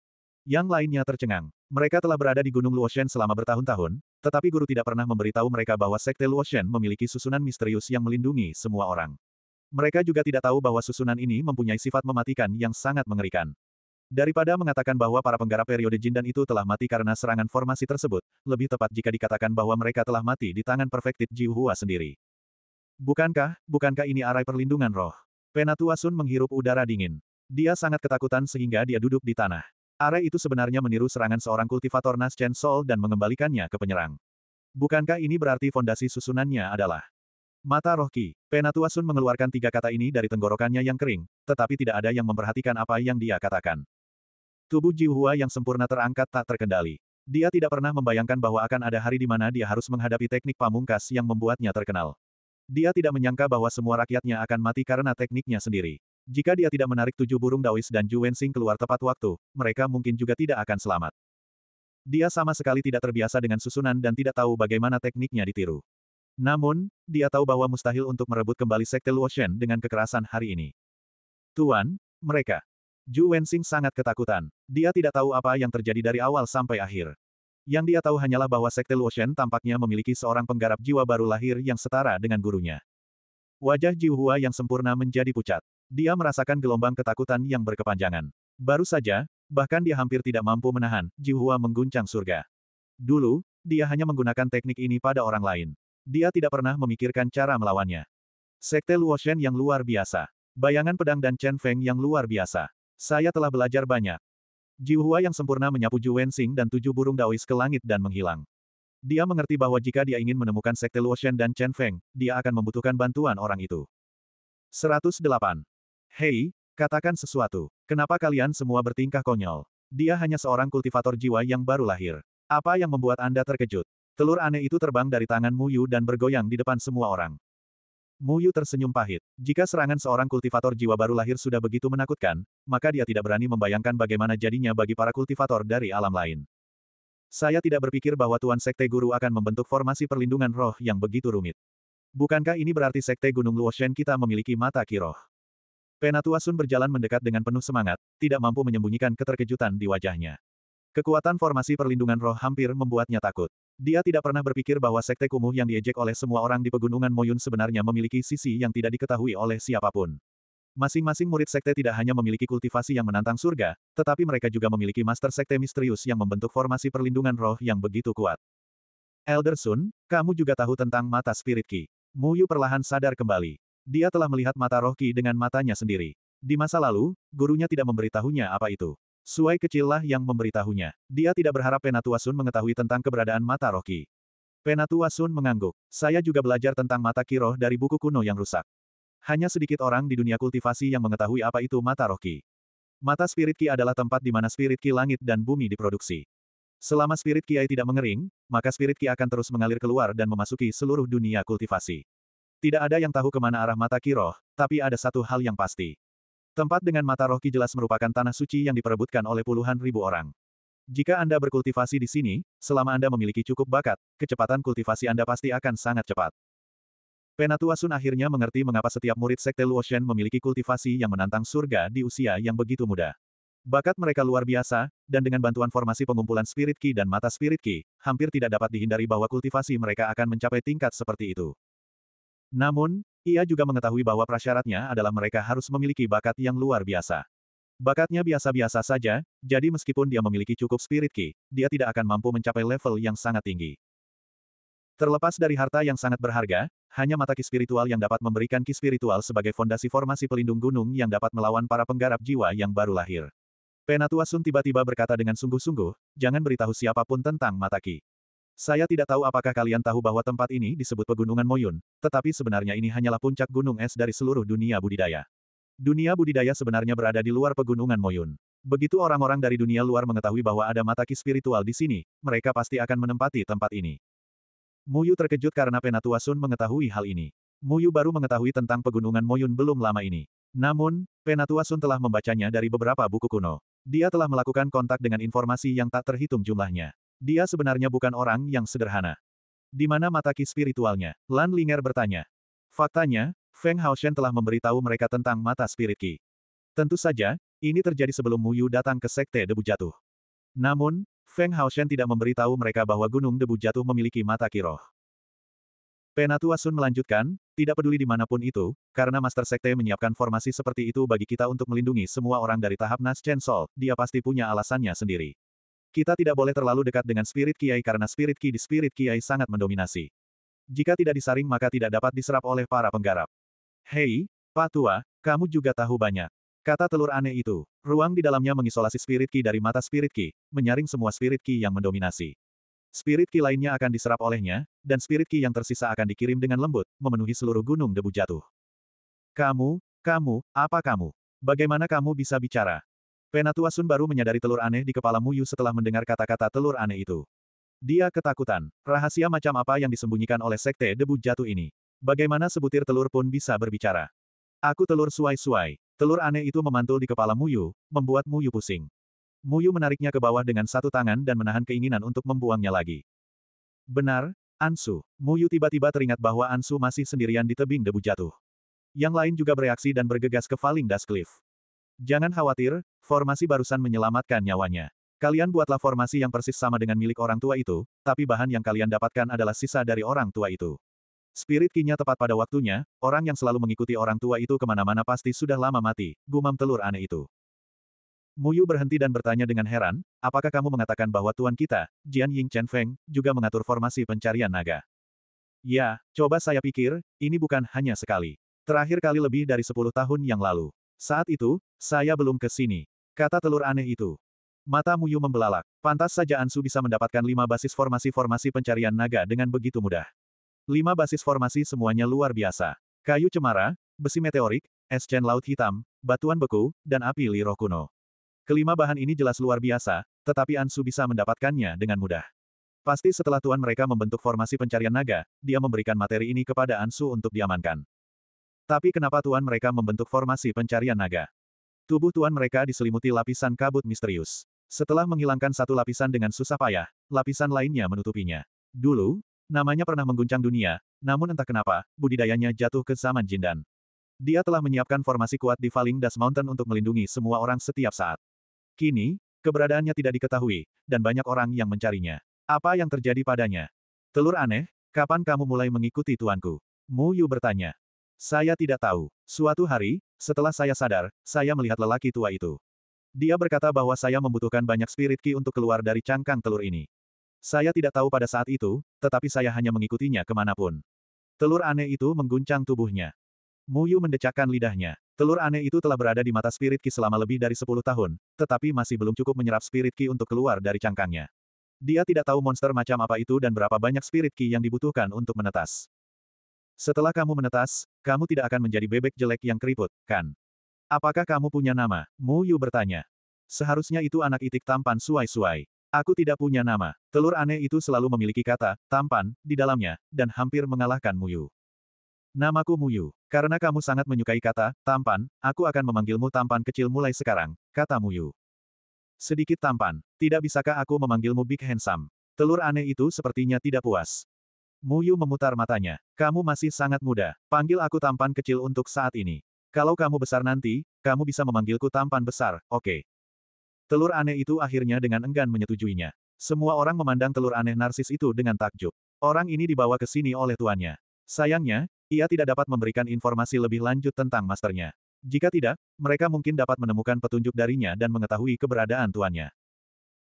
Yang lainnya tercengang. Mereka telah berada di Gunung Luoshen selama bertahun-tahun, tetapi guru tidak pernah memberitahu mereka bahwa Sekte Luoshen memiliki susunan misterius yang melindungi semua orang. Mereka juga tidak tahu bahwa susunan ini mempunyai sifat mematikan yang sangat mengerikan. Daripada mengatakan bahwa para penggarap periode jin dan itu telah mati karena serangan formasi tersebut, lebih tepat jika dikatakan bahwa mereka telah mati di tangan Perfected Jiuhua sendiri. Bukankah, bukankah ini arai perlindungan roh? Penatua Sun menghirup udara dingin. Dia sangat ketakutan sehingga dia duduk di tanah. Are itu sebenarnya meniru serangan seorang kultivator Nas Chen Sol dan mengembalikannya ke penyerang. Bukankah ini berarti fondasi susunannya adalah Mata Roh Ki, Penatua Sun mengeluarkan tiga kata ini dari tenggorokannya yang kering, tetapi tidak ada yang memperhatikan apa yang dia katakan. Tubuh Hua yang sempurna terangkat tak terkendali. Dia tidak pernah membayangkan bahwa akan ada hari di mana dia harus menghadapi teknik pamungkas yang membuatnya terkenal. Dia tidak menyangka bahwa semua rakyatnya akan mati karena tekniknya sendiri. Jika dia tidak menarik tujuh burung Daois dan Zhu Wensing keluar tepat waktu, mereka mungkin juga tidak akan selamat. Dia sama sekali tidak terbiasa dengan susunan dan tidak tahu bagaimana tekniknya ditiru. Namun, dia tahu bahwa mustahil untuk merebut kembali Sekte Luoshen dengan kekerasan hari ini. Tuan, mereka. Zhu Wensing sangat ketakutan. Dia tidak tahu apa yang terjadi dari awal sampai akhir. Yang dia tahu hanyalah bahwa Sekte Luoshen tampaknya memiliki seorang penggarap jiwa baru lahir yang setara dengan gurunya. Wajah Jiuhua yang sempurna menjadi pucat. Dia merasakan gelombang ketakutan yang berkepanjangan. Baru saja, bahkan dia hampir tidak mampu menahan, Jihua mengguncang surga. Dulu, dia hanya menggunakan teknik ini pada orang lain. Dia tidak pernah memikirkan cara melawannya. Sekte Luoshen yang luar biasa. Bayangan pedang dan Chen Feng yang luar biasa. Saya telah belajar banyak. Jihua yang sempurna menyapu Ju Wensing dan tujuh burung daois ke langit dan menghilang. Dia mengerti bahwa jika dia ingin menemukan Sekte Luoshen dan Chen Feng, dia akan membutuhkan bantuan orang itu. 108. Hei, katakan sesuatu. Kenapa kalian semua bertingkah konyol? Dia hanya seorang kultivator jiwa yang baru lahir. Apa yang membuat Anda terkejut? Telur aneh itu terbang dari tangan Muyu dan bergoyang di depan semua orang. Muyu tersenyum pahit. Jika serangan seorang kultivator jiwa baru lahir sudah begitu menakutkan, maka dia tidak berani membayangkan bagaimana jadinya bagi para kultivator dari alam lain. Saya tidak berpikir bahwa Tuan Sekte Guru akan membentuk formasi perlindungan roh yang begitu rumit. Bukankah ini berarti Sekte Gunung Luoshen kita memiliki mata kiroh? Penatua Sun berjalan mendekat dengan penuh semangat, tidak mampu menyembunyikan keterkejutan di wajahnya. Kekuatan formasi perlindungan roh hampir membuatnya takut. Dia tidak pernah berpikir bahwa sekte kumuh yang diejek oleh semua orang di pegunungan Moyun sebenarnya memiliki sisi yang tidak diketahui oleh siapapun. Masing-masing murid sekte tidak hanya memiliki kultivasi yang menantang surga, tetapi mereka juga memiliki master sekte misterius yang membentuk formasi perlindungan roh yang begitu kuat. Elder Sun, kamu juga tahu tentang mata spirit Ki. Muyu perlahan sadar kembali. Dia telah melihat mata roh dengan matanya sendiri. Di masa lalu, gurunya tidak memberitahunya apa itu. Suai kecillah yang memberitahunya. Dia tidak berharap Penatua Sun mengetahui tentang keberadaan mata roh Penatua Sun mengangguk. Saya juga belajar tentang mata kiroh dari buku kuno yang rusak. Hanya sedikit orang di dunia kultivasi yang mengetahui apa itu mata roh Mata spirit Ki adalah tempat di mana spirit Ki langit dan bumi diproduksi. Selama spirit Ki tidak mengering, maka spirit Ki akan terus mengalir keluar dan memasuki seluruh dunia kultivasi. Tidak ada yang tahu kemana arah mata Kiroh, tapi ada satu hal yang pasti. Tempat dengan mata Roh jelas merupakan tanah suci yang diperebutkan oleh puluhan ribu orang. Jika Anda berkultivasi di sini, selama Anda memiliki cukup bakat, kecepatan kultivasi Anda pasti akan sangat cepat. Penatua Sun akhirnya mengerti mengapa setiap murid Sekte Luoshen memiliki kultivasi yang menantang surga di usia yang begitu muda. Bakat mereka luar biasa, dan dengan bantuan formasi pengumpulan Spirit Ki dan Mata Spirit Ki, hampir tidak dapat dihindari bahwa kultivasi mereka akan mencapai tingkat seperti itu. Namun, ia juga mengetahui bahwa prasyaratnya adalah mereka harus memiliki bakat yang luar biasa. Bakatnya biasa-biasa saja, jadi meskipun dia memiliki cukup spirit ki, dia tidak akan mampu mencapai level yang sangat tinggi. Terlepas dari harta yang sangat berharga, hanya mata ki spiritual yang dapat memberikan ki spiritual sebagai fondasi formasi pelindung gunung yang dapat melawan para penggarap jiwa yang baru lahir. Penatua Sun tiba-tiba berkata dengan sungguh-sungguh, jangan beritahu siapapun tentang mata ki. Saya tidak tahu apakah kalian tahu bahwa tempat ini disebut Pegunungan Moyun, tetapi sebenarnya ini hanyalah puncak gunung es dari seluruh dunia budidaya. Dunia budidaya sebenarnya berada di luar Pegunungan Moyun. Begitu orang-orang dari dunia luar mengetahui bahwa ada mataki spiritual di sini, mereka pasti akan menempati tempat ini. Muyu terkejut karena Penatua Sun mengetahui hal ini. Muyu baru mengetahui tentang Pegunungan Moyun belum lama ini. Namun, Penatua Sun telah membacanya dari beberapa buku kuno. Dia telah melakukan kontak dengan informasi yang tak terhitung jumlahnya. Dia sebenarnya bukan orang yang sederhana. Di mana mataki spiritualnya? Lan Linger bertanya. Faktanya, Feng Hao Shen telah memberitahu mereka tentang mata spirit Qi. Tentu saja, ini terjadi sebelum Muyu datang ke Sekte Debu Jatuh. Namun, Feng Hao Shen tidak memberitahu mereka bahwa Gunung Debu Jatuh memiliki mata kiroh. Penatua Sun melanjutkan, tidak peduli di dimanapun itu, karena Master Sekte menyiapkan formasi seperti itu bagi kita untuk melindungi semua orang dari tahap Nas Chen Sol, dia pasti punya alasannya sendiri. Kita tidak boleh terlalu dekat dengan spirit kiai karena spirit ki di spirit kiai sangat mendominasi. Jika tidak disaring maka tidak dapat diserap oleh para penggarap. Hei, tua, kamu juga tahu banyak. Kata telur aneh itu. Ruang di dalamnya mengisolasi spirit ki dari mata spirit ki, menyaring semua spirit ki yang mendominasi. Spirit ki lainnya akan diserap olehnya, dan spirit ki yang tersisa akan dikirim dengan lembut, memenuhi seluruh gunung debu jatuh. Kamu, kamu, apa kamu? Bagaimana kamu bisa bicara? Penatua Sun baru menyadari telur aneh di kepala Muyu setelah mendengar kata-kata telur aneh itu. Dia ketakutan. Rahasia macam apa yang disembunyikan oleh sekte debu jatuh ini? Bagaimana sebutir telur pun bisa berbicara? Aku telur suai-suai. Telur aneh itu memantul di kepala Muyu, membuat Muyu pusing. Muyu menariknya ke bawah dengan satu tangan dan menahan keinginan untuk membuangnya lagi. Benar, Ansu. Muyu tiba-tiba teringat bahwa Ansu masih sendirian di tebing debu jatuh. Yang lain juga bereaksi dan bergegas ke Falling Das Cliff. Jangan khawatir, formasi barusan menyelamatkan nyawanya. Kalian buatlah formasi yang persis sama dengan milik orang tua itu, tapi bahan yang kalian dapatkan adalah sisa dari orang tua itu. Spirit kinya tepat pada waktunya, orang yang selalu mengikuti orang tua itu kemana-mana pasti sudah lama mati, gumam telur aneh itu. Muyu berhenti dan bertanya dengan heran, apakah kamu mengatakan bahwa tuan kita, Jian Ying Chen Feng, juga mengatur formasi pencarian naga? Ya, coba saya pikir, ini bukan hanya sekali. Terakhir kali lebih dari 10 tahun yang lalu. Saat itu, saya belum ke sini. Kata telur aneh itu. Mata Muyu membelalak. Pantas saja Ansu bisa mendapatkan lima basis formasi-formasi pencarian naga dengan begitu mudah. Lima basis formasi semuanya luar biasa. Kayu cemara, besi meteorik, es cen laut hitam, batuan beku, dan api liro kuno. Kelima bahan ini jelas luar biasa, tetapi Ansu bisa mendapatkannya dengan mudah. Pasti setelah tuan mereka membentuk formasi pencarian naga, dia memberikan materi ini kepada Ansu untuk diamankan. Tapi kenapa tuan mereka membentuk formasi pencarian naga? Tubuh tuan mereka diselimuti lapisan kabut misterius. Setelah menghilangkan satu lapisan dengan susah payah, lapisan lainnya menutupinya. Dulu, namanya pernah mengguncang dunia, namun entah kenapa, budidayanya jatuh ke zaman Jindan. Dia telah menyiapkan formasi kuat di Falling Das Mountain untuk melindungi semua orang setiap saat. Kini, keberadaannya tidak diketahui, dan banyak orang yang mencarinya. Apa yang terjadi padanya? Telur aneh, kapan kamu mulai mengikuti tuanku? Mu Yu bertanya. Saya tidak tahu. Suatu hari, setelah saya sadar, saya melihat lelaki tua itu. Dia berkata bahwa saya membutuhkan banyak spirit key untuk keluar dari cangkang telur ini. Saya tidak tahu pada saat itu, tetapi saya hanya mengikutinya kemanapun. Telur aneh itu mengguncang tubuhnya. Muyu mendecakkan lidahnya. Telur aneh itu telah berada di mata spirit key selama lebih dari 10 tahun, tetapi masih belum cukup menyerap spirit key untuk keluar dari cangkangnya. Dia tidak tahu monster macam apa itu dan berapa banyak spirit key yang dibutuhkan untuk menetas. Setelah kamu menetas, kamu tidak akan menjadi bebek jelek yang keriput, kan? Apakah kamu punya nama? Mu Yu bertanya. Seharusnya itu anak itik tampan suai-suai. Aku tidak punya nama. Telur aneh itu selalu memiliki kata, tampan, di dalamnya, dan hampir mengalahkan Mu Yu. Namaku Mu Yu. Karena kamu sangat menyukai kata, tampan, aku akan memanggilmu tampan kecil mulai sekarang, kata Mu Yu. Sedikit tampan. Tidak bisakah aku memanggilmu Big Handsome? Telur aneh itu sepertinya tidak puas. Muyu memutar matanya. Kamu masih sangat muda. Panggil aku tampan kecil untuk saat ini. Kalau kamu besar nanti, kamu bisa memanggilku tampan besar, oke. Okay. Telur aneh itu akhirnya dengan enggan menyetujuinya. Semua orang memandang telur aneh narsis itu dengan takjub. Orang ini dibawa ke sini oleh tuannya. Sayangnya, ia tidak dapat memberikan informasi lebih lanjut tentang masternya. Jika tidak, mereka mungkin dapat menemukan petunjuk darinya dan mengetahui keberadaan tuannya.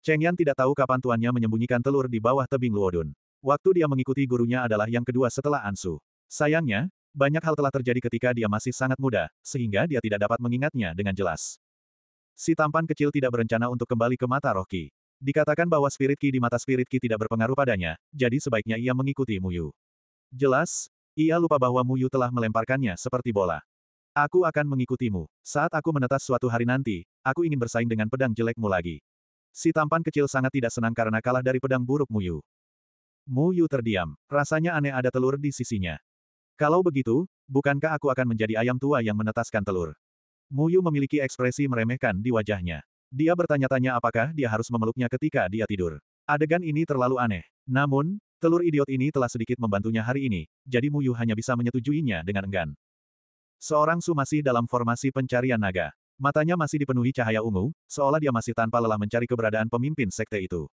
Cheng Yan tidak tahu kapan tuannya menyembunyikan telur di bawah tebing Luodun. Waktu dia mengikuti gurunya adalah yang kedua setelah Ansu. Sayangnya, banyak hal telah terjadi ketika dia masih sangat muda, sehingga dia tidak dapat mengingatnya dengan jelas. Si tampan kecil tidak berencana untuk kembali ke mata Rocky. Dikatakan bahwa spirit Ki di mata spirit Ki tidak berpengaruh padanya, jadi sebaiknya ia mengikuti Muyu. Jelas, ia lupa bahwa Muyu telah melemparkannya seperti bola. Aku akan mengikutimu. Saat aku menetas suatu hari nanti, aku ingin bersaing dengan pedang jelekmu lagi. Si tampan kecil sangat tidak senang karena kalah dari pedang buruk Muyu. Mu Yu terdiam. Rasanya aneh ada telur di sisinya. Kalau begitu, bukankah aku akan menjadi ayam tua yang menetaskan telur? Mu Yu memiliki ekspresi meremehkan di wajahnya. Dia bertanya-tanya apakah dia harus memeluknya ketika dia tidur. Adegan ini terlalu aneh. Namun, telur idiot ini telah sedikit membantunya hari ini, jadi Mu Yu hanya bisa menyetujuinya dengan enggan. Seorang Su masih dalam formasi pencarian naga. Matanya masih dipenuhi cahaya ungu, seolah dia masih tanpa lelah mencari keberadaan pemimpin sekte itu.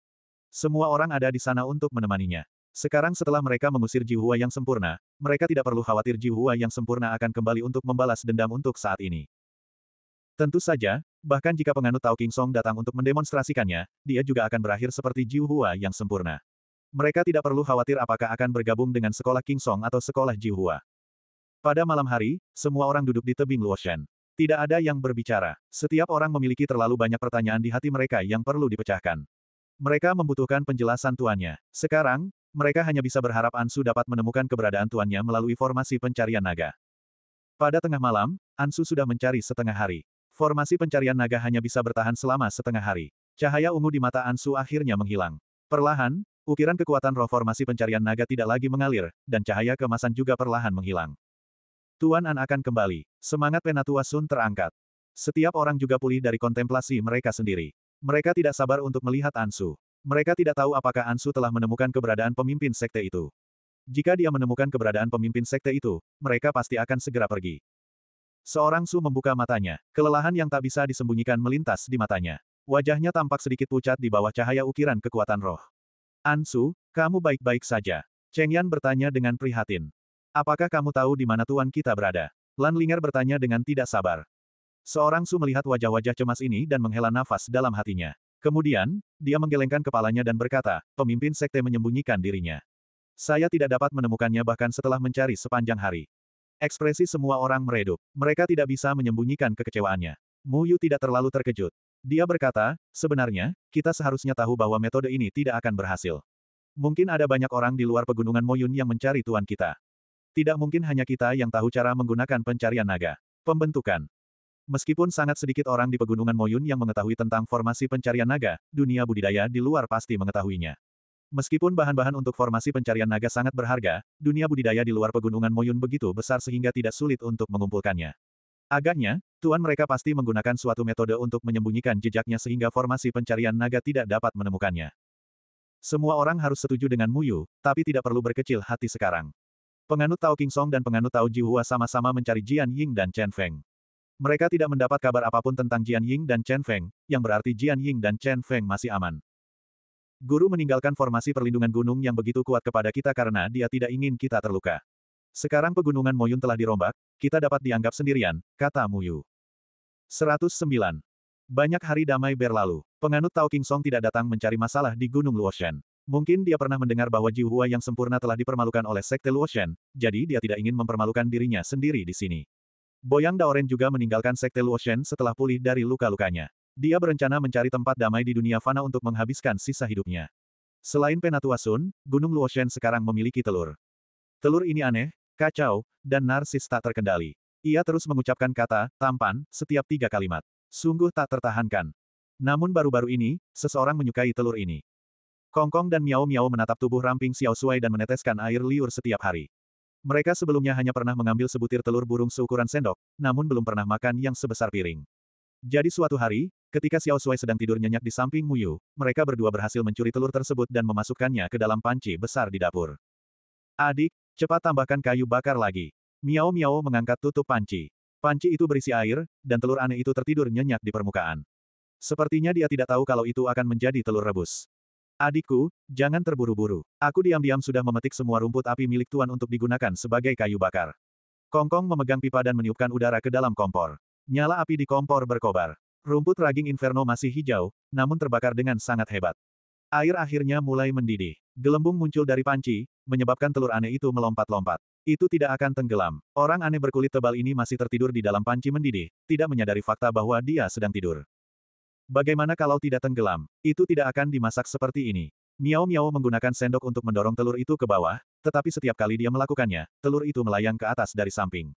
Semua orang ada di sana untuk menemaninya. Sekarang setelah mereka mengusir Jihua yang sempurna, mereka tidak perlu khawatir Jihua yang sempurna akan kembali untuk membalas dendam untuk saat ini. Tentu saja, bahkan jika penganut Tao King Song datang untuk mendemonstrasikannya, dia juga akan berakhir seperti Jihua yang sempurna. Mereka tidak perlu khawatir apakah akan bergabung dengan sekolah King Song atau sekolah Jihua. Pada malam hari, semua orang duduk di tebing Luoshan. Tidak ada yang berbicara. Setiap orang memiliki terlalu banyak pertanyaan di hati mereka yang perlu dipecahkan. Mereka membutuhkan penjelasan tuannya. Sekarang, mereka hanya bisa berharap Ansu dapat menemukan keberadaan tuannya melalui formasi pencarian naga. Pada tengah malam, Ansu sudah mencari setengah hari. Formasi pencarian naga hanya bisa bertahan selama setengah hari. Cahaya ungu di mata Ansu akhirnya menghilang. Perlahan, ukiran kekuatan roh formasi pencarian naga tidak lagi mengalir, dan cahaya kemasan juga perlahan menghilang. Tuan An akan kembali. Semangat Penatua Sun terangkat. Setiap orang juga pulih dari kontemplasi mereka sendiri. Mereka tidak sabar untuk melihat Ansu. Mereka tidak tahu apakah Ansu telah menemukan keberadaan pemimpin sekte itu. Jika dia menemukan keberadaan pemimpin sekte itu, mereka pasti akan segera pergi. Seorang Su membuka matanya, kelelahan yang tak bisa disembunyikan melintas di matanya. Wajahnya tampak sedikit pucat di bawah cahaya ukiran kekuatan roh. Ansu, kamu baik-baik saja. Cheng Yan bertanya dengan prihatin. Apakah kamu tahu di mana tuan kita berada? Lan Linger bertanya dengan tidak sabar. Seorang Su melihat wajah-wajah cemas ini dan menghela nafas dalam hatinya. Kemudian, dia menggelengkan kepalanya dan berkata, pemimpin sekte menyembunyikan dirinya. Saya tidak dapat menemukannya bahkan setelah mencari sepanjang hari. Ekspresi semua orang meredup. Mereka tidak bisa menyembunyikan kekecewaannya. Mu Yu tidak terlalu terkejut. Dia berkata, sebenarnya, kita seharusnya tahu bahwa metode ini tidak akan berhasil. Mungkin ada banyak orang di luar pegunungan Moyun yang mencari tuan kita. Tidak mungkin hanya kita yang tahu cara menggunakan pencarian naga. Pembentukan. Meskipun sangat sedikit orang di Pegunungan Moyun yang mengetahui tentang formasi pencarian naga, dunia budidaya di luar pasti mengetahuinya. Meskipun bahan-bahan untuk formasi pencarian naga sangat berharga, dunia budidaya di luar Pegunungan Moyun begitu besar sehingga tidak sulit untuk mengumpulkannya. Agaknya, tuan mereka pasti menggunakan suatu metode untuk menyembunyikan jejaknya sehingga formasi pencarian naga tidak dapat menemukannya. Semua orang harus setuju dengan Muyu, tapi tidak perlu berkecil hati sekarang. Penganut Tao King Song dan penganut Tao Jihua sama-sama mencari Jian Ying dan Chen Feng. Mereka tidak mendapat kabar apapun tentang Jian Ying dan Chen Feng, yang berarti Jian Ying dan Chen Feng masih aman. Guru meninggalkan formasi perlindungan gunung yang begitu kuat kepada kita karena dia tidak ingin kita terluka. Sekarang pegunungan Moyun telah dirombak, kita dapat dianggap sendirian, kata Muyu. 109. Banyak hari damai berlalu. Penganut Tao King Song tidak datang mencari masalah di Gunung Luoshan. Mungkin dia pernah mendengar bahwa Ji Hua yang sempurna telah dipermalukan oleh Sekte Luoshan, jadi dia tidak ingin mempermalukan dirinya sendiri di sini. Boyang Daoren juga meninggalkan Sekte Luoshen setelah pulih dari luka-lukanya. Dia berencana mencari tempat damai di dunia fana untuk menghabiskan sisa hidupnya. Selain Penatua Sun, Gunung Luoshen sekarang memiliki telur. Telur ini aneh, kacau, dan narsis tak terkendali. Ia terus mengucapkan kata, tampan, setiap tiga kalimat. Sungguh tak tertahankan. Namun baru-baru ini, seseorang menyukai telur ini. Kongkong dan Miao Miao menatap tubuh ramping Xiao Suai dan meneteskan air liur setiap hari. Mereka sebelumnya hanya pernah mengambil sebutir telur burung seukuran sendok, namun belum pernah makan yang sebesar piring. Jadi suatu hari, ketika Xiao Sui sedang tidur nyenyak di samping Mu Yu, mereka berdua berhasil mencuri telur tersebut dan memasukkannya ke dalam panci besar di dapur. Adik, cepat tambahkan kayu bakar lagi. Miao Miao mengangkat tutup panci. Panci itu berisi air, dan telur aneh itu tertidur nyenyak di permukaan. Sepertinya dia tidak tahu kalau itu akan menjadi telur rebus. Adikku, jangan terburu-buru. Aku diam-diam sudah memetik semua rumput api milik Tuan untuk digunakan sebagai kayu bakar. Kongkong memegang pipa dan meniupkan udara ke dalam kompor. Nyala api di kompor berkobar. Rumput raging inferno masih hijau, namun terbakar dengan sangat hebat. Air akhirnya mulai mendidih. Gelembung muncul dari panci, menyebabkan telur aneh itu melompat-lompat. Itu tidak akan tenggelam. Orang aneh berkulit tebal ini masih tertidur di dalam panci mendidih, tidak menyadari fakta bahwa dia sedang tidur. Bagaimana kalau tidak tenggelam? Itu tidak akan dimasak seperti ini. Miao Miao menggunakan sendok untuk mendorong telur itu ke bawah, tetapi setiap kali dia melakukannya, telur itu melayang ke atas dari samping.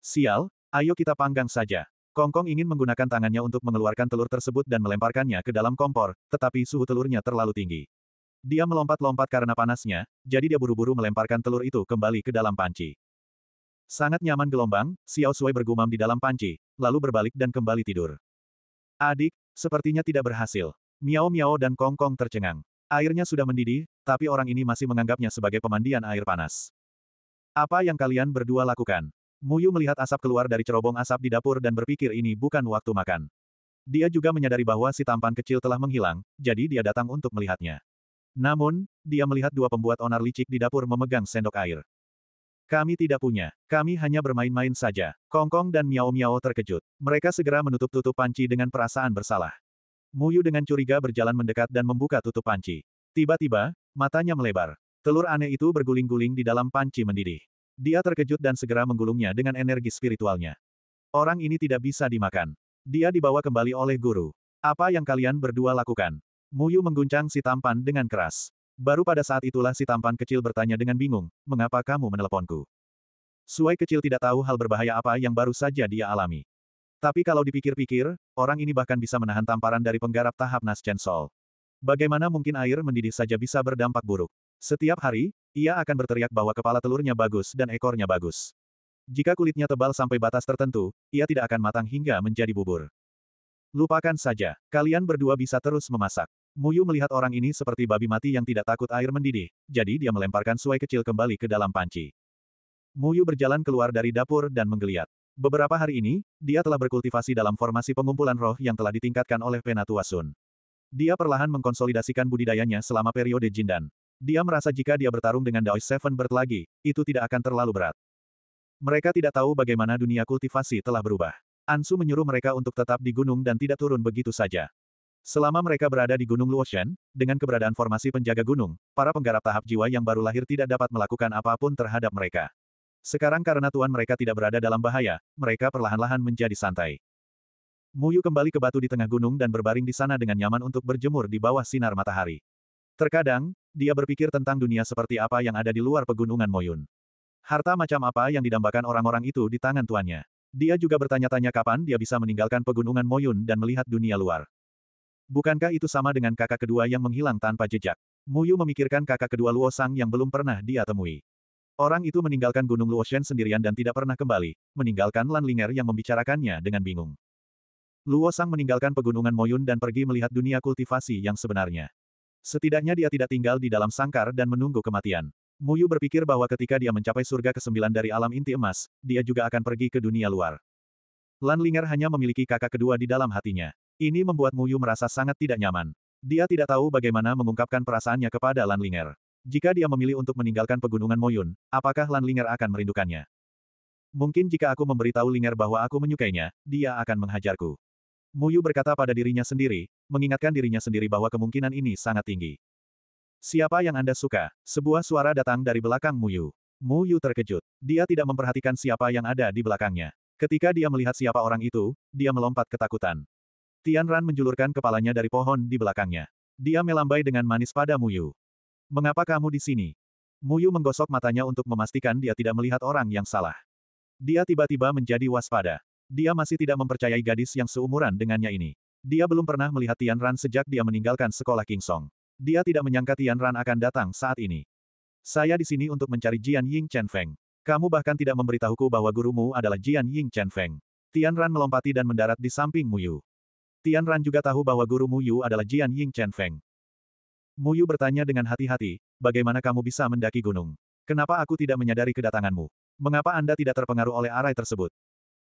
Sial, ayo kita panggang saja. Kongkong ingin menggunakan tangannya untuk mengeluarkan telur tersebut dan melemparkannya ke dalam kompor, tetapi suhu telurnya terlalu tinggi. Dia melompat-lompat karena panasnya, jadi dia buru-buru melemparkan telur itu kembali ke dalam panci. Sangat nyaman gelombang, Xiao Sui bergumam di dalam panci, lalu berbalik dan kembali tidur. Adik, Sepertinya tidak berhasil. Miao Miao dan Kong Kong tercengang. Airnya sudah mendidih, tapi orang ini masih menganggapnya sebagai pemandian air panas. Apa yang kalian berdua lakukan? Muyu melihat asap keluar dari cerobong asap di dapur dan berpikir ini bukan waktu makan. Dia juga menyadari bahwa si tampan kecil telah menghilang, jadi dia datang untuk melihatnya. Namun, dia melihat dua pembuat onar licik di dapur memegang sendok air. Kami tidak punya. Kami hanya bermain-main saja. Kongkong dan Miao Miao terkejut. Mereka segera menutup tutup panci dengan perasaan bersalah. Muyu dengan curiga berjalan mendekat dan membuka tutup panci. Tiba-tiba, matanya melebar. Telur aneh itu berguling-guling di dalam panci mendidih. Dia terkejut dan segera menggulungnya dengan energi spiritualnya. Orang ini tidak bisa dimakan. Dia dibawa kembali oleh guru. Apa yang kalian berdua lakukan? Muyu mengguncang si tampan dengan keras. Baru pada saat itulah si tampan kecil bertanya dengan bingung, mengapa kamu meneleponku? Suai kecil tidak tahu hal berbahaya apa yang baru saja dia alami. Tapi kalau dipikir-pikir, orang ini bahkan bisa menahan tamparan dari penggarap tahap Nascen Sol. Bagaimana mungkin air mendidih saja bisa berdampak buruk? Setiap hari, ia akan berteriak bahwa kepala telurnya bagus dan ekornya bagus. Jika kulitnya tebal sampai batas tertentu, ia tidak akan matang hingga menjadi bubur. Lupakan saja, kalian berdua bisa terus memasak. Muyu melihat orang ini seperti babi mati yang tidak takut air mendidih, jadi dia melemparkan suai kecil kembali ke dalam panci. Muyu berjalan keluar dari dapur dan menggeliat. Beberapa hari ini, dia telah berkultivasi dalam formasi pengumpulan roh yang telah ditingkatkan oleh Penatua Sun. Dia perlahan mengkonsolidasikan budidayanya selama periode Jindan. Dia merasa jika dia bertarung dengan Daoist Seven Bird lagi, itu tidak akan terlalu berat. Mereka tidak tahu bagaimana dunia kultivasi telah berubah. Ansu menyuruh mereka untuk tetap di gunung dan tidak turun begitu saja. Selama mereka berada di Gunung Luoshan, dengan keberadaan formasi penjaga gunung, para penggarap tahap jiwa yang baru lahir tidak dapat melakukan apapun terhadap mereka. Sekarang karena tuan mereka tidak berada dalam bahaya, mereka perlahan-lahan menjadi santai. Muyu kembali ke batu di tengah gunung dan berbaring di sana dengan nyaman untuk berjemur di bawah sinar matahari. Terkadang, dia berpikir tentang dunia seperti apa yang ada di luar pegunungan Moyun. Harta macam apa yang didambakan orang-orang itu di tangan tuannya. Dia juga bertanya-tanya kapan dia bisa meninggalkan pegunungan Moyun dan melihat dunia luar. Bukankah itu sama dengan kakak kedua yang menghilang tanpa jejak? Muyu memikirkan kakak kedua Luo Sang yang belum pernah dia temui. Orang itu meninggalkan Gunung Luoshen sendirian dan tidak pernah kembali, meninggalkan Lan Linger yang membicarakannya dengan bingung. Luo Sang meninggalkan pegunungan Moyun dan pergi melihat dunia kultivasi yang sebenarnya. Setidaknya dia tidak tinggal di dalam sangkar dan menunggu kematian. Muyu berpikir bahwa ketika dia mencapai surga ke-9 dari alam inti emas, dia juga akan pergi ke dunia luar. Lan Linger hanya memiliki kakak kedua di dalam hatinya. Ini membuat Muyu merasa sangat tidak nyaman. Dia tidak tahu bagaimana mengungkapkan perasaannya kepada Lan Linger. Jika dia memilih untuk meninggalkan pegunungan Moyun, apakah Lan Linger akan merindukannya? Mungkin jika aku memberitahu Linger bahwa aku menyukainya, dia akan menghajarku. Muyu berkata pada dirinya sendiri, mengingatkan dirinya sendiri bahwa kemungkinan ini sangat tinggi. Siapa yang Anda suka? Sebuah suara datang dari belakang Muyu. Muyu terkejut. Dia tidak memperhatikan siapa yang ada di belakangnya. Ketika dia melihat siapa orang itu, dia melompat ketakutan. Tian Ran menjulurkan kepalanya dari pohon di belakangnya. Dia melambai dengan manis pada Muyu. Mengapa kamu di sini? Muyu menggosok matanya untuk memastikan dia tidak melihat orang yang salah. Dia tiba-tiba menjadi waspada. Dia masih tidak mempercayai gadis yang seumuran dengannya ini. Dia belum pernah melihat Tian Ran sejak dia meninggalkan sekolah King Song. Dia tidak menyangka Tian Ran akan datang saat ini. Saya di sini untuk mencari Jian Ying Chen Feng. Kamu bahkan tidak memberitahuku bahwa gurumu adalah Jian Ying Chen Feng. Tian Ran melompati dan mendarat di samping Muyu. Tian Ran juga tahu bahwa guru Mu Yu adalah Jian Ying Chen Feng. Mu Yu bertanya dengan hati-hati, bagaimana kamu bisa mendaki gunung? Kenapa aku tidak menyadari kedatanganmu? Mengapa Anda tidak terpengaruh oleh arai tersebut?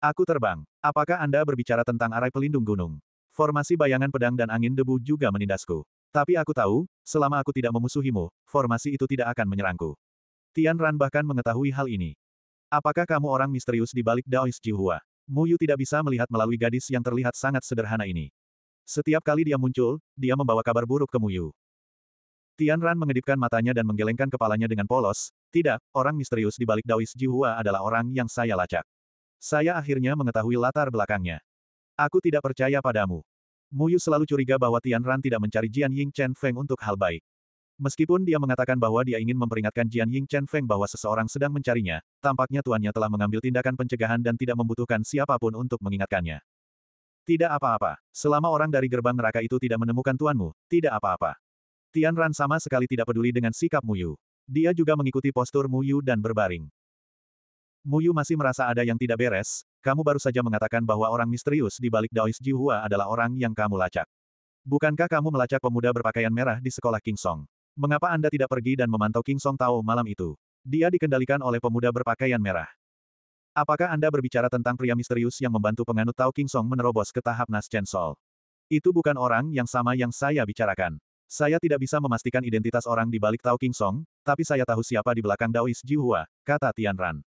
Aku terbang. Apakah Anda berbicara tentang arai pelindung gunung? Formasi bayangan pedang dan angin debu juga menindasku. Tapi aku tahu, selama aku tidak memusuhimu, formasi itu tidak akan menyerangku. Tian Ran bahkan mengetahui hal ini. Apakah kamu orang misterius di balik Daois Jihua? Muyu tidak bisa melihat melalui gadis yang terlihat sangat sederhana ini. Setiap kali dia muncul, dia membawa kabar buruk ke Muyu. Tian Ran mengedipkan matanya dan menggelengkan kepalanya dengan polos, tidak, orang misterius di balik Daois Jihua adalah orang yang saya lacak. Saya akhirnya mengetahui latar belakangnya. Aku tidak percaya padamu. Muyu selalu curiga bahwa Tian Ran tidak mencari Jian Ying Chen Feng untuk hal baik. Meskipun dia mengatakan bahwa dia ingin memperingatkan Jian Ying Chen Feng bahwa seseorang sedang mencarinya, tampaknya tuannya telah mengambil tindakan pencegahan dan tidak membutuhkan siapapun untuk mengingatkannya. Tidak apa-apa. Selama orang dari gerbang neraka itu tidak menemukan tuanmu, tidak apa-apa. Tian Ran sama sekali tidak peduli dengan sikap Mu Yu. Dia juga mengikuti postur Mu Yu dan berbaring. Mu Yu masih merasa ada yang tidak beres, kamu baru saja mengatakan bahwa orang misterius di balik Daois Hua adalah orang yang kamu lacak. Bukankah kamu melacak pemuda berpakaian merah di sekolah King Song? Mengapa Anda tidak pergi dan memantau King Song Tao malam itu? Dia dikendalikan oleh pemuda berpakaian merah. Apakah Anda berbicara tentang pria misterius yang membantu penganut Tao King Song menerobos ke tahap Nas Chen Sol? Itu bukan orang yang sama yang saya bicarakan. Saya tidak bisa memastikan identitas orang di balik Tao King Song, tapi saya tahu siapa di belakang Daois Hua, kata Tian Ran.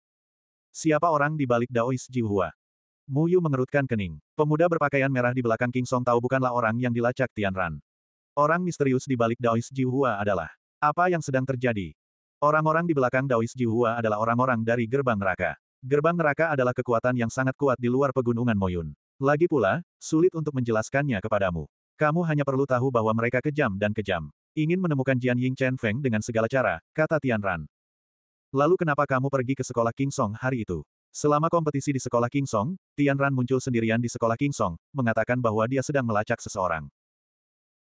Siapa orang di balik Daois Mu Yu mengerutkan kening. Pemuda berpakaian merah di belakang King Song Tao bukanlah orang yang dilacak Tian Ran. Orang misterius di balik Daois Jihua adalah apa yang sedang terjadi. Orang-orang di belakang Daois Jihua adalah orang-orang dari gerbang neraka. Gerbang neraka adalah kekuatan yang sangat kuat di luar pegunungan Moyun. Lagi pula, sulit untuk menjelaskannya kepadamu. Kamu hanya perlu tahu bahwa mereka kejam dan kejam. Ingin menemukan Jian Ying Chen Feng dengan segala cara, kata Tian Ran. Lalu kenapa kamu pergi ke sekolah King Song hari itu? Selama kompetisi di sekolah King Song, Tian Ran muncul sendirian di sekolah King Song, mengatakan bahwa dia sedang melacak seseorang.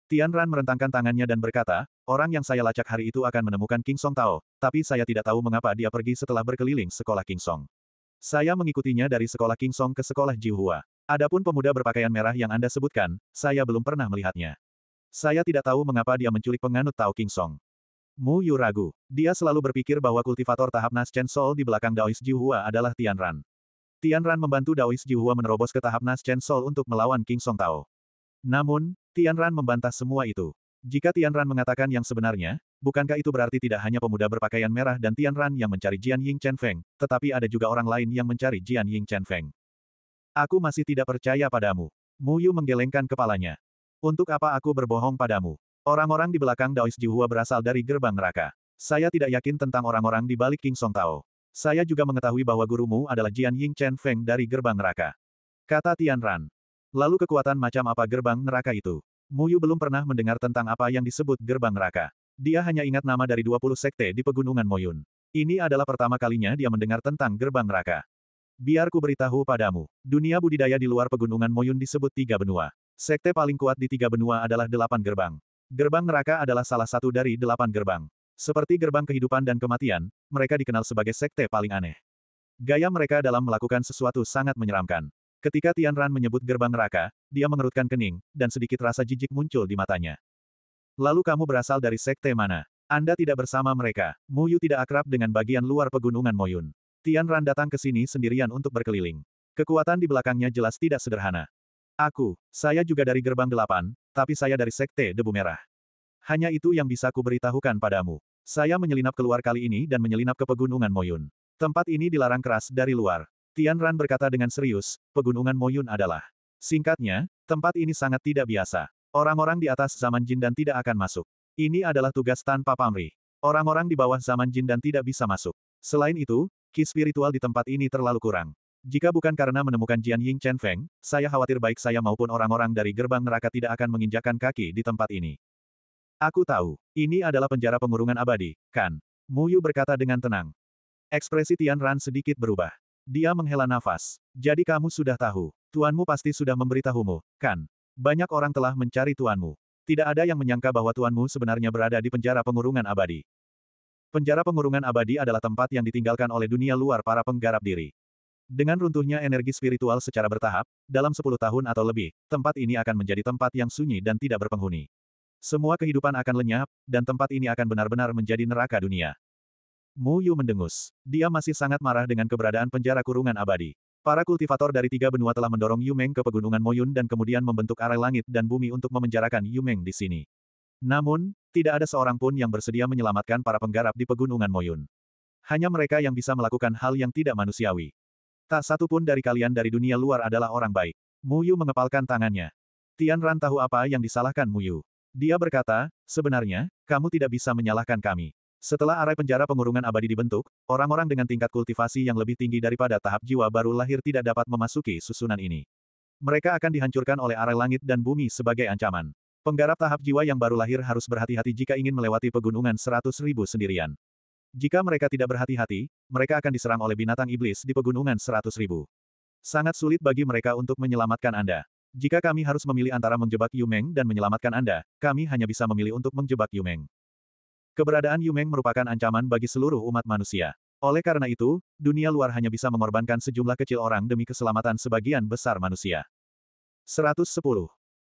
Tian Ran merentangkan tangannya dan berkata, orang yang saya lacak hari itu akan menemukan King Song Tao, tapi saya tidak tahu mengapa dia pergi setelah berkeliling sekolah King Song. Saya mengikutinya dari sekolah King Song ke sekolah Hua. Adapun pemuda berpakaian merah yang Anda sebutkan, saya belum pernah melihatnya. Saya tidak tahu mengapa dia menculik penganut Tao King Song. Mu Yu ragu. Dia selalu berpikir bahwa kultivator tahap Nas Chen Sol di belakang Daois Hua adalah Tian Ran. Tian Ran membantu Daois Hua menerobos ke tahap Nas Chen Sol untuk melawan King Song Tao. Namun, Tian Ran membantah semua itu. Jika Tian Ran mengatakan yang sebenarnya, bukankah itu berarti tidak hanya pemuda berpakaian merah dan Tian Ran yang mencari Jian Ying Chen Feng, tetapi ada juga orang lain yang mencari Jian Ying Chen Feng. Aku masih tidak percaya padamu. Mu Yu menggelengkan kepalanya. Untuk apa aku berbohong padamu? Orang-orang di belakang Daois Jihua berasal dari gerbang neraka. Saya tidak yakin tentang orang-orang di balik King Song Tao. Saya juga mengetahui bahwa gurumu adalah Jian Ying Chen Feng dari gerbang neraka. Kata Tian Ran. Lalu kekuatan macam apa gerbang neraka itu? Muyu belum pernah mendengar tentang apa yang disebut gerbang neraka. Dia hanya ingat nama dari 20 sekte di pegunungan Moyun. Ini adalah pertama kalinya dia mendengar tentang gerbang neraka. Biarku beritahu padamu, dunia budidaya di luar pegunungan Moyun disebut tiga benua. Sekte paling kuat di tiga benua adalah delapan gerbang. Gerbang neraka adalah salah satu dari delapan gerbang. Seperti gerbang kehidupan dan kematian, mereka dikenal sebagai sekte paling aneh. Gaya mereka dalam melakukan sesuatu sangat menyeramkan. Ketika Tian Ran menyebut gerbang neraka, dia mengerutkan kening, dan sedikit rasa jijik muncul di matanya. Lalu kamu berasal dari sekte mana? Anda tidak bersama mereka. Mu Yu tidak akrab dengan bagian luar pegunungan Moyun. Tian Ran datang ke sini sendirian untuk berkeliling. Kekuatan di belakangnya jelas tidak sederhana. Aku, saya juga dari gerbang delapan, tapi saya dari sekte debu merah. Hanya itu yang bisa ku beritahukan padamu. Saya menyelinap keluar kali ini dan menyelinap ke pegunungan Moyun. Tempat ini dilarang keras dari luar. Tian Ran berkata dengan serius, pegunungan Moyun adalah. Singkatnya, tempat ini sangat tidak biasa. Orang-orang di atas zaman jin dan tidak akan masuk. Ini adalah tugas tanpa pamrih. Orang-orang di bawah zaman jin dan tidak bisa masuk. Selain itu, ki spiritual di tempat ini terlalu kurang. Jika bukan karena menemukan Jian Ying Chen Feng, saya khawatir baik saya maupun orang-orang dari gerbang neraka tidak akan menginjakan kaki di tempat ini. Aku tahu, ini adalah penjara pengurungan abadi, kan? Muyu berkata dengan tenang. Ekspresi Tian Ran sedikit berubah. Dia menghela nafas. Jadi kamu sudah tahu. Tuanmu pasti sudah memberitahumu, kan? Banyak orang telah mencari tuanmu. Tidak ada yang menyangka bahwa tuanmu sebenarnya berada di penjara pengurungan abadi. Penjara pengurungan abadi adalah tempat yang ditinggalkan oleh dunia luar para penggarap diri. Dengan runtuhnya energi spiritual secara bertahap, dalam 10 tahun atau lebih, tempat ini akan menjadi tempat yang sunyi dan tidak berpenghuni. Semua kehidupan akan lenyap, dan tempat ini akan benar-benar menjadi neraka dunia. Mu Yu mendengus. Dia masih sangat marah dengan keberadaan penjara kurungan abadi. Para kultivator dari tiga benua telah mendorong Yu Meng ke pegunungan Moyun dan kemudian membentuk arah langit dan bumi untuk memenjarakan Meng di sini. Namun, tidak ada seorang pun yang bersedia menyelamatkan para penggarap di pegunungan Moyun. Hanya mereka yang bisa melakukan hal yang tidak manusiawi. Tak satu pun dari kalian dari dunia luar adalah orang baik. Mu Yu mengepalkan tangannya. Tian Ran tahu apa yang disalahkan Mu Yu. Dia berkata, sebenarnya, kamu tidak bisa menyalahkan kami. Setelah arai penjara pengurungan abadi dibentuk, orang-orang dengan tingkat kultivasi yang lebih tinggi daripada tahap jiwa baru lahir tidak dapat memasuki susunan ini. Mereka akan dihancurkan oleh arai langit dan bumi sebagai ancaman. Penggarap tahap jiwa yang baru lahir harus berhati-hati jika ingin melewati pegunungan seratus ribu sendirian. Jika mereka tidak berhati-hati, mereka akan diserang oleh binatang iblis di pegunungan seratus ribu. Sangat sulit bagi mereka untuk menyelamatkan Anda. Jika kami harus memilih antara menjebak Yumeng dan menyelamatkan Anda, kami hanya bisa memilih untuk menjebak Yumeng. Keberadaan Yumeng merupakan ancaman bagi seluruh umat manusia. Oleh karena itu, dunia luar hanya bisa mengorbankan sejumlah kecil orang demi keselamatan sebagian besar manusia. 110.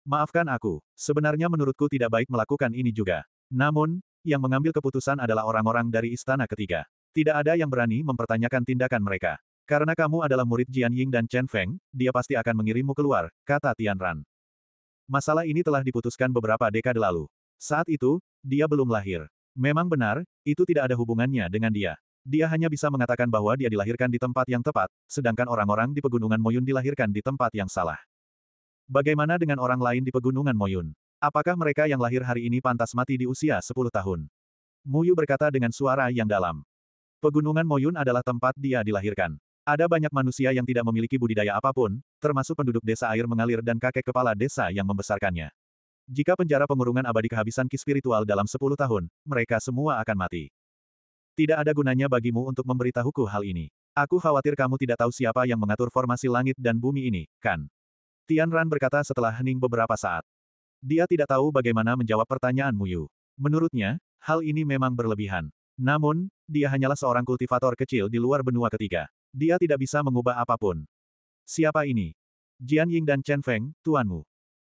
Maafkan aku, sebenarnya menurutku tidak baik melakukan ini juga. Namun, yang mengambil keputusan adalah orang-orang dari istana ketiga. Tidak ada yang berani mempertanyakan tindakan mereka. Karena kamu adalah murid Jian Ying dan Chen Feng, dia pasti akan mengirimmu keluar, kata Tian Ran. Masalah ini telah diputuskan beberapa dekade lalu. Saat itu, dia belum lahir. Memang benar, itu tidak ada hubungannya dengan dia. Dia hanya bisa mengatakan bahwa dia dilahirkan di tempat yang tepat, sedangkan orang-orang di pegunungan Moyun dilahirkan di tempat yang salah. Bagaimana dengan orang lain di pegunungan Moyun? Apakah mereka yang lahir hari ini pantas mati di usia 10 tahun? Muyu berkata dengan suara yang dalam. Pegunungan Moyun adalah tempat dia dilahirkan. Ada banyak manusia yang tidak memiliki budidaya apapun, termasuk penduduk desa air mengalir dan kakek kepala desa yang membesarkannya. Jika penjara pengurungan abadi kehabisan ki spiritual dalam 10 tahun, mereka semua akan mati. Tidak ada gunanya bagimu untuk memberitahuku hal ini. Aku khawatir kamu tidak tahu siapa yang mengatur formasi langit dan bumi ini, kan? Tian Ran berkata setelah hening beberapa saat. Dia tidak tahu bagaimana menjawab pertanyaan Muyu. Menurutnya, hal ini memang berlebihan. Namun, dia hanyalah seorang kultivator kecil di luar benua ketiga. Dia tidak bisa mengubah apapun. Siapa ini? Jian Ying dan Chen Feng, tuanmu.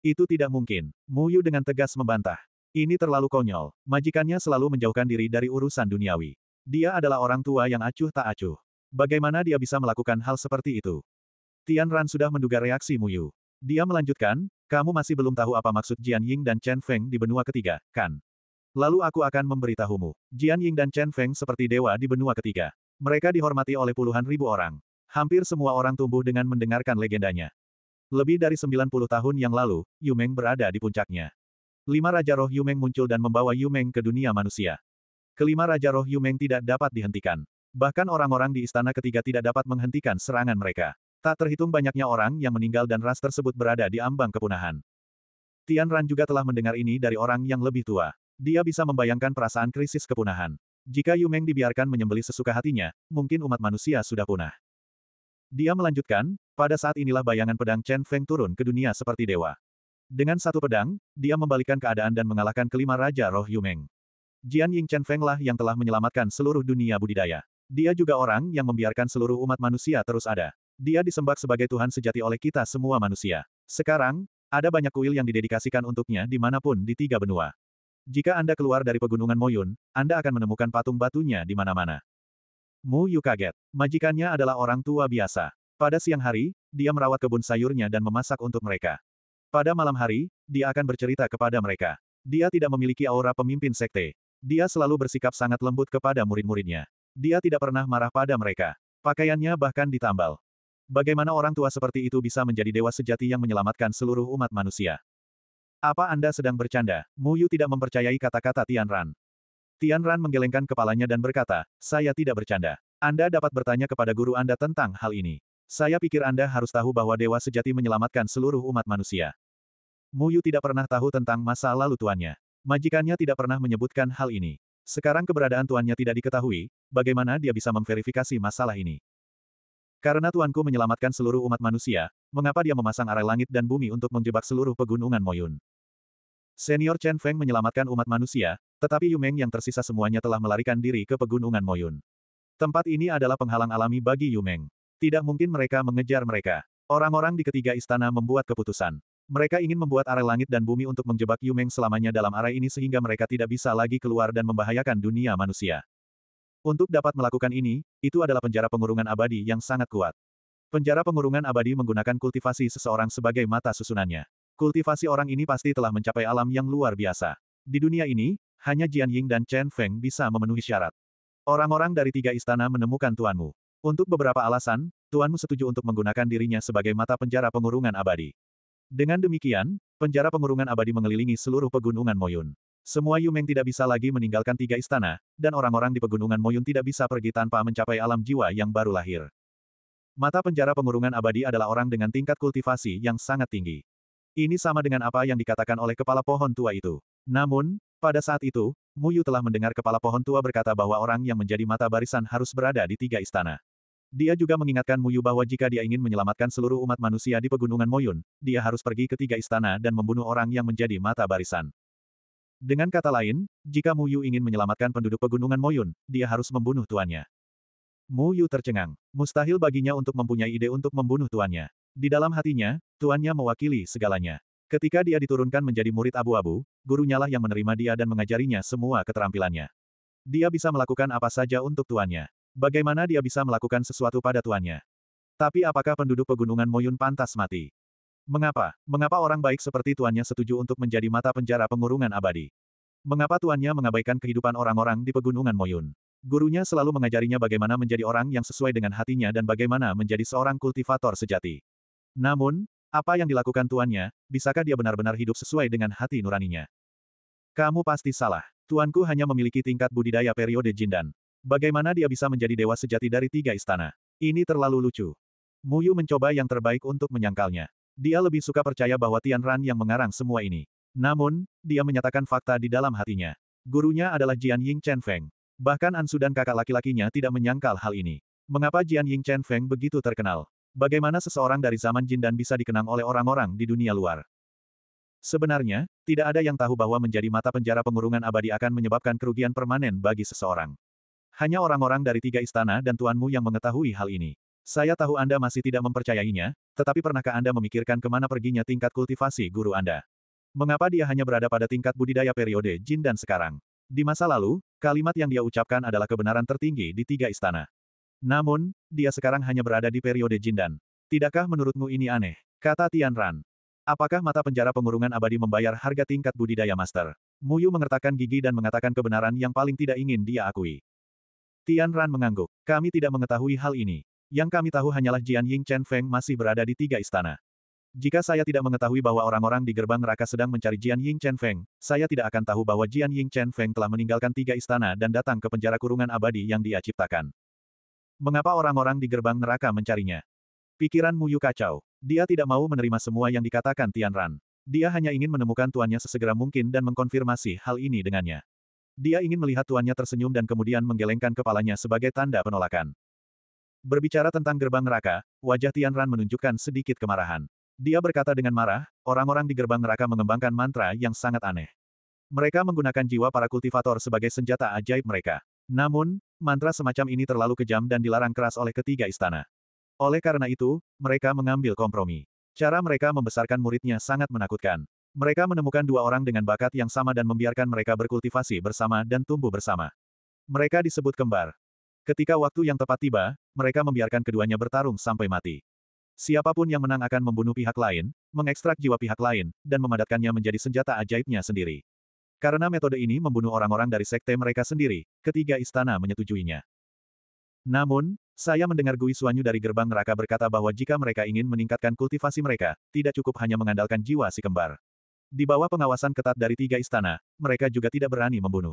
Itu tidak mungkin. Mu Yu dengan tegas membantah. Ini terlalu konyol. Majikannya selalu menjauhkan diri dari urusan duniawi. Dia adalah orang tua yang acuh tak acuh. Bagaimana dia bisa melakukan hal seperti itu? Tian Ran sudah menduga reaksi Mu Yu. Dia melanjutkan, kamu masih belum tahu apa maksud Jian Ying dan Chen Feng di benua ketiga, kan? Lalu aku akan memberitahumu. Jian Ying dan Chen Feng seperti dewa di benua ketiga. Mereka dihormati oleh puluhan ribu orang. Hampir semua orang tumbuh dengan mendengarkan legendanya. Lebih dari 90 tahun yang lalu, Yumeng berada di puncaknya. Lima Raja Roh Yumeng muncul dan membawa Yumeng ke dunia manusia. Kelima Raja Roh Yumeng tidak dapat dihentikan. Bahkan orang-orang di istana ketiga tidak dapat menghentikan serangan mereka. Tak terhitung banyaknya orang yang meninggal dan ras tersebut berada di ambang kepunahan. Tian Ran juga telah mendengar ini dari orang yang lebih tua. Dia bisa membayangkan perasaan krisis kepunahan. Jika Yumeng dibiarkan menyembeli sesuka hatinya, mungkin umat manusia sudah punah. Dia melanjutkan, pada saat inilah bayangan pedang Chen Feng turun ke dunia seperti dewa. Dengan satu pedang, dia membalikkan keadaan dan mengalahkan kelima Raja Roh Yumeng. Jian Ying Chen Feng lah yang telah menyelamatkan seluruh dunia budidaya. Dia juga orang yang membiarkan seluruh umat manusia terus ada. Dia disembah sebagai Tuhan sejati oleh kita semua manusia. Sekarang, ada banyak kuil yang didedikasikan untuknya dimanapun di tiga benua. Jika Anda keluar dari pegunungan Moyun, Anda akan menemukan patung batunya di mana-mana. Mu Yu kaget. Majikannya adalah orang tua biasa. Pada siang hari, dia merawat kebun sayurnya dan memasak untuk mereka. Pada malam hari, dia akan bercerita kepada mereka. Dia tidak memiliki aura pemimpin sekte. Dia selalu bersikap sangat lembut kepada murid-muridnya. Dia tidak pernah marah pada mereka. Pakaiannya bahkan ditambal. Bagaimana orang tua seperti itu bisa menjadi dewa sejati yang menyelamatkan seluruh umat manusia? Apa Anda sedang bercanda? Mu Yu tidak mempercayai kata-kata Tian Ran. Tian Ran menggelengkan kepalanya dan berkata, saya tidak bercanda. Anda dapat bertanya kepada guru Anda tentang hal ini. Saya pikir Anda harus tahu bahwa dewa sejati menyelamatkan seluruh umat manusia. Muyu tidak pernah tahu tentang masa lalu tuannya. Majikannya tidak pernah menyebutkan hal ini. Sekarang keberadaan tuannya tidak diketahui, bagaimana dia bisa memverifikasi masalah ini? Karena tuanku menyelamatkan seluruh umat manusia, mengapa dia memasang arai langit dan bumi untuk menjebak seluruh pegunungan Moyun? Senior Chen Feng menyelamatkan umat manusia, tetapi Yumeng yang tersisa semuanya telah melarikan diri ke pegunungan Moyun. Tempat ini adalah penghalang alami bagi Yumeng. Tidak mungkin mereka mengejar mereka. Orang-orang di ketiga istana membuat keputusan. Mereka ingin membuat area langit dan bumi untuk menjebak Yumeng selamanya dalam area ini sehingga mereka tidak bisa lagi keluar dan membahayakan dunia manusia. Untuk dapat melakukan ini, itu adalah penjara pengurungan abadi yang sangat kuat. Penjara pengurungan abadi menggunakan kultivasi seseorang sebagai mata susunannya. Kultivasi orang ini pasti telah mencapai alam yang luar biasa. Di dunia ini, hanya Jian Ying dan Chen Feng bisa memenuhi syarat. Orang-orang dari tiga istana menemukan tuanmu. Untuk beberapa alasan, tuanmu setuju untuk menggunakan dirinya sebagai mata penjara pengurungan abadi. Dengan demikian, penjara pengurungan abadi mengelilingi seluruh pegunungan Moyun. Semua Yumeng tidak bisa lagi meninggalkan tiga istana, dan orang-orang di pegunungan Moyun tidak bisa pergi tanpa mencapai alam jiwa yang baru lahir. Mata penjara pengurungan abadi adalah orang dengan tingkat kultivasi yang sangat tinggi. Ini sama dengan apa yang dikatakan oleh kepala pohon tua itu. Namun, pada saat itu, Muyu telah mendengar kepala pohon tua berkata bahwa orang yang menjadi mata barisan harus berada di tiga istana. Dia juga mengingatkan Muyu bahwa jika dia ingin menyelamatkan seluruh umat manusia di pegunungan Moyun, dia harus pergi ke tiga istana dan membunuh orang yang menjadi mata barisan. Dengan kata lain, jika Muyu ingin menyelamatkan penduduk pegunungan Moyun, dia harus membunuh tuannya. Muyu tercengang. Mustahil baginya untuk mempunyai ide untuk membunuh tuannya. Di dalam hatinya, tuannya mewakili segalanya. Ketika dia diturunkan menjadi murid abu-abu, gurunya lah yang menerima dia dan mengajarinya semua keterampilannya. Dia bisa melakukan apa saja untuk tuannya. Bagaimana dia bisa melakukan sesuatu pada tuannya? Tapi apakah penduduk pegunungan Moyun pantas mati? Mengapa? Mengapa orang baik seperti tuannya setuju untuk menjadi mata penjara pengurungan abadi? Mengapa tuannya mengabaikan kehidupan orang-orang di pegunungan Moyun? Gurunya selalu mengajarinya bagaimana menjadi orang yang sesuai dengan hatinya dan bagaimana menjadi seorang kultivator sejati. Namun, apa yang dilakukan tuannya, bisakah dia benar-benar hidup sesuai dengan hati nuraninya? Kamu pasti salah. Tuanku hanya memiliki tingkat budidaya periode Jindan. Bagaimana dia bisa menjadi dewa sejati dari tiga istana? Ini terlalu lucu. Muyu mencoba yang terbaik untuk menyangkalnya. Dia lebih suka percaya bahwa Tian Ran yang mengarang semua ini. Namun, dia menyatakan fakta di dalam hatinya. Gurunya adalah Jian Ying Chen Feng. Bahkan Ansu dan kakak laki-lakinya tidak menyangkal hal ini. Mengapa Jian Ying Chen Feng begitu terkenal? Bagaimana seseorang dari zaman jin dan bisa dikenang oleh orang-orang di dunia luar? Sebenarnya, tidak ada yang tahu bahwa menjadi mata penjara pengurungan abadi akan menyebabkan kerugian permanen bagi seseorang. Hanya orang-orang dari tiga istana dan tuanmu yang mengetahui hal ini. Saya tahu Anda masih tidak mempercayainya, tetapi pernahkah Anda memikirkan kemana perginya tingkat kultivasi guru Anda? Mengapa dia hanya berada pada tingkat budidaya periode jin dan sekarang? Di masa lalu, kalimat yang dia ucapkan adalah kebenaran tertinggi di tiga istana. Namun, dia sekarang hanya berada di periode Jindan. Tidakkah menurutmu ini aneh? Kata Tian Ran. Apakah mata penjara pengurungan abadi membayar harga tingkat budidaya master? Muyu mengertakkan gigi dan mengatakan kebenaran yang paling tidak ingin dia akui. Tian Ran mengangguk. Kami tidak mengetahui hal ini. Yang kami tahu hanyalah Jian Ying Chen Feng masih berada di tiga istana. Jika saya tidak mengetahui bahwa orang-orang di gerbang neraka sedang mencari Jian Ying Chen Feng, saya tidak akan tahu bahwa Jian Ying Chen Feng telah meninggalkan tiga istana dan datang ke penjara kurungan abadi yang dia ciptakan. Mengapa orang-orang di gerbang neraka mencarinya? Pikiran Muyu kacau. Dia tidak mau menerima semua yang dikatakan Tian Ran. Dia hanya ingin menemukan tuannya sesegera mungkin dan mengkonfirmasi hal ini dengannya. Dia ingin melihat tuannya tersenyum dan kemudian menggelengkan kepalanya sebagai tanda penolakan. Berbicara tentang gerbang neraka, wajah Tian Ran menunjukkan sedikit kemarahan. Dia berkata dengan marah, orang-orang di gerbang neraka mengembangkan mantra yang sangat aneh. Mereka menggunakan jiwa para kultivator sebagai senjata ajaib mereka. Namun, mantra semacam ini terlalu kejam dan dilarang keras oleh ketiga istana. Oleh karena itu, mereka mengambil kompromi. Cara mereka membesarkan muridnya sangat menakutkan. Mereka menemukan dua orang dengan bakat yang sama dan membiarkan mereka berkultivasi bersama dan tumbuh bersama. Mereka disebut kembar. Ketika waktu yang tepat tiba, mereka membiarkan keduanya bertarung sampai mati. Siapapun yang menang akan membunuh pihak lain, mengekstrak jiwa pihak lain, dan memadatkannya menjadi senjata ajaibnya sendiri. Karena metode ini membunuh orang-orang dari sekte mereka sendiri, ketiga istana menyetujuinya. Namun, saya mendengar Gui Suanyu dari gerbang neraka berkata bahwa jika mereka ingin meningkatkan kultivasi mereka, tidak cukup hanya mengandalkan jiwa si kembar. Di bawah pengawasan ketat dari tiga istana, mereka juga tidak berani membunuh.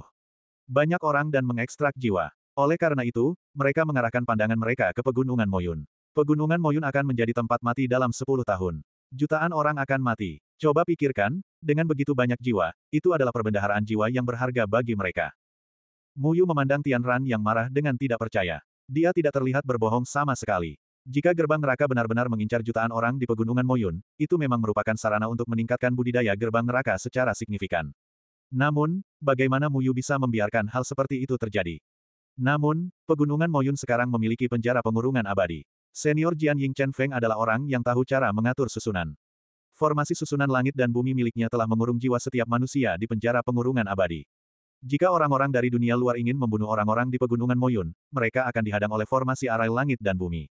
Banyak orang dan mengekstrak jiwa. Oleh karena itu, mereka mengarahkan pandangan mereka ke Pegunungan Moyun. Pegunungan Moyun akan menjadi tempat mati dalam sepuluh tahun. Jutaan orang akan mati. Coba pikirkan, dengan begitu banyak jiwa, itu adalah perbendaharaan jiwa yang berharga bagi mereka. Muyu memandang Tian Ran yang marah dengan tidak percaya. Dia tidak terlihat berbohong sama sekali. Jika gerbang neraka benar-benar mengincar jutaan orang di pegunungan Moyun, itu memang merupakan sarana untuk meningkatkan budidaya gerbang neraka secara signifikan. Namun, bagaimana Muyu bisa membiarkan hal seperti itu terjadi? Namun, pegunungan Moyun sekarang memiliki penjara pengurungan abadi. Senior Jian Ying Chen Feng adalah orang yang tahu cara mengatur susunan. Formasi susunan langit dan bumi miliknya telah mengurung jiwa setiap manusia di penjara pengurungan abadi. Jika orang-orang dari dunia luar ingin membunuh orang-orang di pegunungan Moyun, mereka akan dihadang oleh formasi arai langit dan bumi.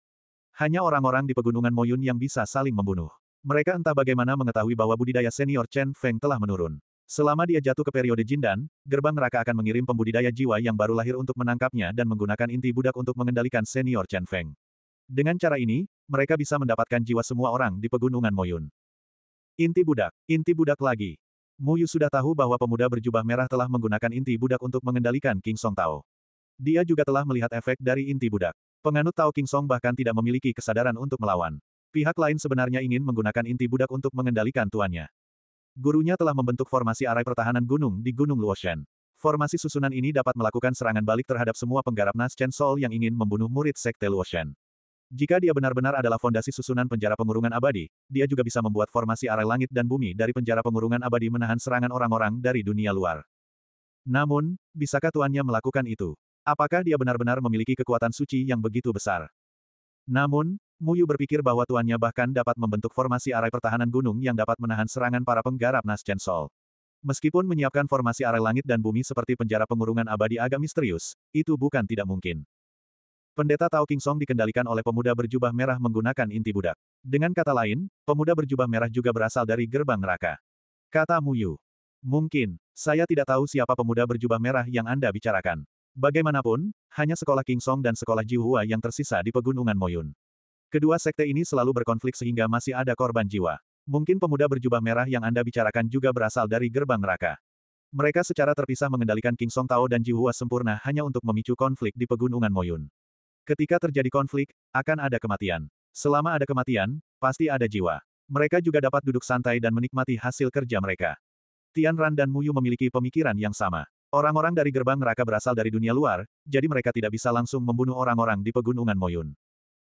Hanya orang-orang di pegunungan Moyun yang bisa saling membunuh. Mereka entah bagaimana mengetahui bahwa budidaya senior Chen Feng telah menurun. Selama dia jatuh ke periode Jindan, gerbang neraka akan mengirim pembudidaya jiwa yang baru lahir untuk menangkapnya dan menggunakan inti budak untuk mengendalikan senior Chen Feng. Dengan cara ini, mereka bisa mendapatkan jiwa semua orang di pegunungan Moyun. Inti budak, inti budak lagi. Mu Yu sudah tahu bahwa pemuda berjubah merah telah menggunakan inti budak untuk mengendalikan King Song Tao. Dia juga telah melihat efek dari inti budak. Penganut Tao King Song bahkan tidak memiliki kesadaran untuk melawan. Pihak lain sebenarnya ingin menggunakan inti budak untuk mengendalikan tuannya. Gurunya telah membentuk formasi arai pertahanan gunung di Gunung Luoshen. Formasi susunan ini dapat melakukan serangan balik terhadap semua penggarap Nas Chen Sol yang ingin membunuh murid Sekte Luoshen. Jika dia benar-benar adalah fondasi susunan penjara pengurungan abadi, dia juga bisa membuat formasi arah langit dan bumi dari penjara pengurungan abadi menahan serangan orang-orang dari dunia luar. Namun, bisakah tuannya melakukan itu? Apakah dia benar-benar memiliki kekuatan suci yang begitu besar? Namun, Muyu berpikir bahwa tuannya bahkan dapat membentuk formasi arai pertahanan gunung yang dapat menahan serangan para penggarap Chen Sol. Meskipun menyiapkan formasi arai langit dan bumi seperti penjara pengurungan abadi agak misterius, itu bukan tidak mungkin. Pendeta Tao King Song dikendalikan oleh pemuda berjubah merah menggunakan inti budak. Dengan kata lain, pemuda berjubah merah juga berasal dari gerbang neraka. Kata Mu Yu. Mungkin, saya tidak tahu siapa pemuda berjubah merah yang Anda bicarakan. Bagaimanapun, hanya sekolah King Song dan sekolah Jihua yang tersisa di pegunungan Moyun. Kedua sekte ini selalu berkonflik sehingga masih ada korban jiwa. Mungkin pemuda berjubah merah yang Anda bicarakan juga berasal dari gerbang neraka. Mereka secara terpisah mengendalikan King Song Tao dan Jihua sempurna hanya untuk memicu konflik di pegunungan Moyun. Ketika terjadi konflik, akan ada kematian. Selama ada kematian, pasti ada jiwa. Mereka juga dapat duduk santai dan menikmati hasil kerja mereka. Tian Ran dan Muyu memiliki pemikiran yang sama. Orang-orang dari gerbang neraka berasal dari dunia luar, jadi mereka tidak bisa langsung membunuh orang-orang di pegunungan Moyun.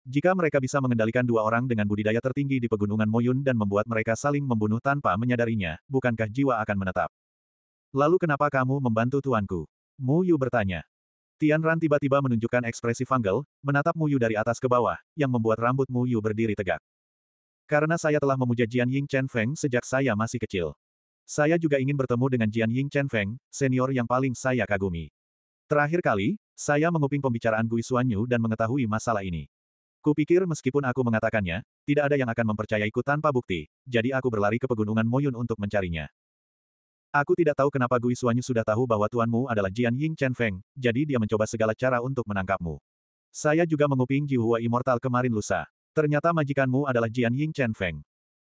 Jika mereka bisa mengendalikan dua orang dengan budidaya tertinggi di pegunungan Moyun dan membuat mereka saling membunuh tanpa menyadarinya, bukankah jiwa akan menetap? Lalu kenapa kamu membantu tuanku? Mu Yu bertanya. Tian Ran tiba-tiba menunjukkan ekspresi fanggel, menatap Mu Yu dari atas ke bawah, yang membuat rambut Mu Yu berdiri tegak. Karena saya telah memuja Jian Ying Chen Feng sejak saya masih kecil. Saya juga ingin bertemu dengan Jian Ying Chen Feng, senior yang paling saya kagumi. Terakhir kali, saya menguping pembicaraan Gui Yu dan mengetahui masalah ini. Kupikir meskipun aku mengatakannya, tidak ada yang akan mempercayaiku tanpa bukti, jadi aku berlari ke pegunungan Moyun untuk mencarinya. Aku tidak tahu kenapa Gui Suanyu sudah tahu bahwa tuanmu adalah Jian Ying Chen Feng, jadi dia mencoba segala cara untuk menangkapmu. Saya juga menguping Hua Immortal kemarin lusa. Ternyata majikanmu adalah Jian Ying Chen Feng.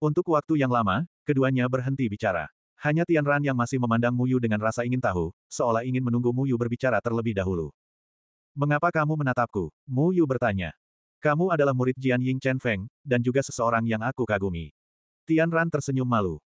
Untuk waktu yang lama, keduanya berhenti bicara. Hanya Tian Ran yang masih memandang Mu Yu dengan rasa ingin tahu, seolah ingin menunggu Mu Yu berbicara terlebih dahulu. Mengapa kamu menatapku? Mu Yu bertanya. Kamu adalah murid Jian Ying Chen Feng, dan juga seseorang yang aku kagumi. Tian Ran tersenyum malu.